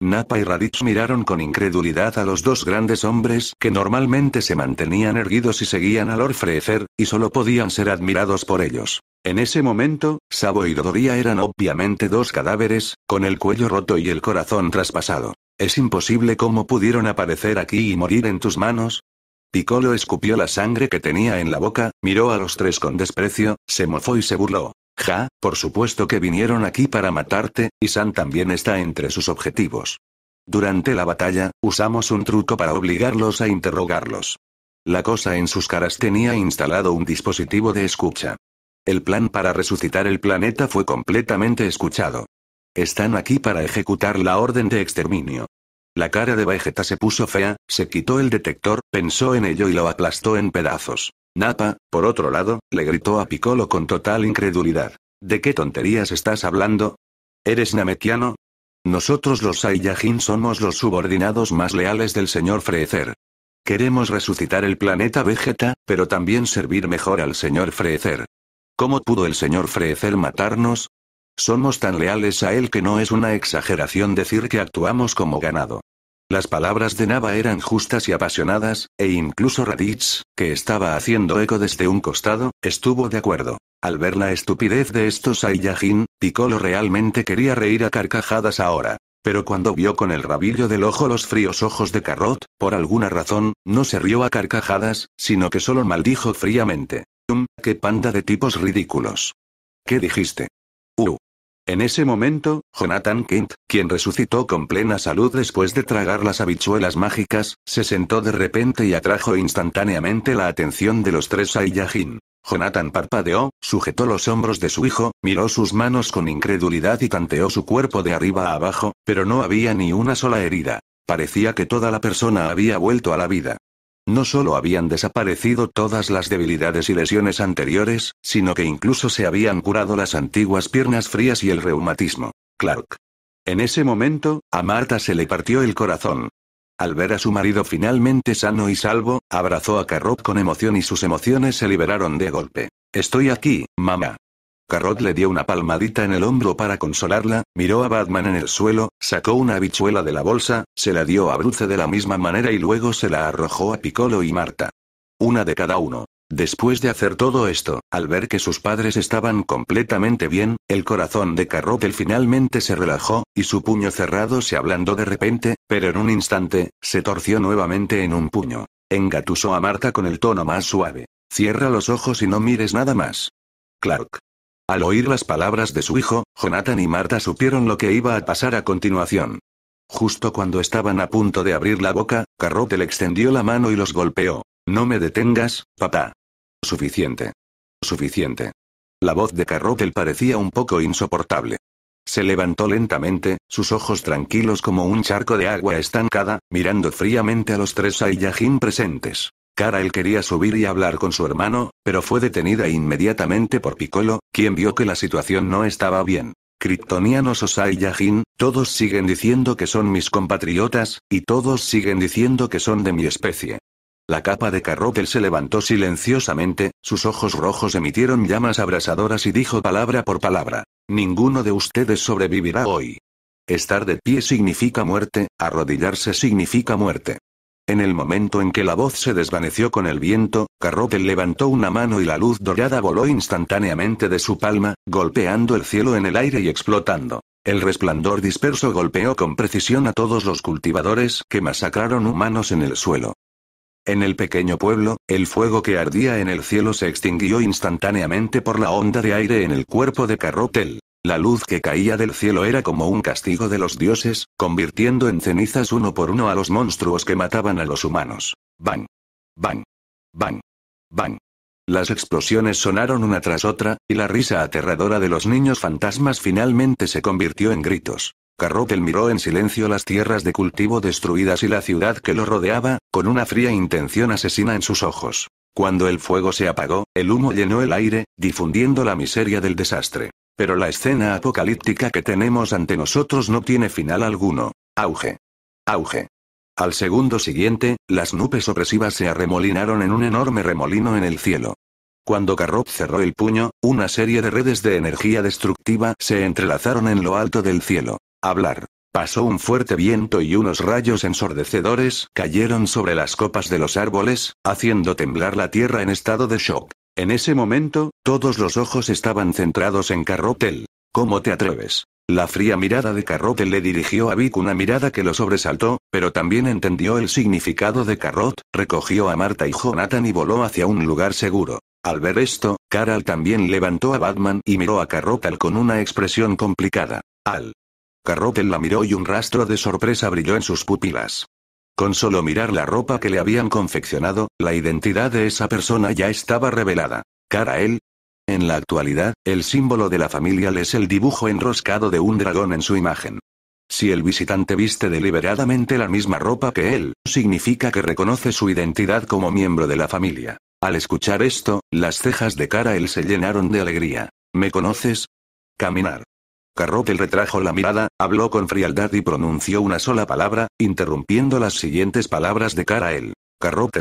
Napa y Raditz miraron con incredulidad a los dos grandes hombres que normalmente se mantenían erguidos y seguían al orfrecer, y solo podían ser admirados por ellos. En ese momento, Sabo y Dodoria eran obviamente dos cadáveres, con el cuello roto y el corazón traspasado. Es imposible cómo pudieron aparecer aquí y morir en tus manos, Piccolo escupió la sangre que tenía en la boca, miró a los tres con desprecio, se mofó y se burló. Ja, por supuesto que vinieron aquí para matarte, y San también está entre sus objetivos. Durante la batalla, usamos un truco para obligarlos a interrogarlos. La cosa en sus caras tenía instalado un dispositivo de escucha. El plan para resucitar el planeta fue completamente escuchado. Están aquí para ejecutar la orden de exterminio. La cara de Vegeta se puso fea, se quitó el detector, pensó en ello y lo aplastó en pedazos. Napa, por otro lado, le gritó a Piccolo con total incredulidad. ¿De qué tonterías estás hablando? ¿Eres namekiano? Nosotros los Saiyajin somos los subordinados más leales del señor Freezer. Queremos resucitar el planeta Vegeta, pero también servir mejor al señor Frecer. ¿Cómo pudo el señor Freezer matarnos? Somos tan leales a él que no es una exageración decir que actuamos como ganado. Las palabras de Nava eran justas y apasionadas, e incluso Raditz, que estaba haciendo eco desde un costado, estuvo de acuerdo. Al ver la estupidez de estos ayajin, Piccolo realmente quería reír a carcajadas ahora. Pero cuando vio con el rabillo del ojo los fríos ojos de Carrot, por alguna razón, no se rió a carcajadas, sino que solo maldijo fríamente. Um, qué panda de tipos ridículos. ¿Qué dijiste? Uh, en ese momento, Jonathan Kent, quien resucitó con plena salud después de tragar las habichuelas mágicas, se sentó de repente y atrajo instantáneamente la atención de los tres Saiyajin. Jonathan parpadeó, sujetó los hombros de su hijo, miró sus manos con incredulidad y tanteó su cuerpo de arriba a abajo, pero no había ni una sola herida. Parecía que toda la persona había vuelto a la vida. No solo habían desaparecido todas las debilidades y lesiones anteriores, sino que incluso se habían curado las antiguas piernas frías y el reumatismo. Clark. En ese momento, a Marta se le partió el corazón. Al ver a su marido finalmente sano y salvo, abrazó a Carrot con emoción y sus emociones se liberaron de golpe. Estoy aquí, mamá. Carrot le dio una palmadita en el hombro para consolarla, miró a Batman en el suelo, sacó una habichuela de la bolsa, se la dio a Bruce de la misma manera y luego se la arrojó a Piccolo y Marta. Una de cada uno. Después de hacer todo esto, al ver que sus padres estaban completamente bien, el corazón de Carrot finalmente se relajó, y su puño cerrado se ablandó de repente, pero en un instante, se torció nuevamente en un puño. Engatusó a Marta con el tono más suave. Cierra los ojos y no mires nada más. Clark. Al oír las palabras de su hijo, Jonathan y Marta supieron lo que iba a pasar a continuación. Justo cuando estaban a punto de abrir la boca, Carrotel le extendió la mano y los golpeó. No me detengas, papá. Suficiente. Suficiente. La voz de Carrotel parecía un poco insoportable. Se levantó lentamente, sus ojos tranquilos como un charco de agua estancada, mirando fríamente a los tres Saiyajin presentes él quería subir y hablar con su hermano, pero fue detenida inmediatamente por Piccolo, quien vio que la situación no estaba bien. Kryptonianos Osa y todos siguen diciendo que son mis compatriotas, y todos siguen diciendo que son de mi especie. La capa de Carrotel se levantó silenciosamente, sus ojos rojos emitieron llamas abrasadoras y dijo palabra por palabra. Ninguno de ustedes sobrevivirá hoy. Estar de pie significa muerte, arrodillarse significa muerte. En el momento en que la voz se desvaneció con el viento, Carrotel levantó una mano y la luz dorada voló instantáneamente de su palma, golpeando el cielo en el aire y explotando. El resplandor disperso golpeó con precisión a todos los cultivadores que masacraron humanos en el suelo. En el pequeño pueblo, el fuego que ardía en el cielo se extinguió instantáneamente por la onda de aire en el cuerpo de Carrotel. La luz que caía del cielo era como un castigo de los dioses, convirtiendo en cenizas uno por uno a los monstruos que mataban a los humanos. Bang. Bang. Bang. Bang. Las explosiones sonaron una tras otra, y la risa aterradora de los niños fantasmas finalmente se convirtió en gritos. Carrotel miró en silencio las tierras de cultivo destruidas y la ciudad que lo rodeaba, con una fría intención asesina en sus ojos. Cuando el fuego se apagó, el humo llenó el aire, difundiendo la miseria del desastre. Pero la escena apocalíptica que tenemos ante nosotros no tiene final alguno. Auge. Auge. Al segundo siguiente, las nubes opresivas se arremolinaron en un enorme remolino en el cielo. Cuando Carrot cerró el puño, una serie de redes de energía destructiva se entrelazaron en lo alto del cielo. Hablar. Pasó un fuerte viento y unos rayos ensordecedores cayeron sobre las copas de los árboles, haciendo temblar la tierra en estado de shock. En ese momento, todos los ojos estaban centrados en Carrotel. ¿Cómo te atreves? La fría mirada de Carrotel le dirigió a Vic una mirada que lo sobresaltó, pero también entendió el significado de Carrot, recogió a Marta y Jonathan y voló hacia un lugar seguro. Al ver esto, Carol también levantó a Batman y miró a Carrotel con una expresión complicada. Al. Carrotel la miró y un rastro de sorpresa brilló en sus pupilas. Con solo mirar la ropa que le habían confeccionado, la identidad de esa persona ya estaba revelada. ¿Carael? En la actualidad, el símbolo de la familia es el dibujo enroscado de un dragón en su imagen. Si el visitante viste deliberadamente la misma ropa que él, significa que reconoce su identidad como miembro de la familia. Al escuchar esto, las cejas de Carael se llenaron de alegría. ¿Me conoces? Caminar. Carrotel retrajo la mirada, habló con frialdad y pronunció una sola palabra, interrumpiendo las siguientes palabras de cara a él.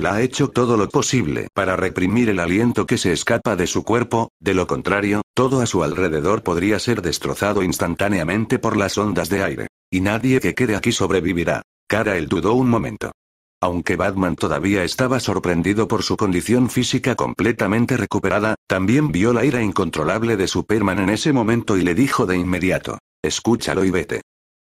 ha hecho todo lo posible para reprimir el aliento que se escapa de su cuerpo, de lo contrario, todo a su alrededor podría ser destrozado instantáneamente por las ondas de aire. Y nadie que quede aquí sobrevivirá. Cara dudó un momento. Aunque Batman todavía estaba sorprendido por su condición física completamente recuperada, también vio la ira incontrolable de Superman en ese momento y le dijo de inmediato, escúchalo y vete.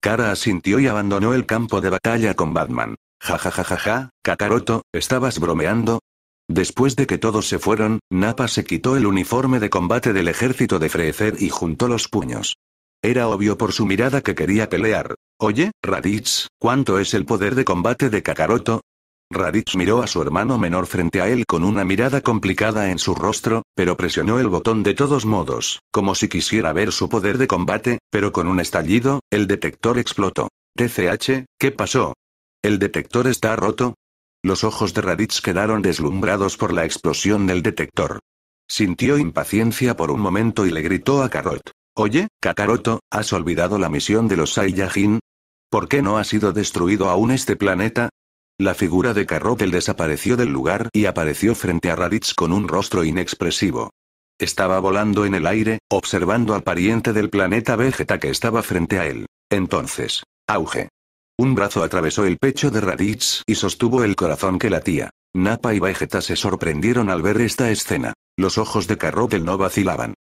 Kara asintió y abandonó el campo de batalla con Batman. Ja ja Kakaroto, ¿estabas bromeando? Después de que todos se fueron, Napa se quitó el uniforme de combate del ejército de Frecer y juntó los puños. Era obvio por su mirada que quería pelear, Oye, Raditz, ¿cuánto es el poder de combate de Kakaroto? Raditz miró a su hermano menor frente a él con una mirada complicada en su rostro, pero presionó el botón de todos modos, como si quisiera ver su poder de combate, pero con un estallido, el detector explotó. TCH, ¿qué pasó? ¿El detector está roto? Los ojos de Raditz quedaron deslumbrados por la explosión del detector. Sintió impaciencia por un momento y le gritó a Karot: Oye, Kakaroto, ¿has olvidado la misión de los Saiyajin? ¿Por qué no ha sido destruido aún este planeta? La figura de Carrotel desapareció del lugar y apareció frente a Raditz con un rostro inexpresivo. Estaba volando en el aire, observando al pariente del planeta Vegeta que estaba frente a él. Entonces, auge. Un brazo atravesó el pecho de Raditz y sostuvo el corazón que latía. Napa y Vegeta se sorprendieron al ver esta escena. Los ojos de Carrotel no vacilaban.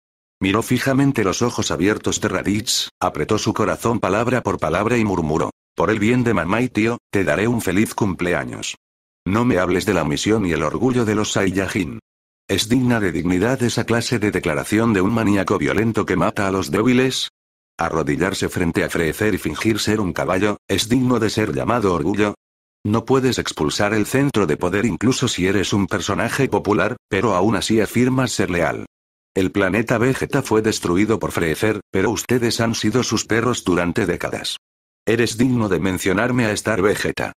Miró fijamente los ojos abiertos de Raditz, apretó su corazón palabra por palabra y murmuró. Por el bien de mamá y tío, te daré un feliz cumpleaños. No me hables de la misión y el orgullo de los Saiyajin. ¿Es digna de dignidad esa clase de declaración de un maníaco violento que mata a los débiles? Arrodillarse frente a frecer y fingir ser un caballo, ¿es digno de ser llamado orgullo? No puedes expulsar el centro de poder incluso si eres un personaje popular, pero aún así afirmas ser leal. El planeta Vegeta fue destruido por Freezer, pero ustedes han sido sus perros durante décadas. Eres digno de mencionarme a Star Vegeta.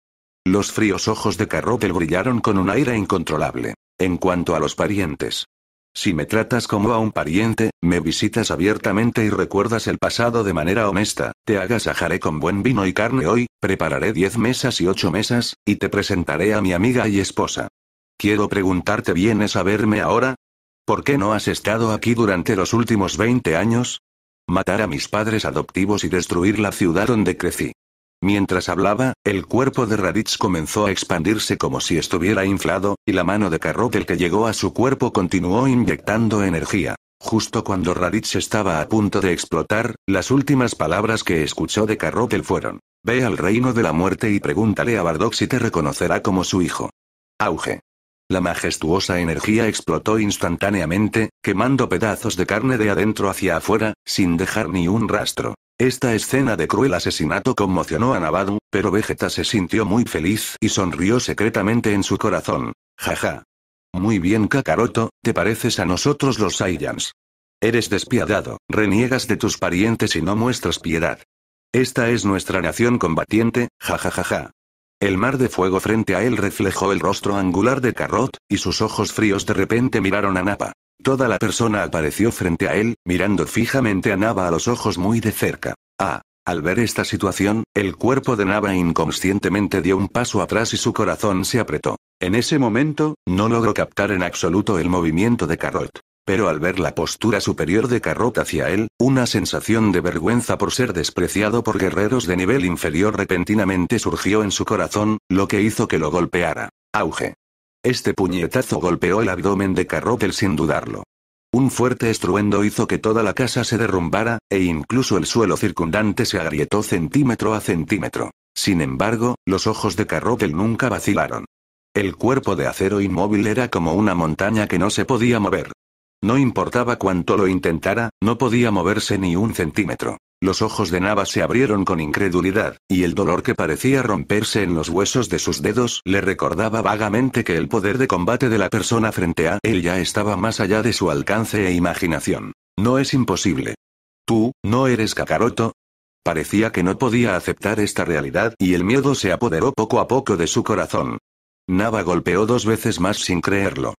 Los fríos ojos de Carrotel brillaron con un aire incontrolable. En cuanto a los parientes. Si me tratas como a un pariente, me visitas abiertamente y recuerdas el pasado de manera honesta, te agasajaré con buen vino y carne hoy, prepararé diez mesas y ocho mesas, y te presentaré a mi amiga y esposa. Quiero preguntarte, ¿vienes a verme ahora? ¿Por qué no has estado aquí durante los últimos 20 años? Matar a mis padres adoptivos y destruir la ciudad donde crecí. Mientras hablaba, el cuerpo de Raditz comenzó a expandirse como si estuviera inflado, y la mano de Carrotel que llegó a su cuerpo continuó inyectando energía. Justo cuando Raditz estaba a punto de explotar, las últimas palabras que escuchó de Carrotel fueron: Ve al reino de la muerte y pregúntale a Bardock si te reconocerá como su hijo. Auge. La majestuosa energía explotó instantáneamente, quemando pedazos de carne de adentro hacia afuera, sin dejar ni un rastro. Esta escena de cruel asesinato conmocionó a Navadu, pero Vegeta se sintió muy feliz y sonrió secretamente en su corazón. Jaja. Muy bien Kakaroto, te pareces a nosotros los Saiyans. Eres despiadado, reniegas de tus parientes y no muestras piedad. Esta es nuestra nación combatiente, jajajaja. El mar de fuego frente a él reflejó el rostro angular de Carrot, y sus ojos fríos de repente miraron a Napa. Toda la persona apareció frente a él, mirando fijamente a Nava a los ojos muy de cerca. Ah. Al ver esta situación, el cuerpo de Nava inconscientemente dio un paso atrás y su corazón se apretó. En ese momento, no logró captar en absoluto el movimiento de Carrot pero al ver la postura superior de Carrot hacia él, una sensación de vergüenza por ser despreciado por guerreros de nivel inferior repentinamente surgió en su corazón, lo que hizo que lo golpeara. Auge. Este puñetazo golpeó el abdomen de Carrotel sin dudarlo. Un fuerte estruendo hizo que toda la casa se derrumbara, e incluso el suelo circundante se agrietó centímetro a centímetro. Sin embargo, los ojos de Carrotel nunca vacilaron. El cuerpo de acero inmóvil era como una montaña que no se podía mover. No importaba cuánto lo intentara, no podía moverse ni un centímetro. Los ojos de Nava se abrieron con incredulidad, y el dolor que parecía romperse en los huesos de sus dedos le recordaba vagamente que el poder de combate de la persona frente a él ya estaba más allá de su alcance e imaginación. No es imposible. Tú, no eres Kakaroto. Parecía que no podía aceptar esta realidad y el miedo se apoderó poco a poco de su corazón. Nava golpeó dos veces más sin creerlo.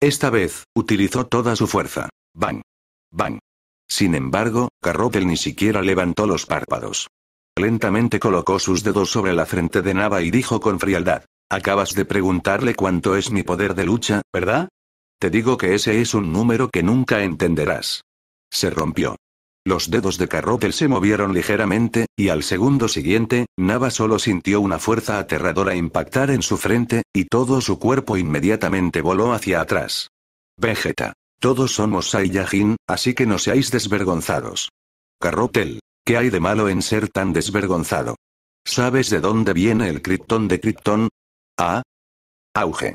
Esta vez, utilizó toda su fuerza. Bang. Bang. Sin embargo, Carrotel ni siquiera levantó los párpados. Lentamente colocó sus dedos sobre la frente de Nava y dijo con frialdad. Acabas de preguntarle cuánto es mi poder de lucha, ¿verdad? Te digo que ese es un número que nunca entenderás. Se rompió. Los dedos de Carrotel se movieron ligeramente, y al segundo siguiente, Nava solo sintió una fuerza aterradora impactar en su frente, y todo su cuerpo inmediatamente voló hacia atrás. Vegeta. Todos somos Saiyajin, así que no seáis desvergonzados. Carrotel. ¿Qué hay de malo en ser tan desvergonzado? ¿Sabes de dónde viene el Krypton de Krypton? Ah. Auge.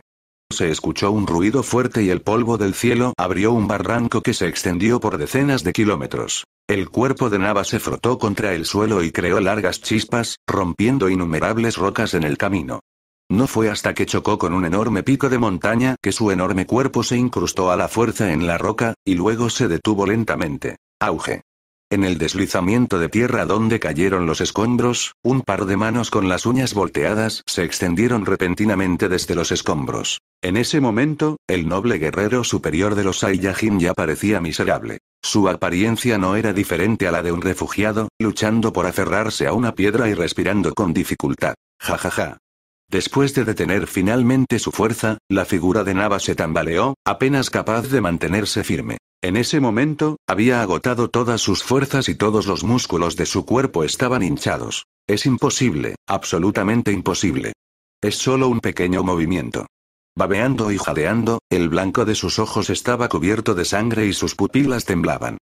Se escuchó un ruido fuerte y el polvo del cielo abrió un barranco que se extendió por decenas de kilómetros. El cuerpo de Nava se frotó contra el suelo y creó largas chispas, rompiendo innumerables rocas en el camino. No fue hasta que chocó con un enorme pico de montaña que su enorme cuerpo se incrustó a la fuerza en la roca, y luego se detuvo lentamente. Auge. En el deslizamiento de tierra donde cayeron los escombros, un par de manos con las uñas volteadas se extendieron repentinamente desde los escombros. En ese momento, el noble guerrero superior de los Saiyajin ya parecía miserable. Su apariencia no era diferente a la de un refugiado, luchando por aferrarse a una piedra y respirando con dificultad. Ja ja ja. Después de detener finalmente su fuerza, la figura de Nava se tambaleó, apenas capaz de mantenerse firme. En ese momento, había agotado todas sus fuerzas y todos los músculos de su cuerpo estaban hinchados. Es imposible, absolutamente imposible. Es solo un pequeño movimiento. Babeando y jadeando, el blanco de sus ojos estaba cubierto de sangre y sus pupilas temblaban.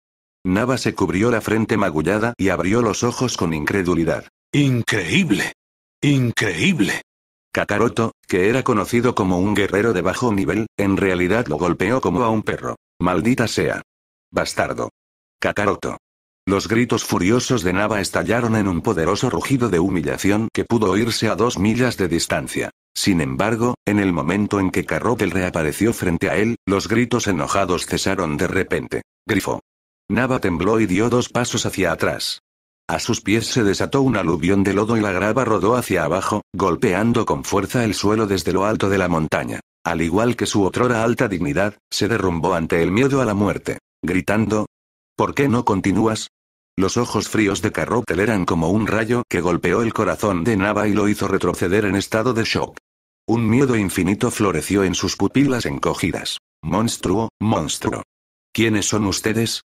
Nava se cubrió la frente magullada y abrió los ojos con incredulidad. Increíble. Increíble. Kakaroto, que era conocido como un guerrero de bajo nivel, en realidad lo golpeó como a un perro. Maldita sea. Bastardo. Kakaroto. Los gritos furiosos de Nava estallaron en un poderoso rugido de humillación que pudo oírse a dos millas de distancia. Sin embargo, en el momento en que Carrotel reapareció frente a él, los gritos enojados cesaron de repente. Grifo. Nava tembló y dio dos pasos hacia atrás. A sus pies se desató un aluvión de lodo y la grava rodó hacia abajo, golpeando con fuerza el suelo desde lo alto de la montaña. Al igual que su otrora alta dignidad, se derrumbó ante el miedo a la muerte, gritando, ¿Por qué no continúas? Los ojos fríos de Carrotel eran como un rayo que golpeó el corazón de Nava y lo hizo retroceder en estado de shock. Un miedo infinito floreció en sus pupilas encogidas. Monstruo, monstruo. ¿Quiénes son ustedes?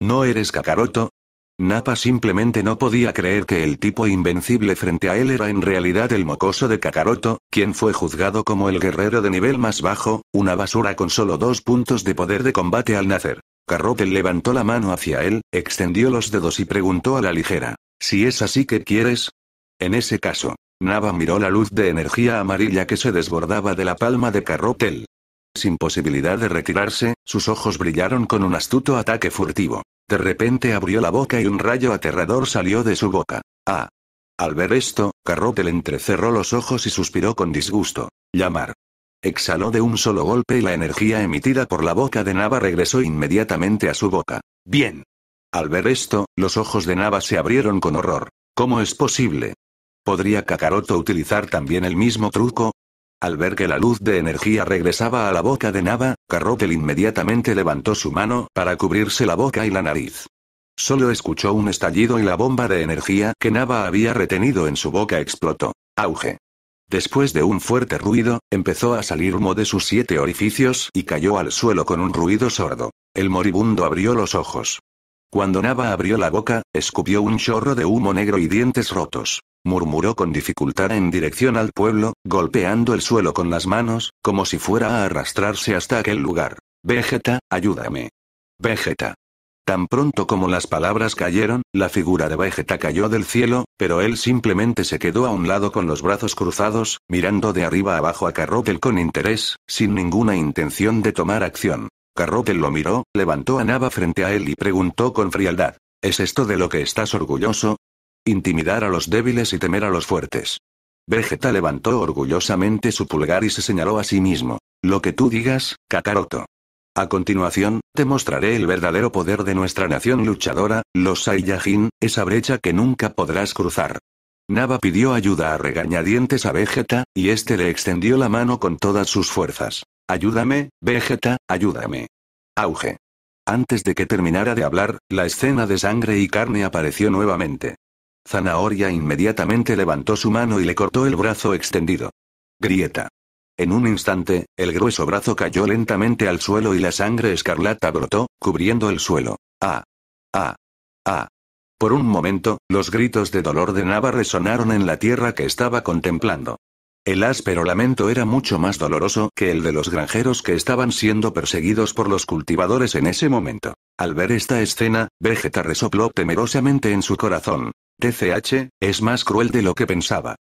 No eres Kakaroto, Napa simplemente no podía creer que el tipo invencible frente a él era en realidad el mocoso de Kakaroto, quien fue juzgado como el guerrero de nivel más bajo, una basura con solo dos puntos de poder de combate al nacer. Carrotel levantó la mano hacia él, extendió los dedos y preguntó a la ligera, si es así que quieres. En ese caso, Nava miró la luz de energía amarilla que se desbordaba de la palma de Carrotel. Sin posibilidad de retirarse, sus ojos brillaron con un astuto ataque furtivo. De repente abrió la boca y un rayo aterrador salió de su boca. ¡Ah! Al ver esto, Carrotel entrecerró los ojos y suspiró con disgusto. Llamar. Exhaló de un solo golpe y la energía emitida por la boca de Nava regresó inmediatamente a su boca. Bien. Al ver esto, los ojos de Nava se abrieron con horror. ¿Cómo es posible? ¿Podría Kakaroto utilizar también el mismo truco? Al ver que la luz de energía regresaba a la boca de Nava, Carrotel inmediatamente levantó su mano para cubrirse la boca y la nariz. Solo escuchó un estallido y la bomba de energía que Nava había retenido en su boca explotó. Auge. Después de un fuerte ruido, empezó a salir humo de sus siete orificios y cayó al suelo con un ruido sordo. El moribundo abrió los ojos. Cuando Nava abrió la boca, escupió un chorro de humo negro y dientes rotos murmuró con dificultad en dirección al pueblo, golpeando el suelo con las manos, como si fuera a arrastrarse hasta aquel lugar. Vegeta, ayúdame. Vegeta. Tan pronto como las palabras cayeron, la figura de Vegeta cayó del cielo, pero él simplemente se quedó a un lado con los brazos cruzados, mirando de arriba abajo a Carrotel con interés, sin ninguna intención de tomar acción. Carrotel lo miró, levantó a Nava frente a él y preguntó con frialdad. ¿Es esto de lo que estás orgulloso, Intimidar a los débiles y temer a los fuertes. Vegeta levantó orgullosamente su pulgar y se señaló a sí mismo. Lo que tú digas, Kakaroto. A continuación, te mostraré el verdadero poder de nuestra nación luchadora, los Saiyajin, esa brecha que nunca podrás cruzar. Nava pidió ayuda a regañadientes a Vegeta, y este le extendió la mano con todas sus fuerzas. Ayúdame, Vegeta, ayúdame. Auge. Antes de que terminara de hablar, la escena de sangre y carne apareció nuevamente. Zanahoria inmediatamente levantó su mano y le cortó el brazo extendido. Grieta. En un instante, el grueso brazo cayó lentamente al suelo y la sangre escarlata brotó, cubriendo el suelo. ¡Ah! ¡Ah! ¡Ah! Por un momento, los gritos de dolor de Nava resonaron en la tierra que estaba contemplando. El áspero lamento era mucho más doloroso que el de los granjeros que estaban siendo perseguidos por los cultivadores en ese momento. Al ver esta escena, Vegeta resopló temerosamente en su corazón. TCH, es más cruel de lo que pensaba.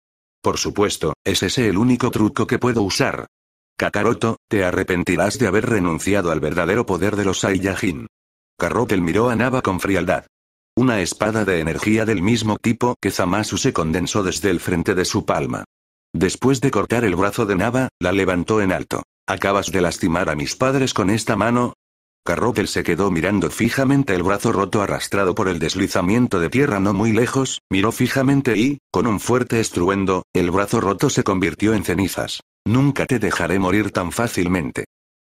Por supuesto, ¿es ese el único truco que puedo usar? Kakaroto, te arrepentirás de haber renunciado al verdadero poder de los Saiyajin. Carrotel miró a Nava con frialdad. Una espada de energía del mismo tipo que Zamasu se condensó desde el frente de su palma. Después de cortar el brazo de Nava, la levantó en alto. Acabas de lastimar a mis padres con esta mano, Carrotel se quedó mirando fijamente el brazo roto arrastrado por el deslizamiento de tierra no muy lejos, miró fijamente y, con un fuerte estruendo, el brazo roto se convirtió en cenizas. Nunca te dejaré morir tan fácilmente.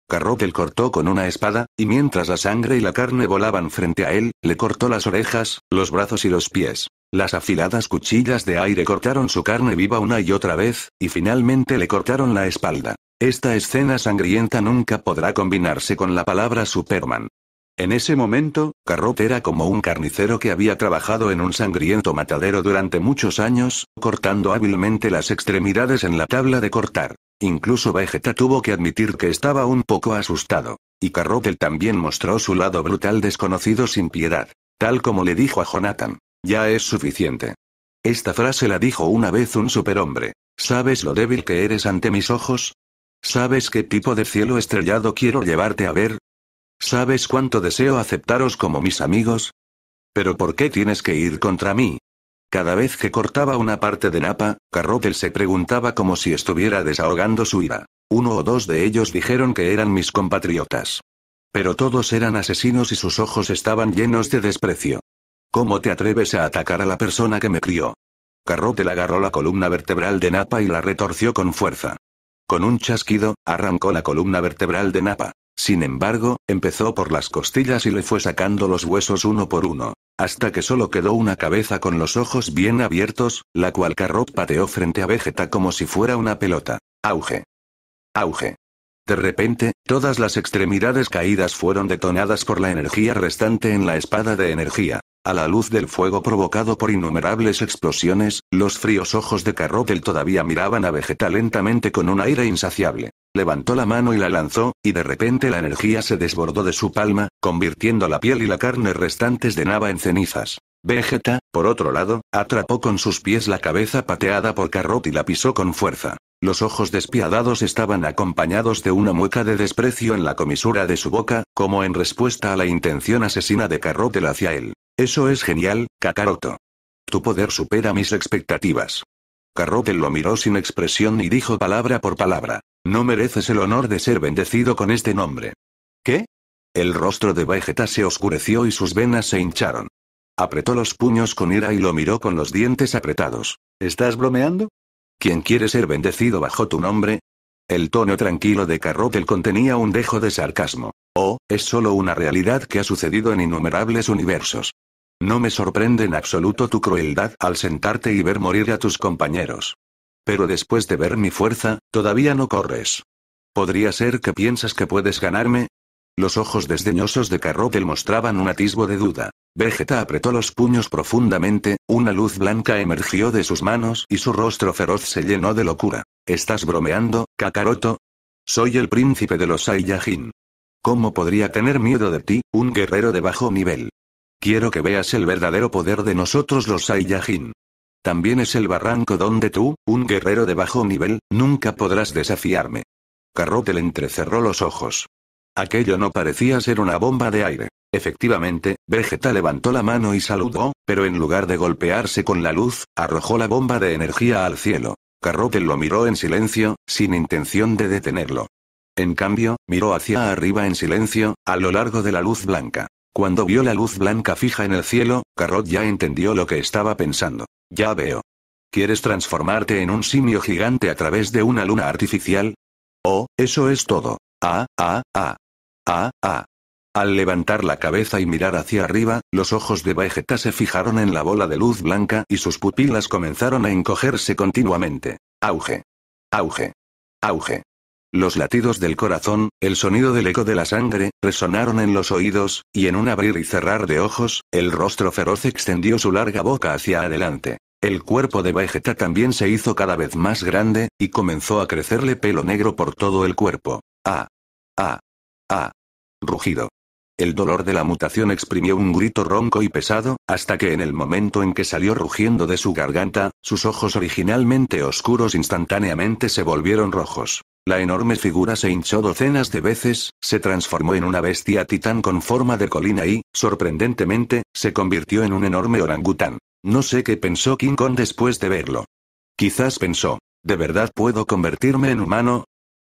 Carrotel cortó con una espada, y mientras la sangre y la carne volaban frente a él, le cortó las orejas, los brazos y los pies. Las afiladas cuchillas de aire cortaron su carne viva una y otra vez, y finalmente le cortaron la espalda. Esta escena sangrienta nunca podrá combinarse con la palabra Superman. En ese momento, Carrot era como un carnicero que había trabajado en un sangriento matadero durante muchos años, cortando hábilmente las extremidades en la tabla de cortar. Incluso Vegeta tuvo que admitir que estaba un poco asustado. Y Carrotel también mostró su lado brutal desconocido sin piedad. Tal como le dijo a Jonathan. Ya es suficiente. Esta frase la dijo una vez un superhombre. ¿Sabes lo débil que eres ante mis ojos? ¿Sabes qué tipo de cielo estrellado quiero llevarte a ver? ¿Sabes cuánto deseo aceptaros como mis amigos? Pero ¿por qué tienes que ir contra mí? Cada vez que cortaba una parte de Napa, Carrotel se preguntaba como si estuviera desahogando su ira. Uno o dos de ellos dijeron que eran mis compatriotas. Pero todos eran asesinos y sus ojos estaban llenos de desprecio. ¿Cómo te atreves a atacar a la persona que me crió? Carrotel agarró la columna vertebral de Napa y la retorció con fuerza. Con un chasquido, arrancó la columna vertebral de Napa. Sin embargo, empezó por las costillas y le fue sacando los huesos uno por uno, hasta que solo quedó una cabeza con los ojos bien abiertos, la cual Carro pateó frente a Vegeta como si fuera una pelota. Auge. Auge. De repente, todas las extremidades caídas fueron detonadas por la energía restante en la espada de energía. A la luz del fuego provocado por innumerables explosiones, los fríos ojos de Carrotel todavía miraban a Vegeta lentamente con un aire insaciable. Levantó la mano y la lanzó, y de repente la energía se desbordó de su palma, convirtiendo la piel y la carne restantes de Nava en cenizas. Vegeta, por otro lado, atrapó con sus pies la cabeza pateada por Carrot y la pisó con fuerza. Los ojos despiadados estaban acompañados de una mueca de desprecio en la comisura de su boca, como en respuesta a la intención asesina de Carrotel hacia él. Eso es genial, Kakaroto. Tu poder supera mis expectativas. Carrotel lo miró sin expresión y dijo palabra por palabra. No mereces el honor de ser bendecido con este nombre. ¿Qué? El rostro de Vegeta se oscureció y sus venas se hincharon. Apretó los puños con ira y lo miró con los dientes apretados. ¿Estás bromeando? ¿Quién quiere ser bendecido bajo tu nombre? El tono tranquilo de Carrotel contenía un dejo de sarcasmo. Oh, es solo una realidad que ha sucedido en innumerables universos. No me sorprende en absoluto tu crueldad al sentarte y ver morir a tus compañeros. Pero después de ver mi fuerza, todavía no corres. ¿Podría ser que piensas que puedes ganarme? Los ojos desdeñosos de Carrotel mostraban un atisbo de duda. Vegeta apretó los puños profundamente, una luz blanca emergió de sus manos y su rostro feroz se llenó de locura. ¿Estás bromeando, Kakaroto? Soy el príncipe de los Saiyajin. ¿Cómo podría tener miedo de ti, un guerrero de bajo nivel? Quiero que veas el verdadero poder de nosotros los Saiyajin. También es el barranco donde tú, un guerrero de bajo nivel, nunca podrás desafiarme. Carrotel entrecerró los ojos. Aquello no parecía ser una bomba de aire. Efectivamente, Vegeta levantó la mano y saludó, pero en lugar de golpearse con la luz, arrojó la bomba de energía al cielo. Carrot lo miró en silencio, sin intención de detenerlo. En cambio, miró hacia arriba en silencio, a lo largo de la luz blanca. Cuando vio la luz blanca fija en el cielo, Carrot ya entendió lo que estaba pensando. Ya veo. ¿Quieres transformarte en un simio gigante a través de una luna artificial? Oh, eso es todo. Ah, ah, ah. Ah, ah. Al levantar la cabeza y mirar hacia arriba, los ojos de Vegeta se fijaron en la bola de luz blanca y sus pupilas comenzaron a encogerse continuamente. Auge. Auge. Auge. Los latidos del corazón, el sonido del eco de la sangre, resonaron en los oídos, y en un abrir y cerrar de ojos, el rostro feroz extendió su larga boca hacia adelante. El cuerpo de Vegeta también se hizo cada vez más grande, y comenzó a crecerle pelo negro por todo el cuerpo. Ah. Ah. ¡Ah! Rugido. El dolor de la mutación exprimió un grito ronco y pesado, hasta que en el momento en que salió rugiendo de su garganta, sus ojos originalmente oscuros instantáneamente se volvieron rojos. La enorme figura se hinchó docenas de veces, se transformó en una bestia titán con forma de colina y, sorprendentemente, se convirtió en un enorme orangután. No sé qué pensó King Kong después de verlo. Quizás pensó, ¿de verdad puedo convertirme en humano?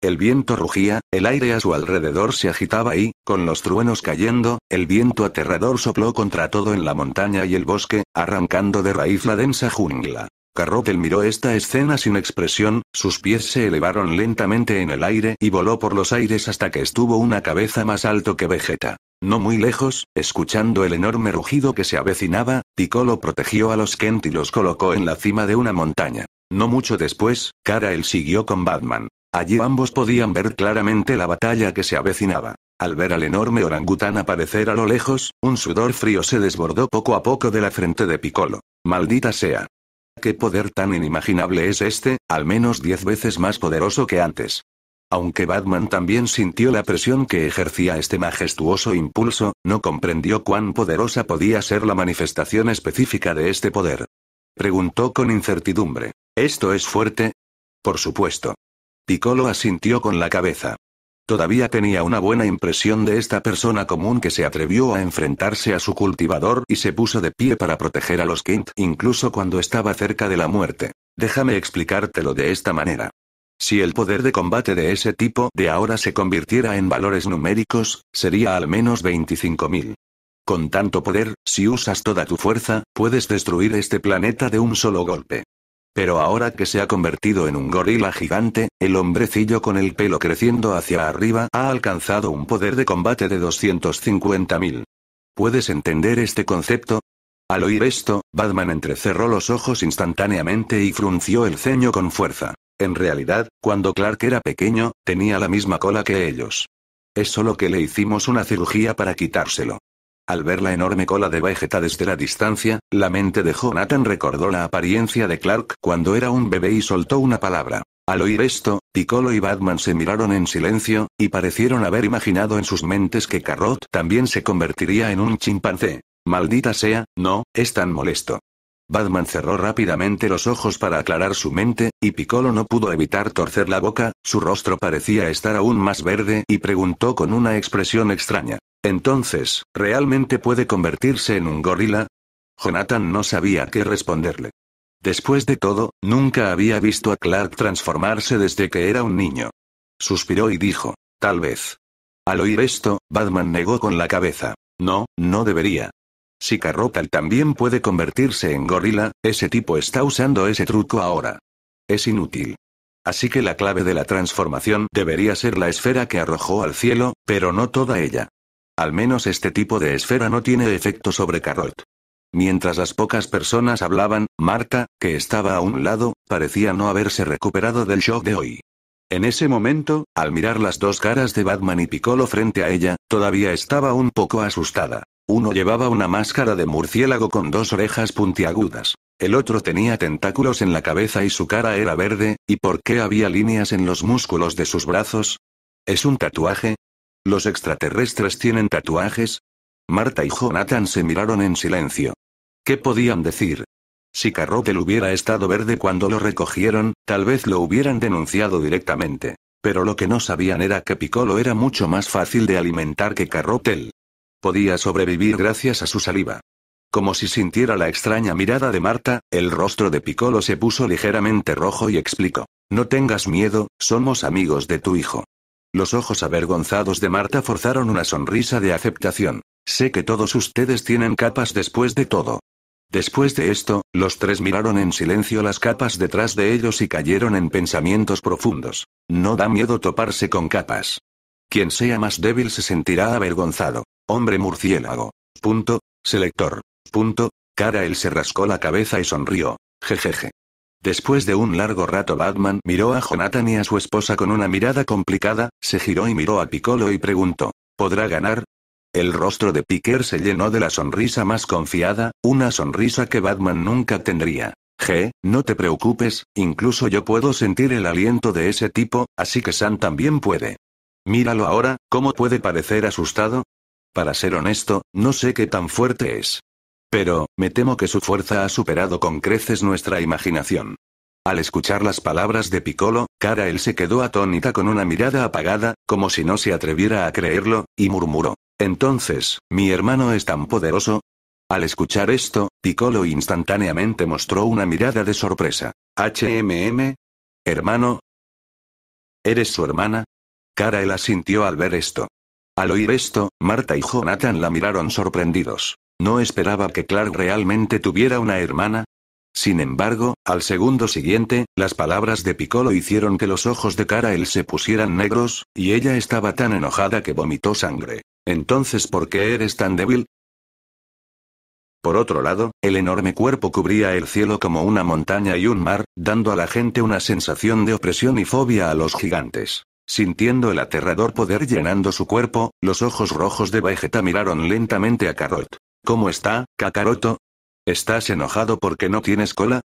El viento rugía, el aire a su alrededor se agitaba y, con los truenos cayendo, el viento aterrador sopló contra todo en la montaña y el bosque, arrancando de raíz la densa jungla. Carrotel miró esta escena sin expresión, sus pies se elevaron lentamente en el aire y voló por los aires hasta que estuvo una cabeza más alto que Vegeta. No muy lejos, escuchando el enorme rugido que se avecinaba, Piccolo protegió a los Kent y los colocó en la cima de una montaña. No mucho después, Kara el siguió con Batman. Allí ambos podían ver claramente la batalla que se avecinaba. Al ver al enorme orangután aparecer a lo lejos, un sudor frío se desbordó poco a poco de la frente de Piccolo. Maldita sea. ¿Qué poder tan inimaginable es este, al menos diez veces más poderoso que antes? Aunque Batman también sintió la presión que ejercía este majestuoso impulso, no comprendió cuán poderosa podía ser la manifestación específica de este poder. Preguntó con incertidumbre. ¿Esto es fuerte? Por supuesto. Piccolo asintió con la cabeza. Todavía tenía una buena impresión de esta persona común que se atrevió a enfrentarse a su cultivador y se puso de pie para proteger a los Kint incluso cuando estaba cerca de la muerte. Déjame explicártelo de esta manera. Si el poder de combate de ese tipo de ahora se convirtiera en valores numéricos, sería al menos 25.000. Con tanto poder, si usas toda tu fuerza, puedes destruir este planeta de un solo golpe. Pero ahora que se ha convertido en un gorila gigante, el hombrecillo con el pelo creciendo hacia arriba ha alcanzado un poder de combate de 250.000. ¿Puedes entender este concepto? Al oír esto, Batman entrecerró los ojos instantáneamente y frunció el ceño con fuerza. En realidad, cuando Clark era pequeño, tenía la misma cola que ellos. Es solo que le hicimos una cirugía para quitárselo. Al ver la enorme cola de Vegeta desde la distancia, la mente de Jonathan recordó la apariencia de Clark cuando era un bebé y soltó una palabra. Al oír esto, Piccolo y Batman se miraron en silencio, y parecieron haber imaginado en sus mentes que Carrot también se convertiría en un chimpancé. Maldita sea, no, es tan molesto. Batman cerró rápidamente los ojos para aclarar su mente, y Piccolo no pudo evitar torcer la boca, su rostro parecía estar aún más verde y preguntó con una expresión extraña. Entonces, ¿realmente puede convertirse en un gorila? Jonathan no sabía qué responderle. Después de todo, nunca había visto a Clark transformarse desde que era un niño. Suspiró y dijo, tal vez. Al oír esto, Batman negó con la cabeza. No, no debería. Si Carrotal también puede convertirse en gorila, ese tipo está usando ese truco ahora. Es inútil. Así que la clave de la transformación debería ser la esfera que arrojó al cielo, pero no toda ella. Al menos este tipo de esfera no tiene efecto sobre Carrot. Mientras las pocas personas hablaban, Marta, que estaba a un lado, parecía no haberse recuperado del shock de hoy. En ese momento, al mirar las dos caras de Batman y Piccolo frente a ella, todavía estaba un poco asustada. Uno llevaba una máscara de murciélago con dos orejas puntiagudas. El otro tenía tentáculos en la cabeza y su cara era verde, ¿y por qué había líneas en los músculos de sus brazos? ¿Es un tatuaje? ¿Los extraterrestres tienen tatuajes? Marta y Jonathan se miraron en silencio. ¿Qué podían decir? Si Carrotel hubiera estado verde cuando lo recogieron, tal vez lo hubieran denunciado directamente. Pero lo que no sabían era que Piccolo era mucho más fácil de alimentar que Carrotel. Podía sobrevivir gracias a su saliva. Como si sintiera la extraña mirada de Marta, el rostro de Piccolo se puso ligeramente rojo y explicó. No tengas miedo, somos amigos de tu hijo. Los ojos avergonzados de Marta forzaron una sonrisa de aceptación. Sé que todos ustedes tienen capas después de todo. Después de esto, los tres miraron en silencio las capas detrás de ellos y cayeron en pensamientos profundos. No da miedo toparse con capas. Quien sea más débil se sentirá avergonzado. Hombre murciélago. Punto. Selector. Punto. Cara él se rascó la cabeza y sonrió. Jejeje. Después de un largo rato Batman miró a Jonathan y a su esposa con una mirada complicada, se giró y miró a Piccolo y preguntó, ¿podrá ganar? El rostro de Picker se llenó de la sonrisa más confiada, una sonrisa que Batman nunca tendría. G, no te preocupes, incluso yo puedo sentir el aliento de ese tipo, así que Sam también puede. Míralo ahora, ¿cómo puede parecer asustado? Para ser honesto, no sé qué tan fuerte es. Pero, me temo que su fuerza ha superado con creces nuestra imaginación. Al escuchar las palabras de Piccolo, Karael se quedó atónita con una mirada apagada, como si no se atreviera a creerlo, y murmuró. Entonces, ¿mi hermano es tan poderoso? Al escuchar esto, Piccolo instantáneamente mostró una mirada de sorpresa. HMM? ¿Hermano? ¿Eres su hermana? Karael asintió al ver esto. Al oír esto, Marta y Jonathan la miraron sorprendidos. No esperaba que Clark realmente tuviera una hermana. Sin embargo, al segundo siguiente, las palabras de Piccolo hicieron que los ojos de él se pusieran negros, y ella estaba tan enojada que vomitó sangre. Entonces, ¿por qué eres tan débil? Por otro lado, el enorme cuerpo cubría el cielo como una montaña y un mar, dando a la gente una sensación de opresión y fobia a los gigantes. Sintiendo el aterrador poder llenando su cuerpo, los ojos rojos de Vegeta miraron lentamente a Carrot. ¿Cómo está, Kakaroto? ¿Estás enojado porque no tienes cola?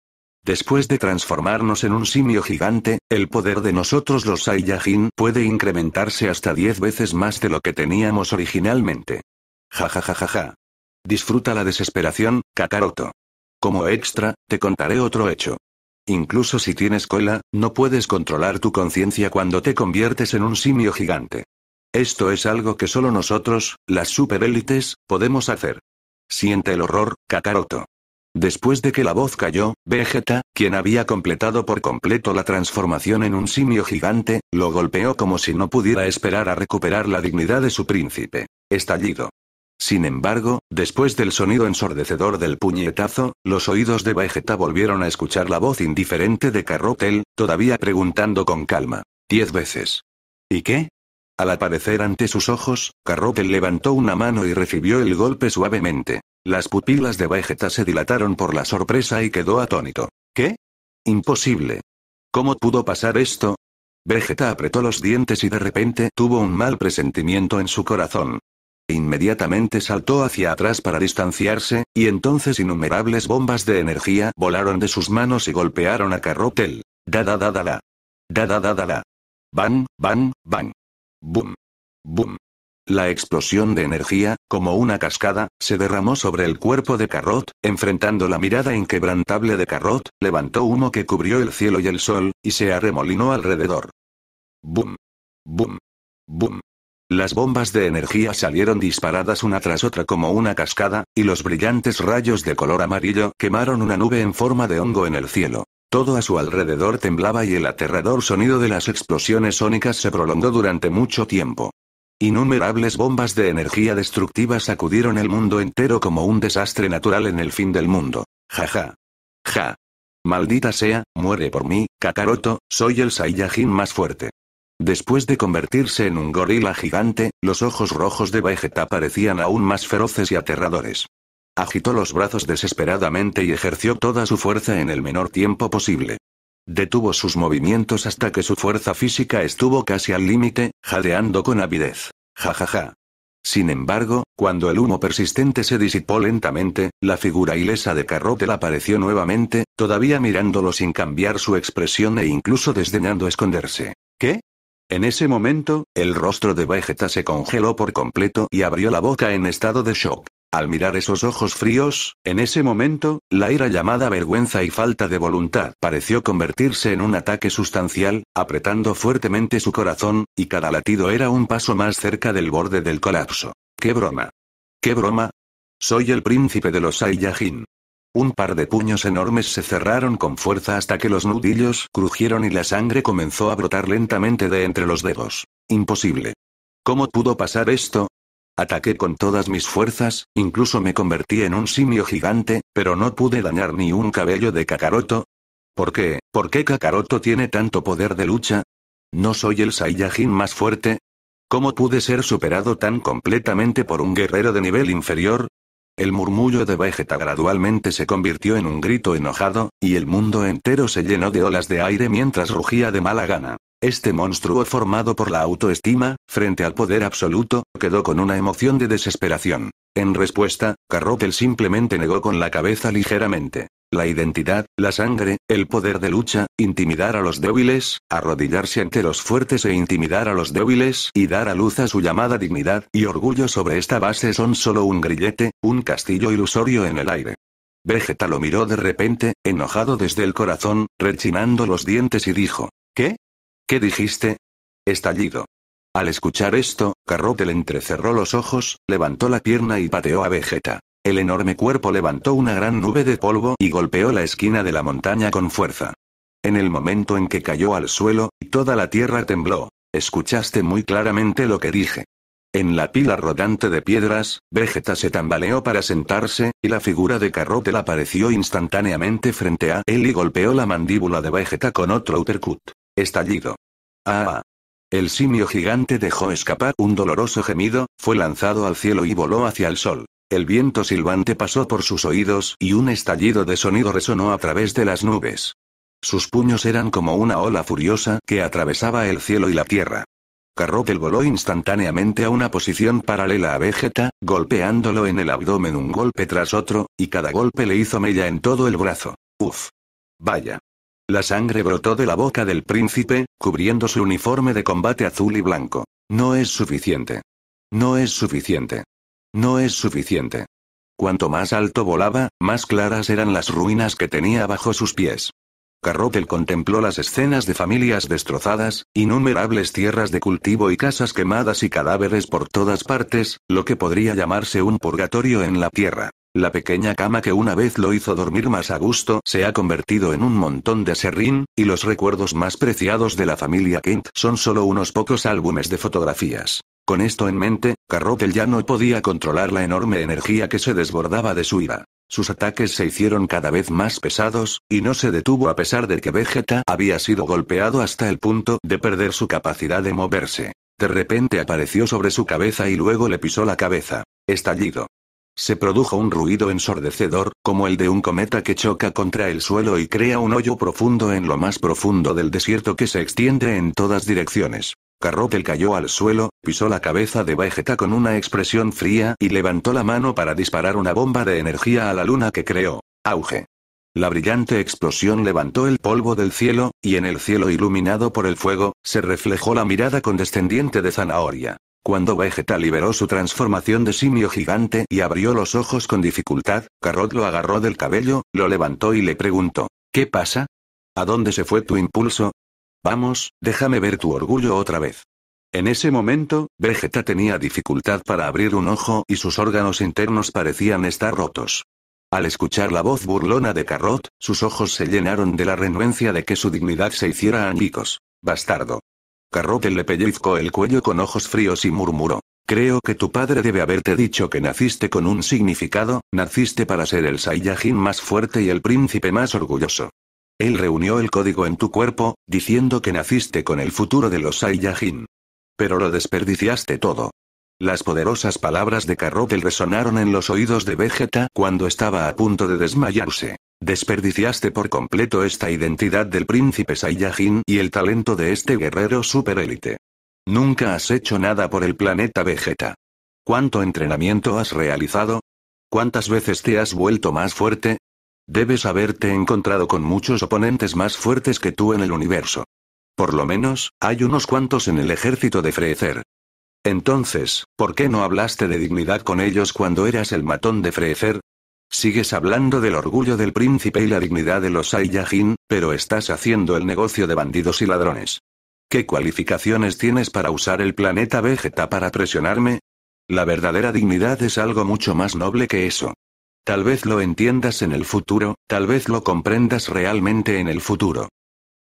Después de transformarnos en un simio gigante, el poder de nosotros los Saiyajin puede incrementarse hasta 10 veces más de lo que teníamos originalmente. Ja Disfruta la desesperación, Kakaroto. Como extra, te contaré otro hecho. Incluso si tienes cola, no puedes controlar tu conciencia cuando te conviertes en un simio gigante. Esto es algo que solo nosotros, las superélites, podemos hacer. Siente el horror, Kakaroto. Después de que la voz cayó, Vegeta, quien había completado por completo la transformación en un simio gigante, lo golpeó como si no pudiera esperar a recuperar la dignidad de su príncipe. Estallido. Sin embargo, después del sonido ensordecedor del puñetazo, los oídos de Vegeta volvieron a escuchar la voz indiferente de Carrotel, todavía preguntando con calma. Diez veces. ¿Y qué? Al aparecer ante sus ojos, Carrotel levantó una mano y recibió el golpe suavemente. Las pupilas de Vegeta se dilataron por la sorpresa y quedó atónito. ¿Qué? Imposible. ¿Cómo pudo pasar esto? Vegeta apretó los dientes y de repente tuvo un mal presentimiento en su corazón. Inmediatamente saltó hacia atrás para distanciarse, y entonces innumerables bombas de energía volaron de sus manos y golpearon a Carrotel. Da da da da da. Da Van, van, van. ¡Bum! ¡Bum! La explosión de energía, como una cascada, se derramó sobre el cuerpo de Carrot, enfrentando la mirada inquebrantable de Carrot, levantó humo que cubrió el cielo y el sol, y se arremolinó alrededor. ¡Bum! ¡Bum! ¡Bum! Las bombas de energía salieron disparadas una tras otra como una cascada, y los brillantes rayos de color amarillo quemaron una nube en forma de hongo en el cielo. Todo a su alrededor temblaba y el aterrador sonido de las explosiones sónicas se prolongó durante mucho tiempo. Innumerables bombas de energía destructiva sacudieron el mundo entero como un desastre natural en el fin del mundo. Ja ja. Ja. Maldita sea, muere por mí, Kakaroto, soy el Saiyajin más fuerte. Después de convertirse en un gorila gigante, los ojos rojos de Vegeta parecían aún más feroces y aterradores. Agitó los brazos desesperadamente y ejerció toda su fuerza en el menor tiempo posible. Detuvo sus movimientos hasta que su fuerza física estuvo casi al límite, jadeando con avidez. Ja ja ja. Sin embargo, cuando el humo persistente se disipó lentamente, la figura ilesa de Carrotel apareció nuevamente, todavía mirándolo sin cambiar su expresión e incluso desdeñando esconderse. ¿Qué? En ese momento, el rostro de Vegeta se congeló por completo y abrió la boca en estado de shock. Al mirar esos ojos fríos, en ese momento, la ira llamada vergüenza y falta de voluntad pareció convertirse en un ataque sustancial, apretando fuertemente su corazón, y cada latido era un paso más cerca del borde del colapso. ¡Qué broma! ¡Qué broma! Soy el príncipe de los Saiyajin. Un par de puños enormes se cerraron con fuerza hasta que los nudillos crujieron y la sangre comenzó a brotar lentamente de entre los dedos. Imposible. ¿Cómo pudo pasar esto? Ataqué con todas mis fuerzas, incluso me convertí en un simio gigante, pero no pude dañar ni un cabello de Kakaroto. ¿Por qué? ¿Por qué Kakaroto tiene tanto poder de lucha? ¿No soy el Saiyajin más fuerte? ¿Cómo pude ser superado tan completamente por un guerrero de nivel inferior? El murmullo de Vegeta gradualmente se convirtió en un grito enojado, y el mundo entero se llenó de olas de aire mientras rugía de mala gana. Este monstruo formado por la autoestima, frente al poder absoluto, quedó con una emoción de desesperación. En respuesta, Carrotel simplemente negó con la cabeza ligeramente la identidad, la sangre, el poder de lucha, intimidar a los débiles, arrodillarse ante los fuertes e intimidar a los débiles y dar a luz a su llamada dignidad y orgullo sobre esta base son solo un grillete, un castillo ilusorio en el aire. Vegeta lo miró de repente, enojado desde el corazón, rechinando los dientes y dijo, ¿Qué? ¿Qué dijiste? Estallido. Al escuchar esto, Carrotel entrecerró los ojos, levantó la pierna y pateó a Vegeta. El enorme cuerpo levantó una gran nube de polvo y golpeó la esquina de la montaña con fuerza. En el momento en que cayó al suelo, toda la tierra tembló. Escuchaste muy claramente lo que dije. En la pila rodante de piedras, Vegeta se tambaleó para sentarse, y la figura de Carrotel apareció instantáneamente frente a él y golpeó la mandíbula de Vegeta con otro uppercut. Estallido. Ah, ah. El simio gigante dejó escapar un doloroso gemido, fue lanzado al cielo y voló hacia el sol. El viento silbante pasó por sus oídos y un estallido de sonido resonó a través de las nubes. Sus puños eran como una ola furiosa que atravesaba el cielo y la tierra. Carroquel voló instantáneamente a una posición paralela a Vegeta, golpeándolo en el abdomen un golpe tras otro, y cada golpe le hizo mella en todo el brazo. Uf. Vaya. La sangre brotó de la boca del príncipe, cubriendo su uniforme de combate azul y blanco. No es suficiente. No es suficiente. No es suficiente. Cuanto más alto volaba, más claras eran las ruinas que tenía bajo sus pies. Carrotel contempló las escenas de familias destrozadas, innumerables tierras de cultivo y casas quemadas y cadáveres por todas partes, lo que podría llamarse un purgatorio en la tierra. La pequeña cama que una vez lo hizo dormir más a gusto se ha convertido en un montón de serrín, y los recuerdos más preciados de la familia Kent son solo unos pocos álbumes de fotografías. Con esto en mente, Carrotel ya no podía controlar la enorme energía que se desbordaba de su ira. Sus ataques se hicieron cada vez más pesados, y no se detuvo a pesar de que Vegeta había sido golpeado hasta el punto de perder su capacidad de moverse. De repente apareció sobre su cabeza y luego le pisó la cabeza. Estallido. Se produjo un ruido ensordecedor, como el de un cometa que choca contra el suelo y crea un hoyo profundo en lo más profundo del desierto que se extiende en todas direcciones el cayó al suelo, pisó la cabeza de Vegeta con una expresión fría y levantó la mano para disparar una bomba de energía a la luna que creó. Auge. La brillante explosión levantó el polvo del cielo, y en el cielo iluminado por el fuego, se reflejó la mirada condescendiente de Zanahoria. Cuando Vegeta liberó su transformación de simio gigante y abrió los ojos con dificultad, Carrot lo agarró del cabello, lo levantó y le preguntó, ¿qué pasa? ¿A dónde se fue tu impulso? Vamos, déjame ver tu orgullo otra vez. En ese momento, Vegeta tenía dificultad para abrir un ojo y sus órganos internos parecían estar rotos. Al escuchar la voz burlona de Carrot, sus ojos se llenaron de la renuencia de que su dignidad se hiciera añicos. Bastardo. Carrot le pellizcó el cuello con ojos fríos y murmuró. Creo que tu padre debe haberte dicho que naciste con un significado, naciste para ser el Saiyajin más fuerte y el príncipe más orgulloso. Él reunió el código en tu cuerpo, diciendo que naciste con el futuro de los Saiyajin. Pero lo desperdiciaste todo. Las poderosas palabras de Carrotel resonaron en los oídos de Vegeta cuando estaba a punto de desmayarse. Desperdiciaste por completo esta identidad del príncipe Saiyajin y el talento de este guerrero superélite. Nunca has hecho nada por el planeta Vegeta. ¿Cuánto entrenamiento has realizado? ¿Cuántas veces te has vuelto más fuerte? Debes haberte encontrado con muchos oponentes más fuertes que tú en el universo. Por lo menos, hay unos cuantos en el ejército de Freezer. Entonces, ¿por qué no hablaste de dignidad con ellos cuando eras el matón de Freezer? Sigues hablando del orgullo del príncipe y la dignidad de los Saiyajin, pero estás haciendo el negocio de bandidos y ladrones. ¿Qué cualificaciones tienes para usar el planeta Vegeta para presionarme? La verdadera dignidad es algo mucho más noble que eso. Tal vez lo entiendas en el futuro, tal vez lo comprendas realmente en el futuro.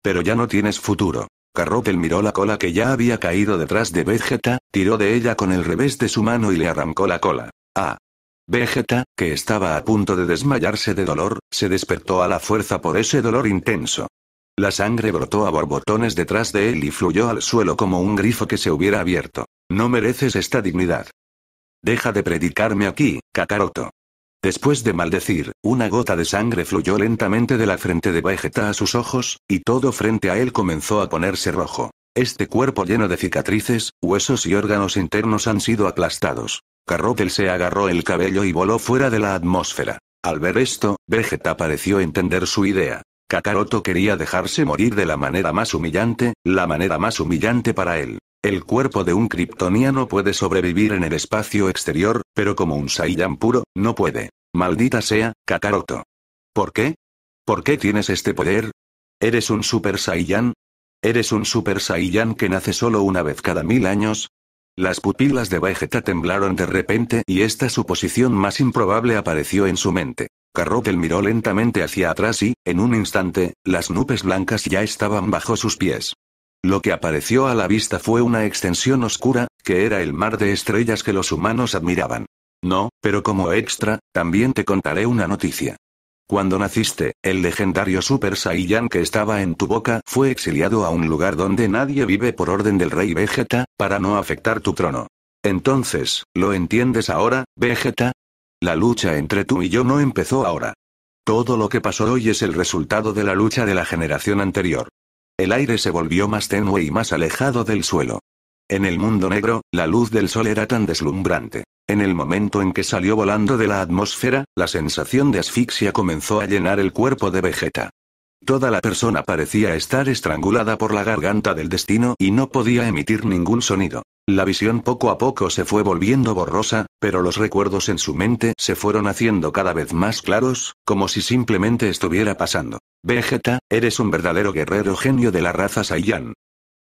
Pero ya no tienes futuro. Carrotel miró la cola que ya había caído detrás de Vegeta, tiró de ella con el revés de su mano y le arrancó la cola. Ah. Vegeta, que estaba a punto de desmayarse de dolor, se despertó a la fuerza por ese dolor intenso. La sangre brotó a borbotones detrás de él y fluyó al suelo como un grifo que se hubiera abierto. No mereces esta dignidad. Deja de predicarme aquí, Kakaroto. Después de maldecir, una gota de sangre fluyó lentamente de la frente de Vegeta a sus ojos, y todo frente a él comenzó a ponerse rojo. Este cuerpo lleno de cicatrices, huesos y órganos internos han sido aplastados. Carrotel se agarró el cabello y voló fuera de la atmósfera. Al ver esto, Vegeta pareció entender su idea. Kakaroto quería dejarse morir de la manera más humillante, la manera más humillante para él. El cuerpo de un kryptoniano puede sobrevivir en el espacio exterior, pero como un Saiyan puro, no puede. Maldita sea, Kakaroto. ¿Por qué? ¿Por qué tienes este poder? ¿Eres un Super Saiyan? ¿Eres un Super Saiyan que nace solo una vez cada mil años? Las pupilas de Vegeta temblaron de repente y esta suposición más improbable apareció en su mente. Carrotel miró lentamente hacia atrás y, en un instante, las nubes blancas ya estaban bajo sus pies. Lo que apareció a la vista fue una extensión oscura, que era el mar de estrellas que los humanos admiraban. No, pero como extra, también te contaré una noticia. Cuando naciste, el legendario Super Saiyan que estaba en tu boca fue exiliado a un lugar donde nadie vive por orden del rey Vegeta, para no afectar tu trono. Entonces, ¿lo entiendes ahora, Vegeta? La lucha entre tú y yo no empezó ahora. Todo lo que pasó hoy es el resultado de la lucha de la generación anterior. El aire se volvió más tenue y más alejado del suelo. En el mundo negro, la luz del sol era tan deslumbrante. En el momento en que salió volando de la atmósfera, la sensación de asfixia comenzó a llenar el cuerpo de Vegeta. Toda la persona parecía estar estrangulada por la garganta del destino y no podía emitir ningún sonido. La visión poco a poco se fue volviendo borrosa, pero los recuerdos en su mente se fueron haciendo cada vez más claros, como si simplemente estuviera pasando. Vegeta, eres un verdadero guerrero genio de la raza Saiyan.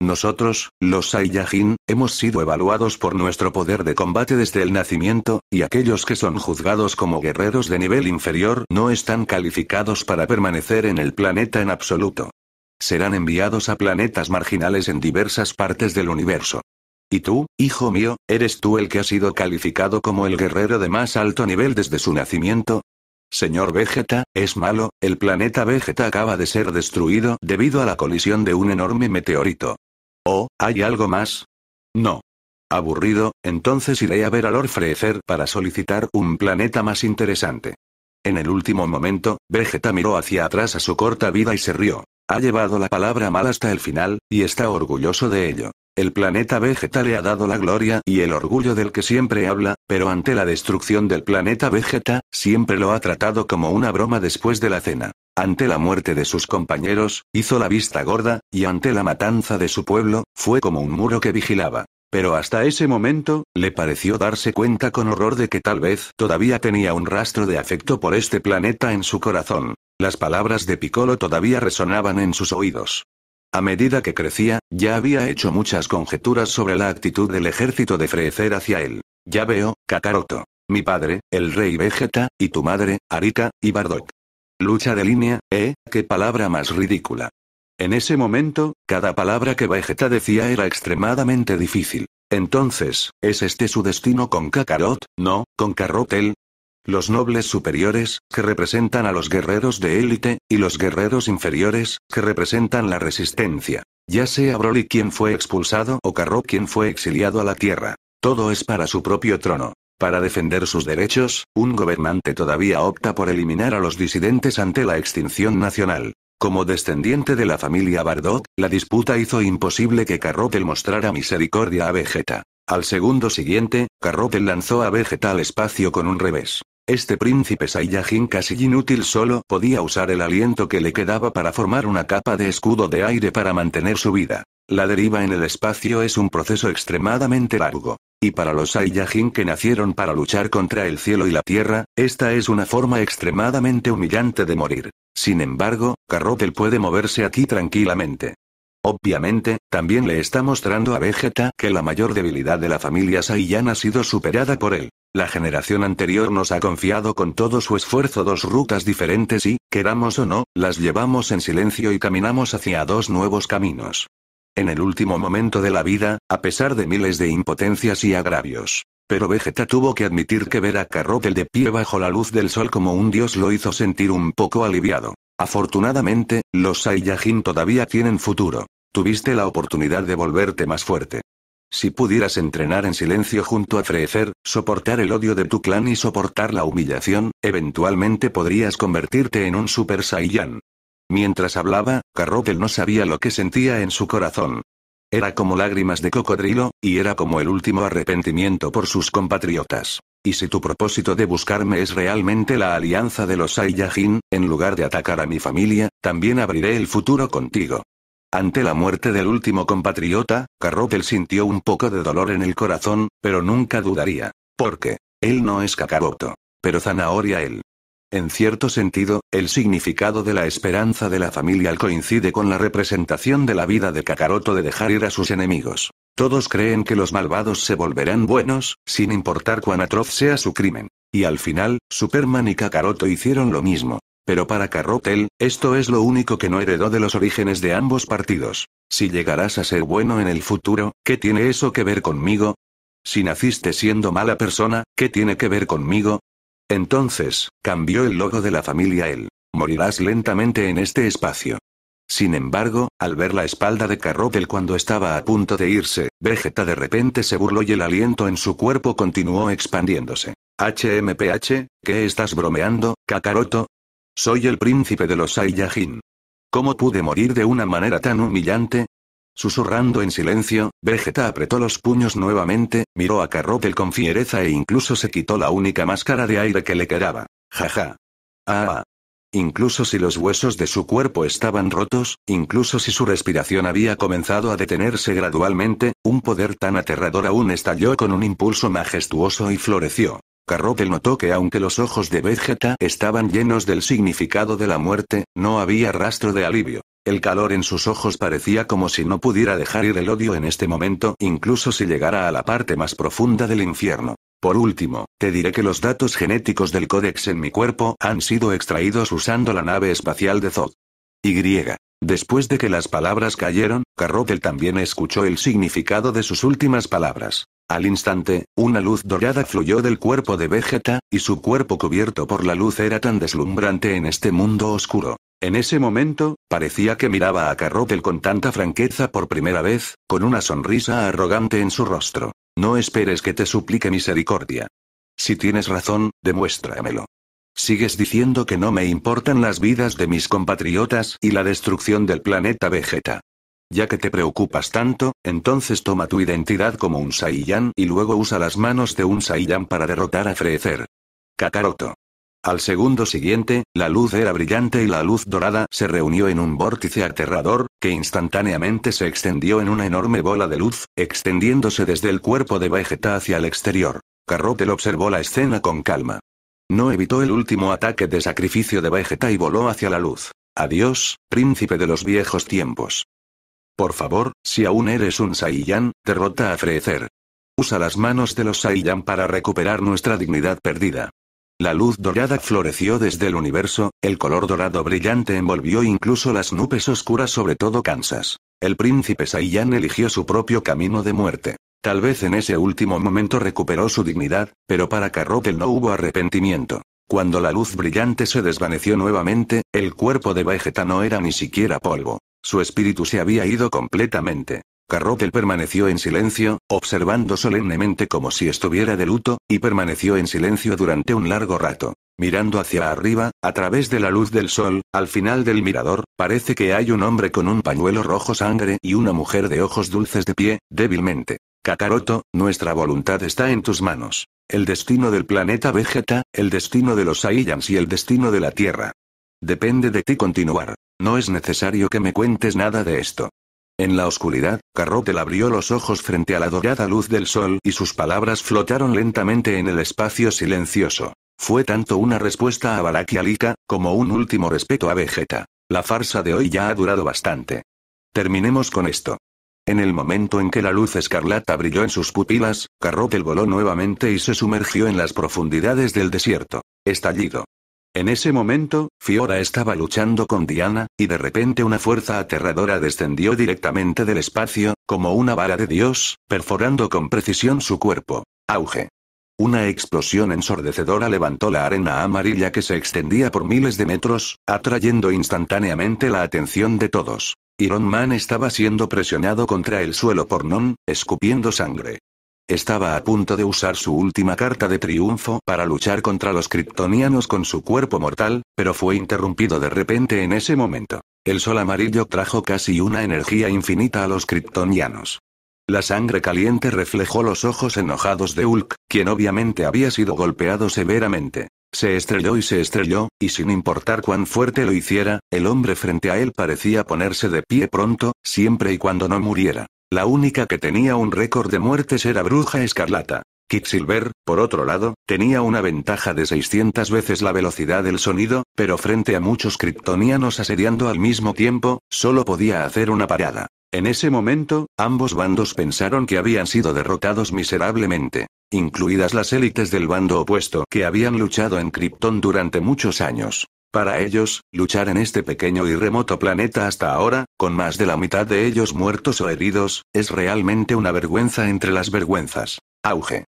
Nosotros, los Saiyajin, hemos sido evaluados por nuestro poder de combate desde el nacimiento, y aquellos que son juzgados como guerreros de nivel inferior no están calificados para permanecer en el planeta en absoluto. Serán enviados a planetas marginales en diversas partes del universo. Y tú, hijo mío, eres tú el que ha sido calificado como el guerrero de más alto nivel desde su nacimiento, Señor Vegeta, es malo, el planeta Vegeta acaba de ser destruido debido a la colisión de un enorme meteorito. ¿Oh, hay algo más? No. Aburrido, entonces iré a ver al orfrecer para solicitar un planeta más interesante. En el último momento, Vegeta miró hacia atrás a su corta vida y se rió. Ha llevado la palabra mal hasta el final, y está orgulloso de ello. El planeta Vegeta le ha dado la gloria y el orgullo del que siempre habla, pero ante la destrucción del planeta Vegeta, siempre lo ha tratado como una broma después de la cena. Ante la muerte de sus compañeros, hizo la vista gorda, y ante la matanza de su pueblo, fue como un muro que vigilaba. Pero hasta ese momento, le pareció darse cuenta con horror de que tal vez todavía tenía un rastro de afecto por este planeta en su corazón. Las palabras de Piccolo todavía resonaban en sus oídos. A medida que crecía, ya había hecho muchas conjeturas sobre la actitud del ejército de frecer hacia él. Ya veo, Kakaroto. Mi padre, el rey Vegeta, y tu madre, Arika, y Bardock. Lucha de línea, ¿eh? ¡Qué palabra más ridícula! En ese momento, cada palabra que Vegeta decía era extremadamente difícil. Entonces, ¿es este su destino con Kakarot? No, con Carrotel, los nobles superiores, que representan a los guerreros de élite, y los guerreros inferiores, que representan la resistencia. Ya sea Broly quien fue expulsado o Carro quien fue exiliado a la Tierra. Todo es para su propio trono. Para defender sus derechos, un gobernante todavía opta por eliminar a los disidentes ante la extinción nacional. Como descendiente de la familia Bardock, la disputa hizo imposible que Carrotel mostrara misericordia a Vegeta. Al segundo siguiente, Carrotel lanzó a Vegeta al espacio con un revés. Este príncipe Saiyajin casi inútil solo podía usar el aliento que le quedaba para formar una capa de escudo de aire para mantener su vida. La deriva en el espacio es un proceso extremadamente largo. Y para los Saiyajin que nacieron para luchar contra el cielo y la tierra, esta es una forma extremadamente humillante de morir. Sin embargo, Carrotel puede moverse aquí tranquilamente. Obviamente, también le está mostrando a Vegeta que la mayor debilidad de la familia Saiyan ha sido superada por él. La generación anterior nos ha confiado con todo su esfuerzo dos rutas diferentes y, queramos o no, las llevamos en silencio y caminamos hacia dos nuevos caminos. En el último momento de la vida, a pesar de miles de impotencias y agravios. Pero Vegeta tuvo que admitir que ver a Carrotel de pie bajo la luz del sol como un dios lo hizo sentir un poco aliviado. Afortunadamente, los Saiyajin todavía tienen futuro. Tuviste la oportunidad de volverte más fuerte. Si pudieras entrenar en silencio junto a Frecer, soportar el odio de tu clan y soportar la humillación, eventualmente podrías convertirte en un Super Saiyan. Mientras hablaba, Carrotel no sabía lo que sentía en su corazón. Era como lágrimas de cocodrilo, y era como el último arrepentimiento por sus compatriotas. Y si tu propósito de buscarme es realmente la alianza de los Saiyajin, en lugar de atacar a mi familia, también abriré el futuro contigo. Ante la muerte del último compatriota, Carrotel sintió un poco de dolor en el corazón, pero nunca dudaría. Porque, él no es Kakaroto. Pero Zanahoria él. En cierto sentido, el significado de la esperanza de la familia coincide con la representación de la vida de Kakaroto de dejar ir a sus enemigos. Todos creen que los malvados se volverán buenos, sin importar cuán atroz sea su crimen. Y al final, Superman y Kakaroto hicieron lo mismo. Pero para Carrotel, esto es lo único que no heredó de los orígenes de ambos partidos. Si llegarás a ser bueno en el futuro, ¿qué tiene eso que ver conmigo? Si naciste siendo mala persona, ¿qué tiene que ver conmigo? Entonces, cambió el logo de la familia él. Morirás lentamente en este espacio. Sin embargo, al ver la espalda de Carrotel cuando estaba a punto de irse, Vegeta de repente se burló y el aliento en su cuerpo continuó expandiéndose. HMPH, ¿qué estás bromeando, Kakaroto? Soy el príncipe de los Saiyajin. ¿Cómo pude morir de una manera tan humillante? Susurrando en silencio, Vegeta apretó los puños nuevamente, miró a Carrotel con fiereza e incluso se quitó la única máscara de aire que le quedaba. Jaja. Ah, ah. Incluso si los huesos de su cuerpo estaban rotos, incluso si su respiración había comenzado a detenerse gradualmente, un poder tan aterrador aún estalló con un impulso majestuoso y floreció. Carrotel notó que aunque los ojos de Vegeta estaban llenos del significado de la muerte, no había rastro de alivio. El calor en sus ojos parecía como si no pudiera dejar ir el odio en este momento, incluso si llegara a la parte más profunda del infierno. Por último, te diré que los datos genéticos del códex en mi cuerpo han sido extraídos usando la nave espacial de Zod. Y. Después de que las palabras cayeron, Carrotel también escuchó el significado de sus últimas palabras. Al instante, una luz dorada fluyó del cuerpo de Vegeta, y su cuerpo cubierto por la luz era tan deslumbrante en este mundo oscuro. En ese momento, parecía que miraba a Carrotel con tanta franqueza por primera vez, con una sonrisa arrogante en su rostro. No esperes que te suplique misericordia. Si tienes razón, demuéstramelo. Sigues diciendo que no me importan las vidas de mis compatriotas y la destrucción del planeta Vegeta. Ya que te preocupas tanto, entonces toma tu identidad como un Saiyan y luego usa las manos de un Saiyan para derrotar a Frecer. Kakaroto. Al segundo siguiente, la luz era brillante y la luz dorada se reunió en un vórtice aterrador, que instantáneamente se extendió en una enorme bola de luz, extendiéndose desde el cuerpo de Vegeta hacia el exterior. Carrotel observó la escena con calma. No evitó el último ataque de sacrificio de Vegeta y voló hacia la luz. Adiós, príncipe de los viejos tiempos. Por favor, si aún eres un Saiyan, derrota a frecer. Usa las manos de los Saiyan para recuperar nuestra dignidad perdida. La luz dorada floreció desde el universo, el color dorado brillante envolvió incluso las nubes oscuras sobre todo Kansas. El príncipe Saiyan eligió su propio camino de muerte. Tal vez en ese último momento recuperó su dignidad, pero para Carrotel no hubo arrepentimiento. Cuando la luz brillante se desvaneció nuevamente, el cuerpo de Vegeta no era ni siquiera polvo. Su espíritu se había ido completamente. Carrotel permaneció en silencio, observando solemnemente como si estuviera de luto, y permaneció en silencio durante un largo rato. Mirando hacia arriba, a través de la luz del sol, al final del mirador, parece que hay un hombre con un pañuelo rojo sangre y una mujer de ojos dulces de pie, débilmente. Kakaroto, nuestra voluntad está en tus manos. El destino del planeta Vegeta, el destino de los Saiyans y el destino de la Tierra. Depende de ti continuar. No es necesario que me cuentes nada de esto. En la oscuridad, Carrotel abrió los ojos frente a la dorada luz del sol y sus palabras flotaron lentamente en el espacio silencioso. Fue tanto una respuesta a Barak Alika, como un último respeto a Vegeta. La farsa de hoy ya ha durado bastante. Terminemos con esto. En el momento en que la luz escarlata brilló en sus pupilas, Carrotel voló nuevamente y se sumergió en las profundidades del desierto. Estallido. En ese momento, Fiora estaba luchando con Diana, y de repente una fuerza aterradora descendió directamente del espacio, como una vara de Dios, perforando con precisión su cuerpo. Auge. Una explosión ensordecedora levantó la arena amarilla que se extendía por miles de metros, atrayendo instantáneamente la atención de todos. Iron Man estaba siendo presionado contra el suelo por Non, escupiendo sangre. Estaba a punto de usar su última carta de triunfo para luchar contra los kryptonianos con su cuerpo mortal, pero fue interrumpido de repente en ese momento. El sol amarillo trajo casi una energía infinita a los kryptonianos. La sangre caliente reflejó los ojos enojados de Hulk, quien obviamente había sido golpeado severamente. Se estrelló y se estrelló, y sin importar cuán fuerte lo hiciera, el hombre frente a él parecía ponerse de pie pronto, siempre y cuando no muriera. La única que tenía un récord de muertes era Bruja Escarlata. Quicksilver, por otro lado, tenía una ventaja de 600 veces la velocidad del sonido, pero frente a muchos kryptonianos asediando al mismo tiempo, solo podía hacer una parada. En ese momento, ambos bandos pensaron que habían sido derrotados miserablemente, incluidas las élites del bando opuesto que habían luchado en Krypton durante muchos años. Para ellos, luchar en este pequeño y remoto planeta hasta ahora, con más de la mitad de ellos muertos o heridos, es realmente una vergüenza entre las vergüenzas. Auge.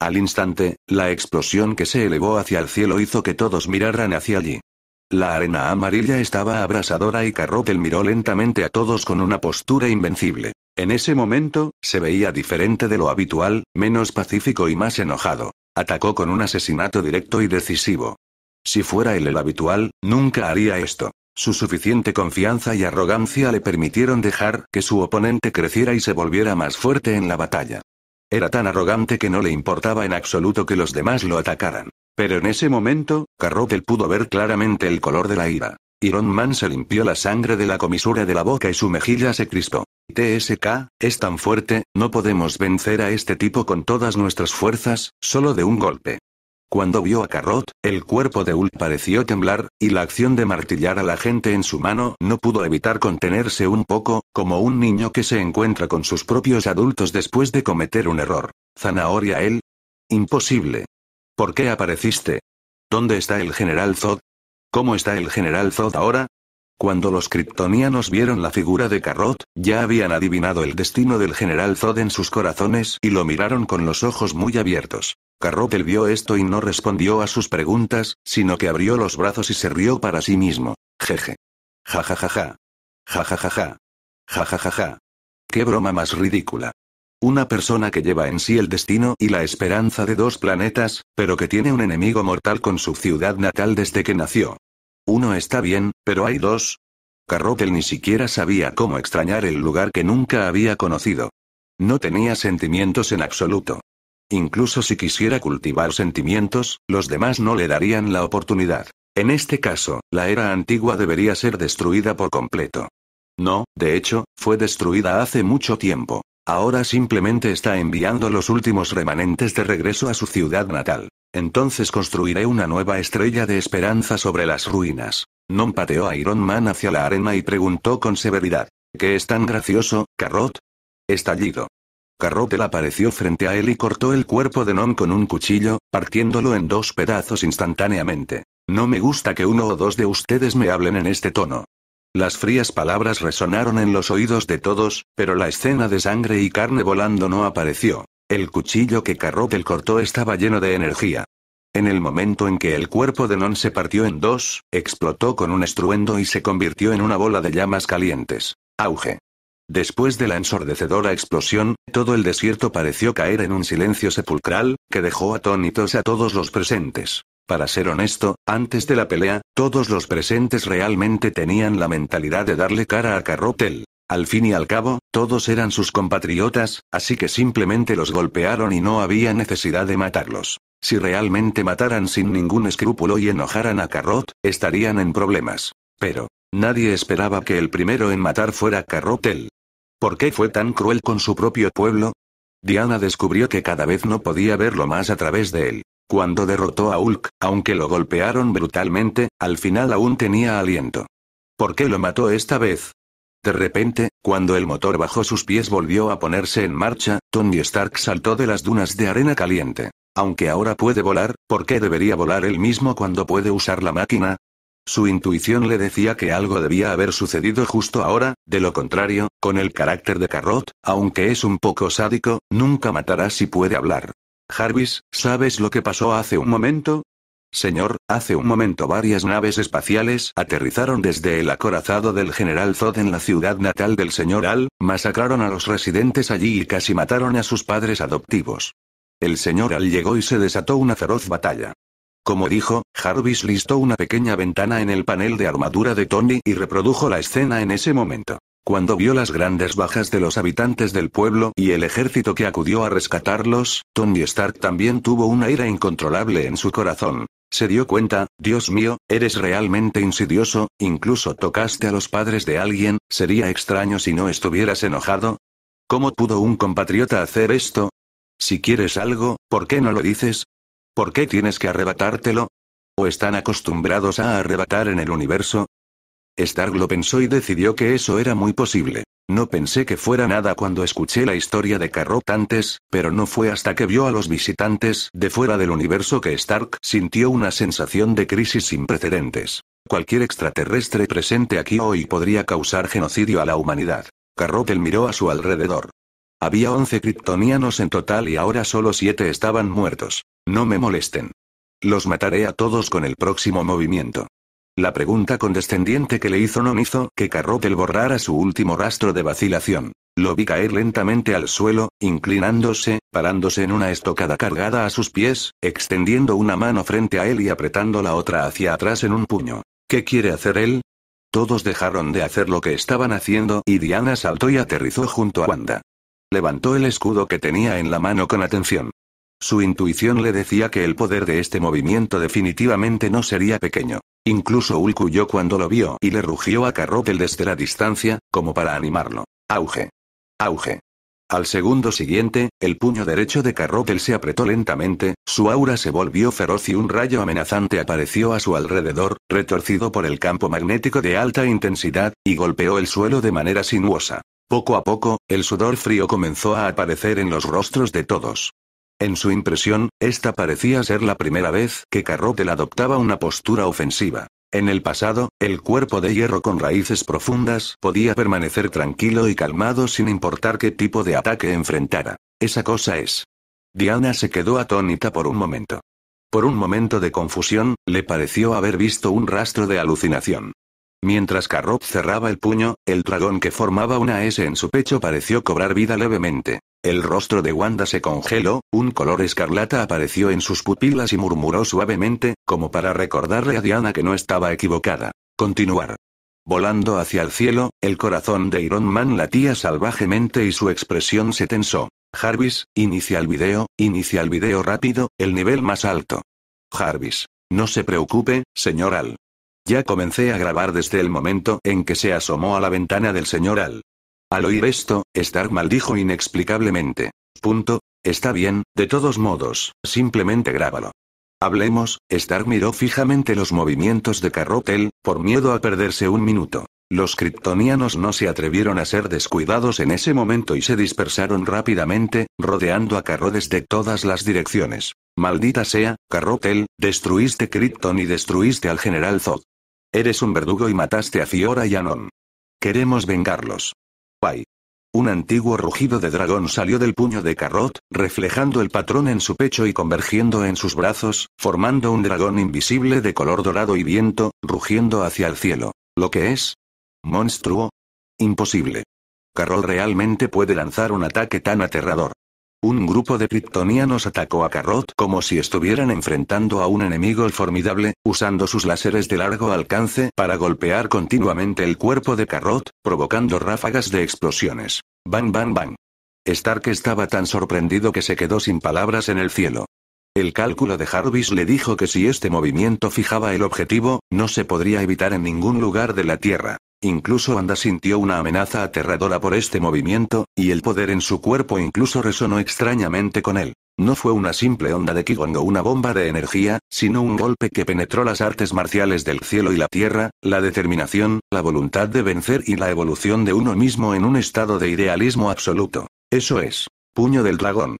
Al instante, la explosión que se elevó hacia el cielo hizo que todos miraran hacia allí. La arena amarilla estaba abrasadora y Carrotel miró lentamente a todos con una postura invencible. En ese momento, se veía diferente de lo habitual, menos pacífico y más enojado. Atacó con un asesinato directo y decisivo. Si fuera él el habitual, nunca haría esto. Su suficiente confianza y arrogancia le permitieron dejar que su oponente creciera y se volviera más fuerte en la batalla. Era tan arrogante que no le importaba en absoluto que los demás lo atacaran. Pero en ese momento, Carrotel pudo ver claramente el color de la ira. Iron Man se limpió la sangre de la comisura de la boca y su mejilla se crispó. TSK, es tan fuerte, no podemos vencer a este tipo con todas nuestras fuerzas, solo de un golpe. Cuando vio a Carrot, el cuerpo de Ul pareció temblar, y la acción de martillar a la gente en su mano no pudo evitar contenerse un poco, como un niño que se encuentra con sus propios adultos después de cometer un error. ¿Zanahoria él? Imposible. ¿Por qué apareciste? ¿Dónde está el general Zod? ¿Cómo está el general Zod ahora? Cuando los kryptonianos vieron la figura de Carrot, ya habían adivinado el destino del general Zod en sus corazones y lo miraron con los ojos muy abiertos. él vio esto y no respondió a sus preguntas, sino que abrió los brazos y se rió para sí mismo. Jeje. Ja ja ja ja. Qué broma más ridícula. Una persona que lleva en sí el destino y la esperanza de dos planetas, pero que tiene un enemigo mortal con su ciudad natal desde que nació. Uno está bien, pero hay dos. Carrotel ni siquiera sabía cómo extrañar el lugar que nunca había conocido. No tenía sentimientos en absoluto. Incluso si quisiera cultivar sentimientos, los demás no le darían la oportunidad. En este caso, la era antigua debería ser destruida por completo. No, de hecho, fue destruida hace mucho tiempo. Ahora simplemente está enviando los últimos remanentes de regreso a su ciudad natal. Entonces construiré una nueva estrella de esperanza sobre las ruinas. Non pateó a Iron Man hacia la arena y preguntó con severidad. ¿Qué es tan gracioso, Carrot? Estallido. Carrot le apareció frente a él y cortó el cuerpo de Non con un cuchillo, partiéndolo en dos pedazos instantáneamente. No me gusta que uno o dos de ustedes me hablen en este tono. Las frías palabras resonaron en los oídos de todos, pero la escena de sangre y carne volando no apareció. El cuchillo que Carrotel cortó estaba lleno de energía. En el momento en que el cuerpo de Non se partió en dos, explotó con un estruendo y se convirtió en una bola de llamas calientes. Auge. Después de la ensordecedora explosión, todo el desierto pareció caer en un silencio sepulcral, que dejó atónitos a todos los presentes. Para ser honesto, antes de la pelea, todos los presentes realmente tenían la mentalidad de darle cara a Carrotel. Al fin y al cabo, todos eran sus compatriotas, así que simplemente los golpearon y no había necesidad de matarlos. Si realmente mataran sin ningún escrúpulo y enojaran a Carrot, estarían en problemas. Pero, nadie esperaba que el primero en matar fuera Carrotel. ¿Por qué fue tan cruel con su propio pueblo? Diana descubrió que cada vez no podía verlo más a través de él. Cuando derrotó a Hulk, aunque lo golpearon brutalmente, al final aún tenía aliento. ¿Por qué lo mató esta vez? De repente, cuando el motor bajo sus pies volvió a ponerse en marcha, Tony Stark saltó de las dunas de arena caliente. Aunque ahora puede volar, ¿por qué debería volar él mismo cuando puede usar la máquina? Su intuición le decía que algo debía haber sucedido justo ahora, de lo contrario, con el carácter de Carrot, aunque es un poco sádico, nunca matará si puede hablar. Jarvis, ¿sabes lo que pasó hace un momento? Señor, hace un momento varias naves espaciales aterrizaron desde el acorazado del general Zod en la ciudad natal del señor Al, masacraron a los residentes allí y casi mataron a sus padres adoptivos. El señor Al llegó y se desató una feroz batalla. Como dijo, Jarvis listó una pequeña ventana en el panel de armadura de Tony y reprodujo la escena en ese momento. Cuando vio las grandes bajas de los habitantes del pueblo y el ejército que acudió a rescatarlos, Tony Stark también tuvo una ira incontrolable en su corazón. Se dio cuenta, Dios mío, eres realmente insidioso, incluso tocaste a los padres de alguien, sería extraño si no estuvieras enojado. ¿Cómo pudo un compatriota hacer esto? Si quieres algo, ¿por qué no lo dices? ¿Por qué tienes que arrebatártelo? ¿O están acostumbrados a arrebatar en el universo? Stark lo pensó y decidió que eso era muy posible. No pensé que fuera nada cuando escuché la historia de Carrot antes, pero no fue hasta que vio a los visitantes de fuera del universo que Stark sintió una sensación de crisis sin precedentes. Cualquier extraterrestre presente aquí hoy podría causar genocidio a la humanidad. el miró a su alrededor. Había 11 kryptonianos en total y ahora solo 7 estaban muertos. No me molesten. Los mataré a todos con el próximo movimiento. La pregunta condescendiente que le hizo no hizo que Carrotel borrara su último rastro de vacilación. Lo vi caer lentamente al suelo, inclinándose, parándose en una estocada cargada a sus pies, extendiendo una mano frente a él y apretando la otra hacia atrás en un puño. ¿Qué quiere hacer él? Todos dejaron de hacer lo que estaban haciendo y Diana saltó y aterrizó junto a Wanda. Levantó el escudo que tenía en la mano con atención. Su intuición le decía que el poder de este movimiento definitivamente no sería pequeño. Incluso Hulk huyó cuando lo vio y le rugió a Carrotel desde la distancia, como para animarlo. Auge. Auge. Al segundo siguiente, el puño derecho de Carrotel se apretó lentamente, su aura se volvió feroz y un rayo amenazante apareció a su alrededor, retorcido por el campo magnético de alta intensidad, y golpeó el suelo de manera sinuosa. Poco a poco, el sudor frío comenzó a aparecer en los rostros de todos. En su impresión, esta parecía ser la primera vez que Carrotel adoptaba una postura ofensiva. En el pasado, el cuerpo de hierro con raíces profundas podía permanecer tranquilo y calmado sin importar qué tipo de ataque enfrentara. Esa cosa es. Diana se quedó atónita por un momento. Por un momento de confusión, le pareció haber visto un rastro de alucinación. Mientras Carrot cerraba el puño, el dragón que formaba una S en su pecho pareció cobrar vida levemente. El rostro de Wanda se congeló, un color escarlata apareció en sus pupilas y murmuró suavemente, como para recordarle a Diana que no estaba equivocada. Continuar. Volando hacia el cielo, el corazón de Iron Man latía salvajemente y su expresión se tensó. Jarvis, inicia el video, inicia el video rápido, el nivel más alto. Jarvis. No se preocupe, señor Al. Ya comencé a grabar desde el momento en que se asomó a la ventana del señor Al. Al oír esto, Stark maldijo inexplicablemente. Punto. Está bien, de todos modos, simplemente grábalo. Hablemos, Stark miró fijamente los movimientos de Carrotel, por miedo a perderse un minuto. Los kryptonianos no se atrevieron a ser descuidados en ese momento y se dispersaron rápidamente, rodeando a Carro desde todas las direcciones. Maldita sea, Carrotel, destruiste Krypton y destruiste al general Zod. Eres un verdugo y mataste a Fiora y Anon. Queremos vengarlos. Un antiguo rugido de dragón salió del puño de Carrot, reflejando el patrón en su pecho y convergiendo en sus brazos, formando un dragón invisible de color dorado y viento, rugiendo hacia el cielo. ¿Lo que es? ¿Monstruo? Imposible. Carrot realmente puede lanzar un ataque tan aterrador. Un grupo de kryptonianos atacó a Carrot como si estuvieran enfrentando a un enemigo formidable, usando sus láseres de largo alcance para golpear continuamente el cuerpo de Carrot, provocando ráfagas de explosiones. Bang bang bang. Stark estaba tan sorprendido que se quedó sin palabras en el cielo. El cálculo de Jarvis le dijo que si este movimiento fijaba el objetivo, no se podría evitar en ningún lugar de la Tierra. Incluso Anda sintió una amenaza aterradora por este movimiento, y el poder en su cuerpo incluso resonó extrañamente con él. No fue una simple onda de Qigong o una bomba de energía, sino un golpe que penetró las artes marciales del cielo y la tierra, la determinación, la voluntad de vencer y la evolución de uno mismo en un estado de idealismo absoluto. Eso es. Puño del dragón.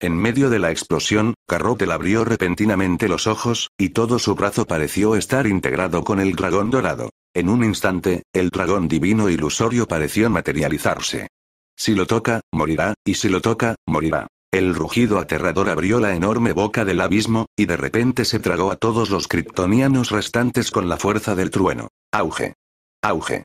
En medio de la explosión, Carrotel abrió repentinamente los ojos, y todo su brazo pareció estar integrado con el dragón dorado. En un instante, el dragón divino ilusorio pareció materializarse. Si lo toca, morirá, y si lo toca, morirá. El rugido aterrador abrió la enorme boca del abismo, y de repente se tragó a todos los kryptonianos restantes con la fuerza del trueno. Auge. Auge.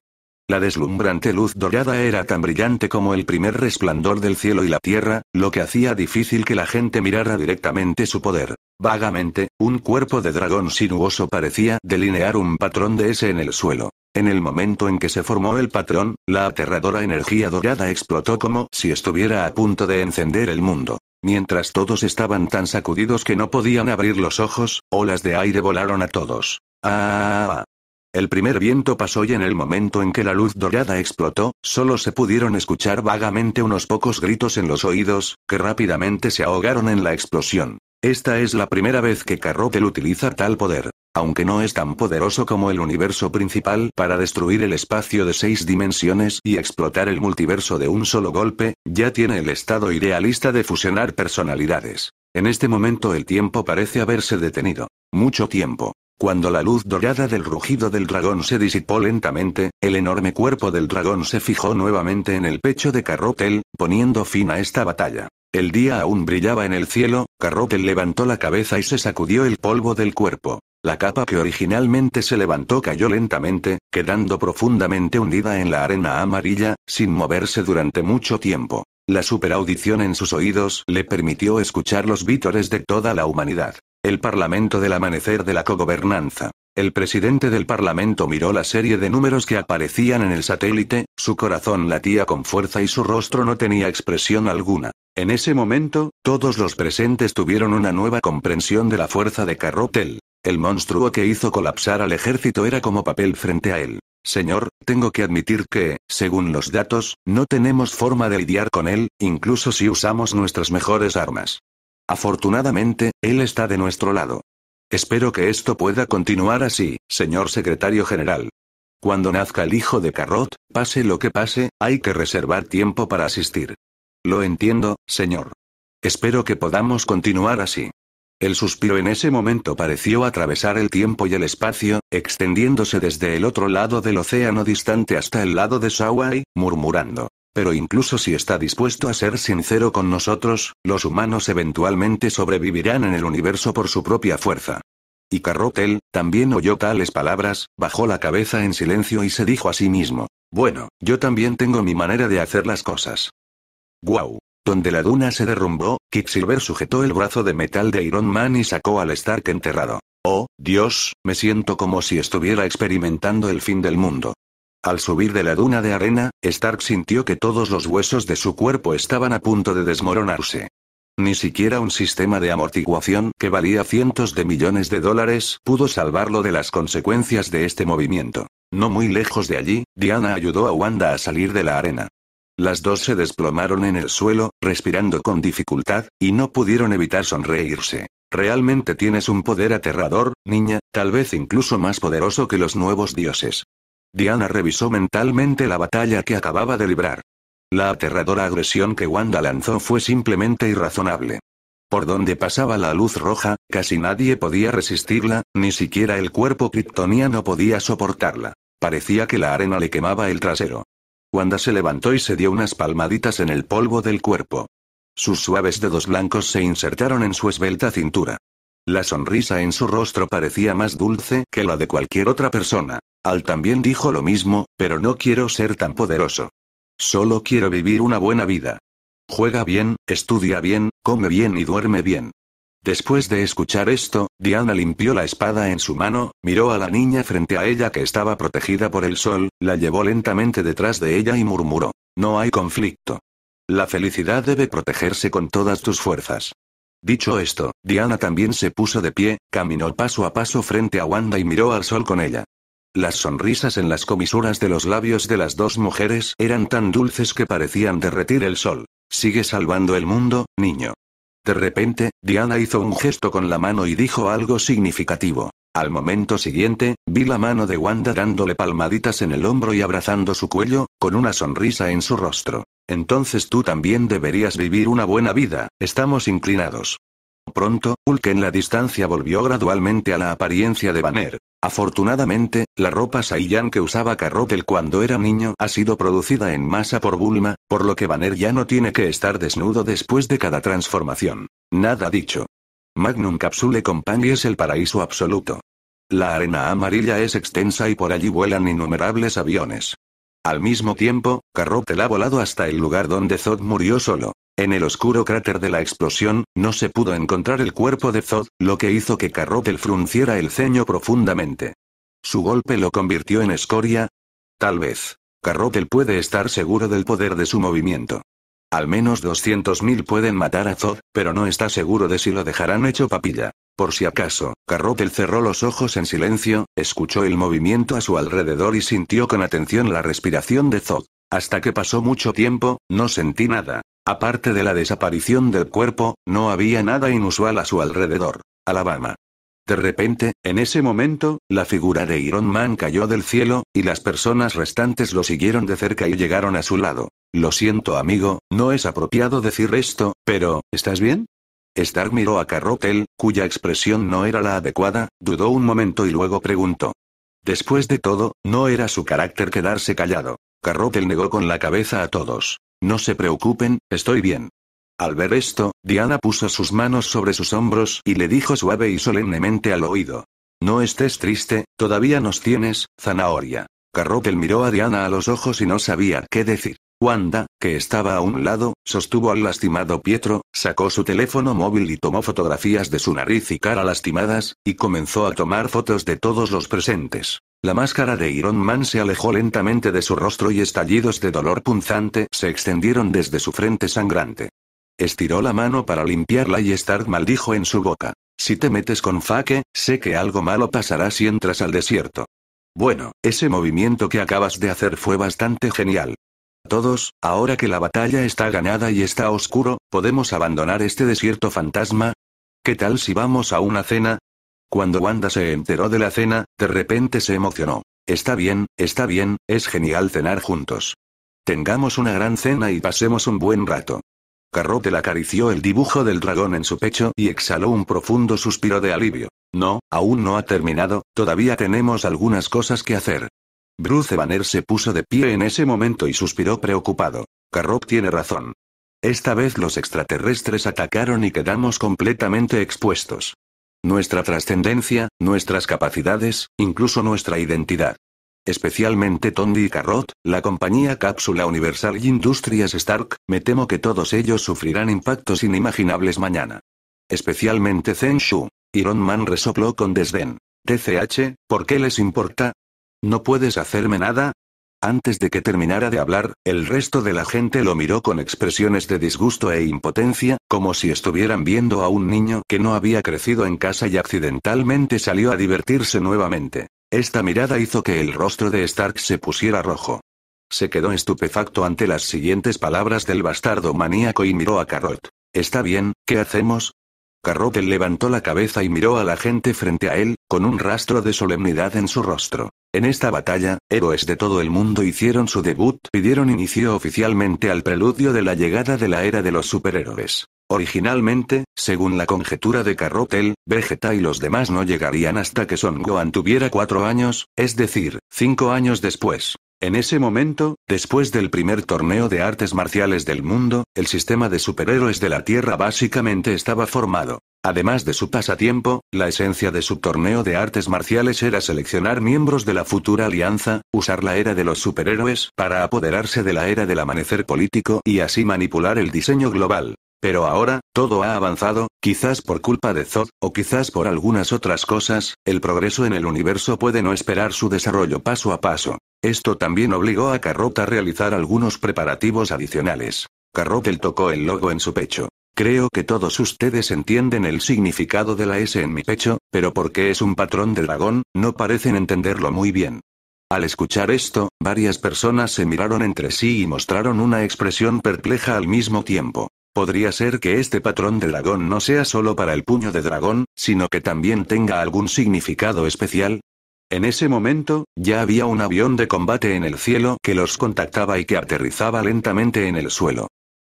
La deslumbrante luz dorada era tan brillante como el primer resplandor del cielo y la tierra, lo que hacía difícil que la gente mirara directamente su poder. Vagamente, un cuerpo de dragón sinuoso parecía delinear un patrón de ese en el suelo. En el momento en que se formó el patrón, la aterradora energía dorada explotó como si estuviera a punto de encender el mundo. Mientras todos estaban tan sacudidos que no podían abrir los ojos, olas de aire volaron a todos. Ah, ah, ah, ah. El primer viento pasó y en el momento en que la luz dorada explotó, solo se pudieron escuchar vagamente unos pocos gritos en los oídos, que rápidamente se ahogaron en la explosión. Esta es la primera vez que Carrotel utiliza tal poder. Aunque no es tan poderoso como el universo principal para destruir el espacio de seis dimensiones y explotar el multiverso de un solo golpe, ya tiene el estado idealista de fusionar personalidades. En este momento el tiempo parece haberse detenido. Mucho tiempo. Cuando la luz dorada del rugido del dragón se disipó lentamente, el enorme cuerpo del dragón se fijó nuevamente en el pecho de Carrotel, poniendo fin a esta batalla. El día aún brillaba en el cielo, Carrotel levantó la cabeza y se sacudió el polvo del cuerpo. La capa que originalmente se levantó cayó lentamente, quedando profundamente hundida en la arena amarilla, sin moverse durante mucho tiempo. La superaudición en sus oídos le permitió escuchar los vítores de toda la humanidad. El Parlamento del Amanecer de la Cogobernanza. El presidente del Parlamento miró la serie de números que aparecían en el satélite, su corazón latía con fuerza y su rostro no tenía expresión alguna. En ese momento, todos los presentes tuvieron una nueva comprensión de la fuerza de Carrotel. El monstruo que hizo colapsar al ejército era como papel frente a él. Señor, tengo que admitir que, según los datos, no tenemos forma de lidiar con él, incluso si usamos nuestras mejores armas. Afortunadamente, él está de nuestro lado. Espero que esto pueda continuar así, señor secretario general. Cuando nazca el hijo de Carrot, pase lo que pase, hay que reservar tiempo para asistir. Lo entiendo, señor. Espero que podamos continuar así. El suspiro en ese momento pareció atravesar el tiempo y el espacio, extendiéndose desde el otro lado del océano distante hasta el lado de Sawai, murmurando. Pero incluso si está dispuesto a ser sincero con nosotros, los humanos eventualmente sobrevivirán en el universo por su propia fuerza. Y Carrotel, también oyó tales palabras, bajó la cabeza en silencio y se dijo a sí mismo, bueno, yo también tengo mi manera de hacer las cosas. ¡Guau! Donde la duna se derrumbó, Quicksilver sujetó el brazo de metal de Iron Man y sacó al Stark enterrado. Oh, Dios, me siento como si estuviera experimentando el fin del mundo. Al subir de la duna de arena, Stark sintió que todos los huesos de su cuerpo estaban a punto de desmoronarse. Ni siquiera un sistema de amortiguación que valía cientos de millones de dólares pudo salvarlo de las consecuencias de este movimiento. No muy lejos de allí, Diana ayudó a Wanda a salir de la arena. Las dos se desplomaron en el suelo, respirando con dificultad, y no pudieron evitar sonreírse. Realmente tienes un poder aterrador, niña, tal vez incluso más poderoso que los nuevos dioses. Diana revisó mentalmente la batalla que acababa de librar. La aterradora agresión que Wanda lanzó fue simplemente irrazonable. Por donde pasaba la luz roja, casi nadie podía resistirla, ni siquiera el cuerpo kriptoniano podía soportarla. Parecía que la arena le quemaba el trasero. Wanda se levantó y se dio unas palmaditas en el polvo del cuerpo. Sus suaves dedos blancos se insertaron en su esbelta cintura. La sonrisa en su rostro parecía más dulce que la de cualquier otra persona. Al también dijo lo mismo, pero no quiero ser tan poderoso. Solo quiero vivir una buena vida. Juega bien, estudia bien, come bien y duerme bien. Después de escuchar esto, Diana limpió la espada en su mano, miró a la niña frente a ella que estaba protegida por el sol, la llevó lentamente detrás de ella y murmuró, No hay conflicto. La felicidad debe protegerse con todas tus fuerzas. Dicho esto, Diana también se puso de pie, caminó paso a paso frente a Wanda y miró al sol con ella. Las sonrisas en las comisuras de los labios de las dos mujeres eran tan dulces que parecían derretir el sol. Sigue salvando el mundo, niño. De repente, Diana hizo un gesto con la mano y dijo algo significativo. Al momento siguiente, vi la mano de Wanda dándole palmaditas en el hombro y abrazando su cuello, con una sonrisa en su rostro. Entonces tú también deberías vivir una buena vida, estamos inclinados. Pronto, Hulk en la distancia volvió gradualmente a la apariencia de Banner. Afortunadamente, la ropa Saiyan que usaba Carrotel cuando era niño ha sido producida en masa por Bulma, por lo que Banner ya no tiene que estar desnudo después de cada transformación. Nada dicho. Magnum Capsule Company es el paraíso absoluto. La arena amarilla es extensa y por allí vuelan innumerables aviones. Al mismo tiempo, Carrotel ha volado hasta el lugar donde Zod murió solo. En el oscuro cráter de la explosión, no se pudo encontrar el cuerpo de Zod, lo que hizo que Carrotel frunciera el ceño profundamente. ¿Su golpe lo convirtió en escoria? Tal vez. Carrotel puede estar seguro del poder de su movimiento. Al menos 200.000 pueden matar a Zod, pero no está seguro de si lo dejarán hecho papilla. Por si acaso, Carrotel cerró los ojos en silencio, escuchó el movimiento a su alrededor y sintió con atención la respiración de Zod. Hasta que pasó mucho tiempo, no sentí nada. Aparte de la desaparición del cuerpo, no había nada inusual a su alrededor. Alabama. De repente, en ese momento, la figura de Iron Man cayó del cielo, y las personas restantes lo siguieron de cerca y llegaron a su lado. Lo siento amigo, no es apropiado decir esto, pero, ¿estás bien? Stark miró a Carrotel, cuya expresión no era la adecuada, dudó un momento y luego preguntó. Después de todo, no era su carácter quedarse callado. Carrotel negó con la cabeza a todos. No se preocupen, estoy bien. Al ver esto, Diana puso sus manos sobre sus hombros y le dijo suave y solemnemente al oído. No estés triste, todavía nos tienes, zanahoria. Carrotel miró a Diana a los ojos y no sabía qué decir. Wanda, que estaba a un lado, sostuvo al lastimado Pietro, sacó su teléfono móvil y tomó fotografías de su nariz y cara lastimadas, y comenzó a tomar fotos de todos los presentes. La máscara de Iron Man se alejó lentamente de su rostro y estallidos de dolor punzante se extendieron desde su frente sangrante. Estiró la mano para limpiarla y Stark maldijo en su boca. Si te metes con Fake, sé que algo malo pasará si entras al desierto. Bueno, ese movimiento que acabas de hacer fue bastante genial. Todos, ahora que la batalla está ganada y está oscuro, ¿podemos abandonar este desierto fantasma? ¿Qué tal si vamos a una cena? Cuando Wanda se enteró de la cena, de repente se emocionó. Está bien, está bien, es genial cenar juntos. Tengamos una gran cena y pasemos un buen rato. le acarició el dibujo del dragón en su pecho y exhaló un profundo suspiro de alivio. No, aún no ha terminado, todavía tenemos algunas cosas que hacer. Bruce Banner se puso de pie en ese momento y suspiró preocupado. Carrot tiene razón. Esta vez los extraterrestres atacaron y quedamos completamente expuestos. Nuestra trascendencia, nuestras capacidades, incluso nuestra identidad. Especialmente Tondi y Carrot, la compañía Cápsula Universal y Industrias Stark, me temo que todos ellos sufrirán impactos inimaginables mañana. Especialmente Zen Shu. Iron Man resopló con desdén. TCH, ¿por qué les importa? ¿No puedes hacerme nada? Antes de que terminara de hablar, el resto de la gente lo miró con expresiones de disgusto e impotencia, como si estuvieran viendo a un niño que no había crecido en casa y accidentalmente salió a divertirse nuevamente. Esta mirada hizo que el rostro de Stark se pusiera rojo. Se quedó estupefacto ante las siguientes palabras del bastardo maníaco y miró a Carrot. Está bien, ¿qué hacemos? Carrotel levantó la cabeza y miró a la gente frente a él, con un rastro de solemnidad en su rostro. En esta batalla, héroes de todo el mundo hicieron su debut pidieron inicio oficialmente al preludio de la llegada de la era de los superhéroes. Originalmente, según la conjetura de Carrotel, Vegeta y los demás no llegarían hasta que Son Gohan tuviera cuatro años, es decir, cinco años después. En ese momento, después del primer torneo de artes marciales del mundo, el sistema de superhéroes de la Tierra básicamente estaba formado. Además de su pasatiempo, la esencia de su torneo de artes marciales era seleccionar miembros de la futura alianza, usar la era de los superhéroes para apoderarse de la era del amanecer político y así manipular el diseño global. Pero ahora, todo ha avanzado, quizás por culpa de Zod, o quizás por algunas otras cosas, el progreso en el universo puede no esperar su desarrollo paso a paso. Esto también obligó a Carrot a realizar algunos preparativos adicionales. Carrot el tocó el logo en su pecho. Creo que todos ustedes entienden el significado de la S en mi pecho, pero porque es un patrón de dragón, no parecen entenderlo muy bien. Al escuchar esto, varias personas se miraron entre sí y mostraron una expresión perpleja al mismo tiempo. Podría ser que este patrón de dragón no sea solo para el puño de dragón, sino que también tenga algún significado especial. En ese momento, ya había un avión de combate en el cielo que los contactaba y que aterrizaba lentamente en el suelo.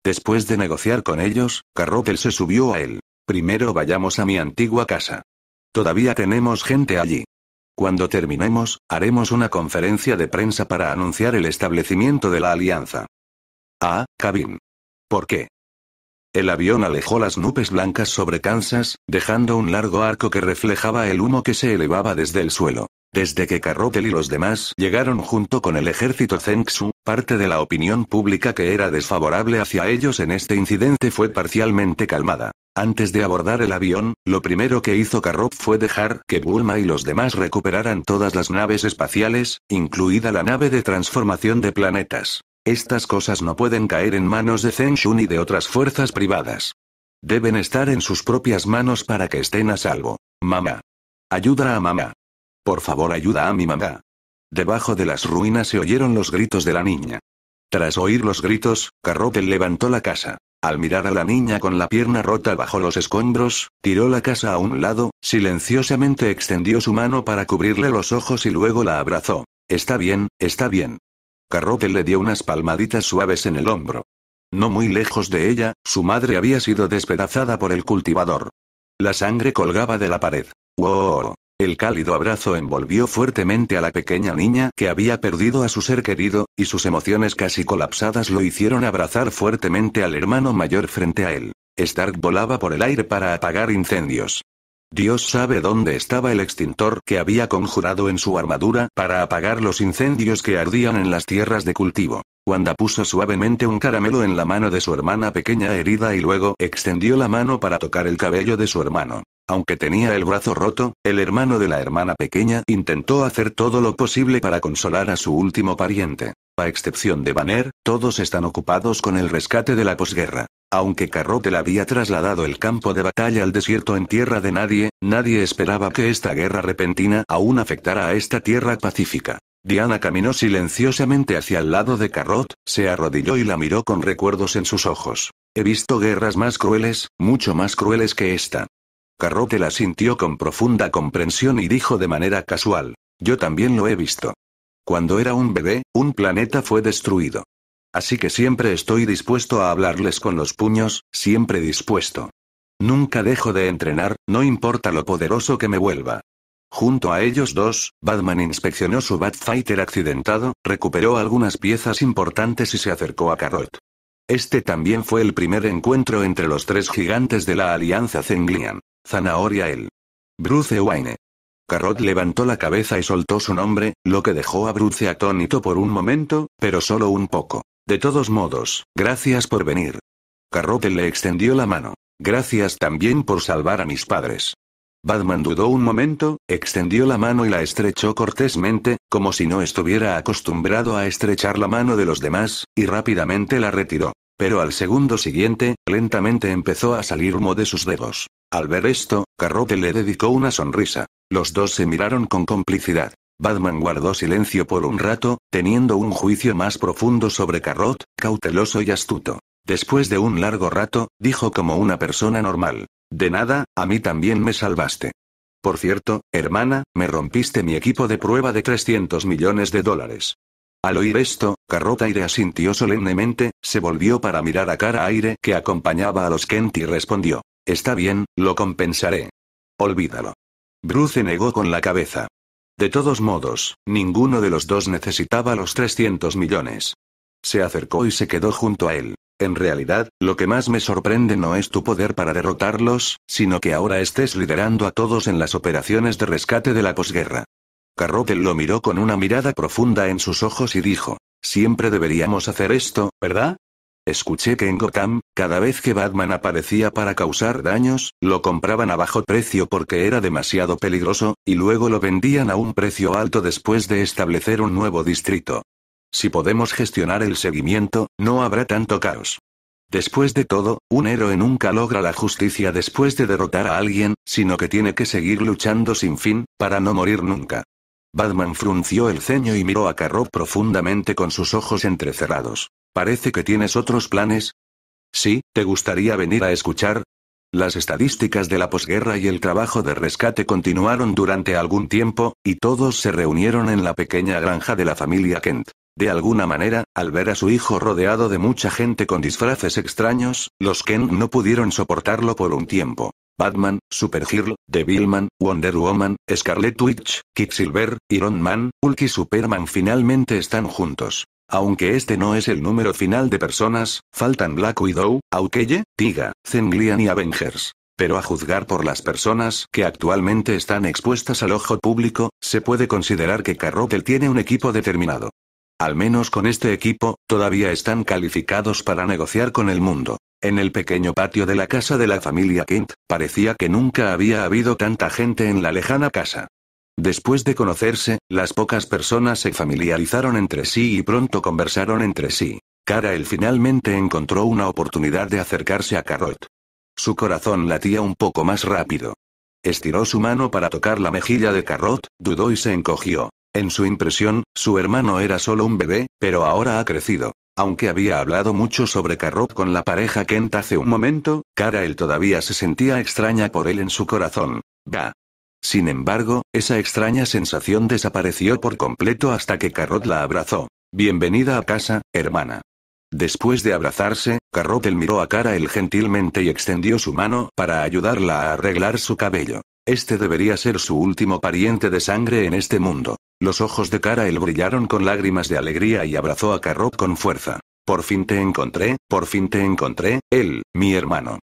Después de negociar con ellos, Carrotel se subió a él. Primero vayamos a mi antigua casa. Todavía tenemos gente allí. Cuando terminemos, haremos una conferencia de prensa para anunciar el establecimiento de la alianza. Ah, Kabin. ¿Por qué? El avión alejó las nubes blancas sobre Kansas, dejando un largo arco que reflejaba el humo que se elevaba desde el suelo. Desde que Carrotel y los demás llegaron junto con el ejército Zengsu, parte de la opinión pública que era desfavorable hacia ellos en este incidente fue parcialmente calmada. Antes de abordar el avión, lo primero que hizo Carrot fue dejar que Bulma y los demás recuperaran todas las naves espaciales, incluida la nave de transformación de planetas. Estas cosas no pueden caer en manos de Zeng Shun y de otras fuerzas privadas. Deben estar en sus propias manos para que estén a salvo. Mamá. Ayuda a mamá. Por favor, ayuda a mi mamá. Debajo de las ruinas se oyeron los gritos de la niña. Tras oír los gritos, Carrotel levantó la casa. Al mirar a la niña con la pierna rota bajo los escombros, tiró la casa a un lado, silenciosamente extendió su mano para cubrirle los ojos y luego la abrazó. Está bien, está bien. Carrote le dio unas palmaditas suaves en el hombro. No muy lejos de ella, su madre había sido despedazada por el cultivador. La sangre colgaba de la pared. ¡Wow! El cálido abrazo envolvió fuertemente a la pequeña niña que había perdido a su ser querido, y sus emociones casi colapsadas lo hicieron abrazar fuertemente al hermano mayor frente a él. Stark volaba por el aire para apagar incendios. Dios sabe dónde estaba el extintor que había conjurado en su armadura para apagar los incendios que ardían en las tierras de cultivo. Wanda puso suavemente un caramelo en la mano de su hermana pequeña herida y luego extendió la mano para tocar el cabello de su hermano. Aunque tenía el brazo roto, el hermano de la hermana pequeña intentó hacer todo lo posible para consolar a su último pariente. A excepción de Banner, todos están ocupados con el rescate de la posguerra. Aunque le había trasladado el campo de batalla al desierto en tierra de nadie, nadie esperaba que esta guerra repentina aún afectara a esta tierra pacífica. Diana caminó silenciosamente hacia el lado de Carrot, se arrodilló y la miró con recuerdos en sus ojos. He visto guerras más crueles, mucho más crueles que esta. Carrot la sintió con profunda comprensión y dijo de manera casual. Yo también lo he visto. Cuando era un bebé, un planeta fue destruido. Así que siempre estoy dispuesto a hablarles con los puños, siempre dispuesto. Nunca dejo de entrenar, no importa lo poderoso que me vuelva. Junto a ellos dos, Batman inspeccionó su Batfighter accidentado, recuperó algunas piezas importantes y se acercó a Carrot. Este también fue el primer encuentro entre los tres gigantes de la Alianza Zenglian. Zanahoria el. Bruce Wayne. Carrot levantó la cabeza y soltó su nombre, lo que dejó a Bruce atónito por un momento, pero solo un poco. De todos modos, gracias por venir. Carrote le extendió la mano. Gracias también por salvar a mis padres. Batman dudó un momento, extendió la mano y la estrechó cortésmente, como si no estuviera acostumbrado a estrechar la mano de los demás, y rápidamente la retiró. Pero al segundo siguiente, lentamente empezó a salir humo de sus dedos. Al ver esto, Carrote le dedicó una sonrisa. Los dos se miraron con complicidad. Batman guardó silencio por un rato, teniendo un juicio más profundo sobre Carrot, cauteloso y astuto. Después de un largo rato, dijo como una persona normal. De nada, a mí también me salvaste. Por cierto, hermana, me rompiste mi equipo de prueba de 300 millones de dólares. Al oír esto, Carrot Aire asintió solemnemente, se volvió para mirar a Cara Aire que acompañaba a los Kent y respondió. Está bien, lo compensaré. Olvídalo. Bruce negó con la cabeza. De todos modos, ninguno de los dos necesitaba los 300 millones. Se acercó y se quedó junto a él. En realidad, lo que más me sorprende no es tu poder para derrotarlos, sino que ahora estés liderando a todos en las operaciones de rescate de la posguerra. Carrotel lo miró con una mirada profunda en sus ojos y dijo, siempre deberíamos hacer esto, ¿verdad? Escuché que en Gotham, cada vez que Batman aparecía para causar daños, lo compraban a bajo precio porque era demasiado peligroso, y luego lo vendían a un precio alto después de establecer un nuevo distrito. Si podemos gestionar el seguimiento, no habrá tanto caos. Después de todo, un héroe nunca logra la justicia después de derrotar a alguien, sino que tiene que seguir luchando sin fin, para no morir nunca. Batman frunció el ceño y miró a Carro profundamente con sus ojos entrecerrados. Parece que tienes otros planes. Sí, ¿te gustaría venir a escuchar? Las estadísticas de la posguerra y el trabajo de rescate continuaron durante algún tiempo, y todos se reunieron en la pequeña granja de la familia Kent. De alguna manera, al ver a su hijo rodeado de mucha gente con disfraces extraños, los Kent no pudieron soportarlo por un tiempo. Batman, Supergirl, Devilman, Wonder Woman, Scarlet Witch, Quicksilver, Iron Man, Hulk y Superman finalmente están juntos. Aunque este no es el número final de personas, faltan Black Widow, Aukeye, Tiga, Zenglian y Avengers. Pero a juzgar por las personas que actualmente están expuestas al ojo público, se puede considerar que Carrotel tiene un equipo determinado. Al menos con este equipo, todavía están calificados para negociar con el mundo. En el pequeño patio de la casa de la familia Kent, parecía que nunca había habido tanta gente en la lejana casa. Después de conocerse, las pocas personas se familiarizaron entre sí y pronto conversaron entre sí. Karael finalmente encontró una oportunidad de acercarse a Carrot. Su corazón latía un poco más rápido. Estiró su mano para tocar la mejilla de Carrot, dudó y se encogió. En su impresión, su hermano era solo un bebé, pero ahora ha crecido. Aunque había hablado mucho sobre Carrot con la pareja Kent hace un momento, Karael todavía se sentía extraña por él en su corazón. Bah, sin embargo, esa extraña sensación desapareció por completo hasta que Carrot la abrazó. Bienvenida a casa, hermana. Después de abrazarse, el miró a el gentilmente y extendió su mano para ayudarla a arreglar su cabello. Este debería ser su último pariente de sangre en este mundo. Los ojos de el brillaron con lágrimas de alegría y abrazó a Carrot con fuerza. Por fin te encontré, por fin te encontré, él, mi hermano.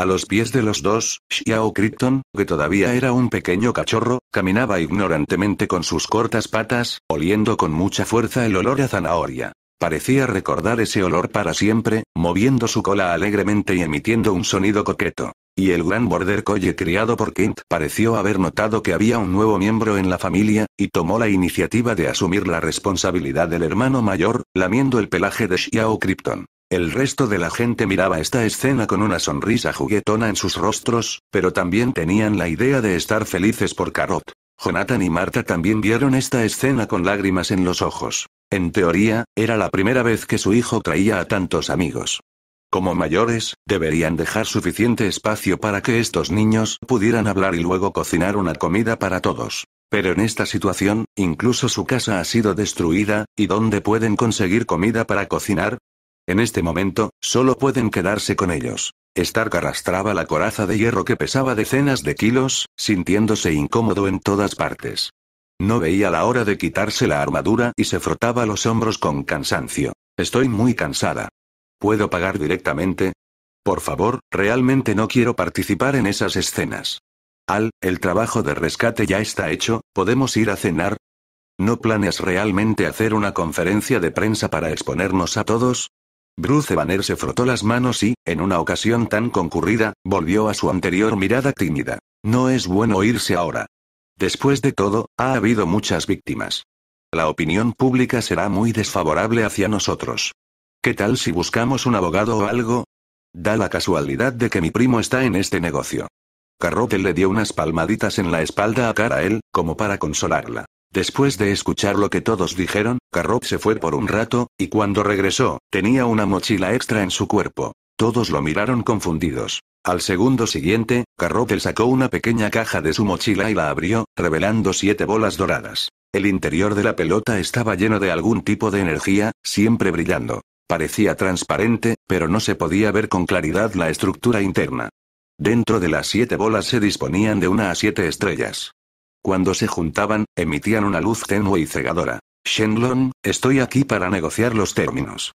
A los pies de los dos, Xiao Krypton, que todavía era un pequeño cachorro, caminaba ignorantemente con sus cortas patas, oliendo con mucha fuerza el olor a zanahoria. Parecía recordar ese olor para siempre, moviendo su cola alegremente y emitiendo un sonido coqueto. Y el gran border collie criado por Kent pareció haber notado que había un nuevo miembro en la familia, y tomó la iniciativa de asumir la responsabilidad del hermano mayor, lamiendo el pelaje de Xiao Krypton. El resto de la gente miraba esta escena con una sonrisa juguetona en sus rostros, pero también tenían la idea de estar felices por Carrot. Jonathan y Marta también vieron esta escena con lágrimas en los ojos. En teoría, era la primera vez que su hijo traía a tantos amigos. Como mayores, deberían dejar suficiente espacio para que estos niños pudieran hablar y luego cocinar una comida para todos. Pero en esta situación, incluso su casa ha sido destruida, ¿y dónde pueden conseguir comida para cocinar? En este momento, solo pueden quedarse con ellos. Stark arrastraba la coraza de hierro que pesaba decenas de kilos, sintiéndose incómodo en todas partes. No veía la hora de quitarse la armadura y se frotaba los hombros con cansancio. Estoy muy cansada. ¿Puedo pagar directamente? Por favor, realmente no quiero participar en esas escenas. Al, el trabajo de rescate ya está hecho, ¿podemos ir a cenar? ¿No planes realmente hacer una conferencia de prensa para exponernos a todos? Bruce Banner se frotó las manos y, en una ocasión tan concurrida, volvió a su anterior mirada tímida. No es bueno irse ahora. Después de todo, ha habido muchas víctimas. La opinión pública será muy desfavorable hacia nosotros. ¿Qué tal si buscamos un abogado o algo? Da la casualidad de que mi primo está en este negocio. Carrote le dio unas palmaditas en la espalda a él, como para consolarla. Después de escuchar lo que todos dijeron, Carrot se fue por un rato, y cuando regresó, tenía una mochila extra en su cuerpo. Todos lo miraron confundidos. Al segundo siguiente, le sacó una pequeña caja de su mochila y la abrió, revelando siete bolas doradas. El interior de la pelota estaba lleno de algún tipo de energía, siempre brillando. Parecía transparente, pero no se podía ver con claridad la estructura interna. Dentro de las siete bolas se disponían de una a siete estrellas. Cuando se juntaban, emitían una luz tenue y cegadora. Shenlong, estoy aquí para negociar los términos.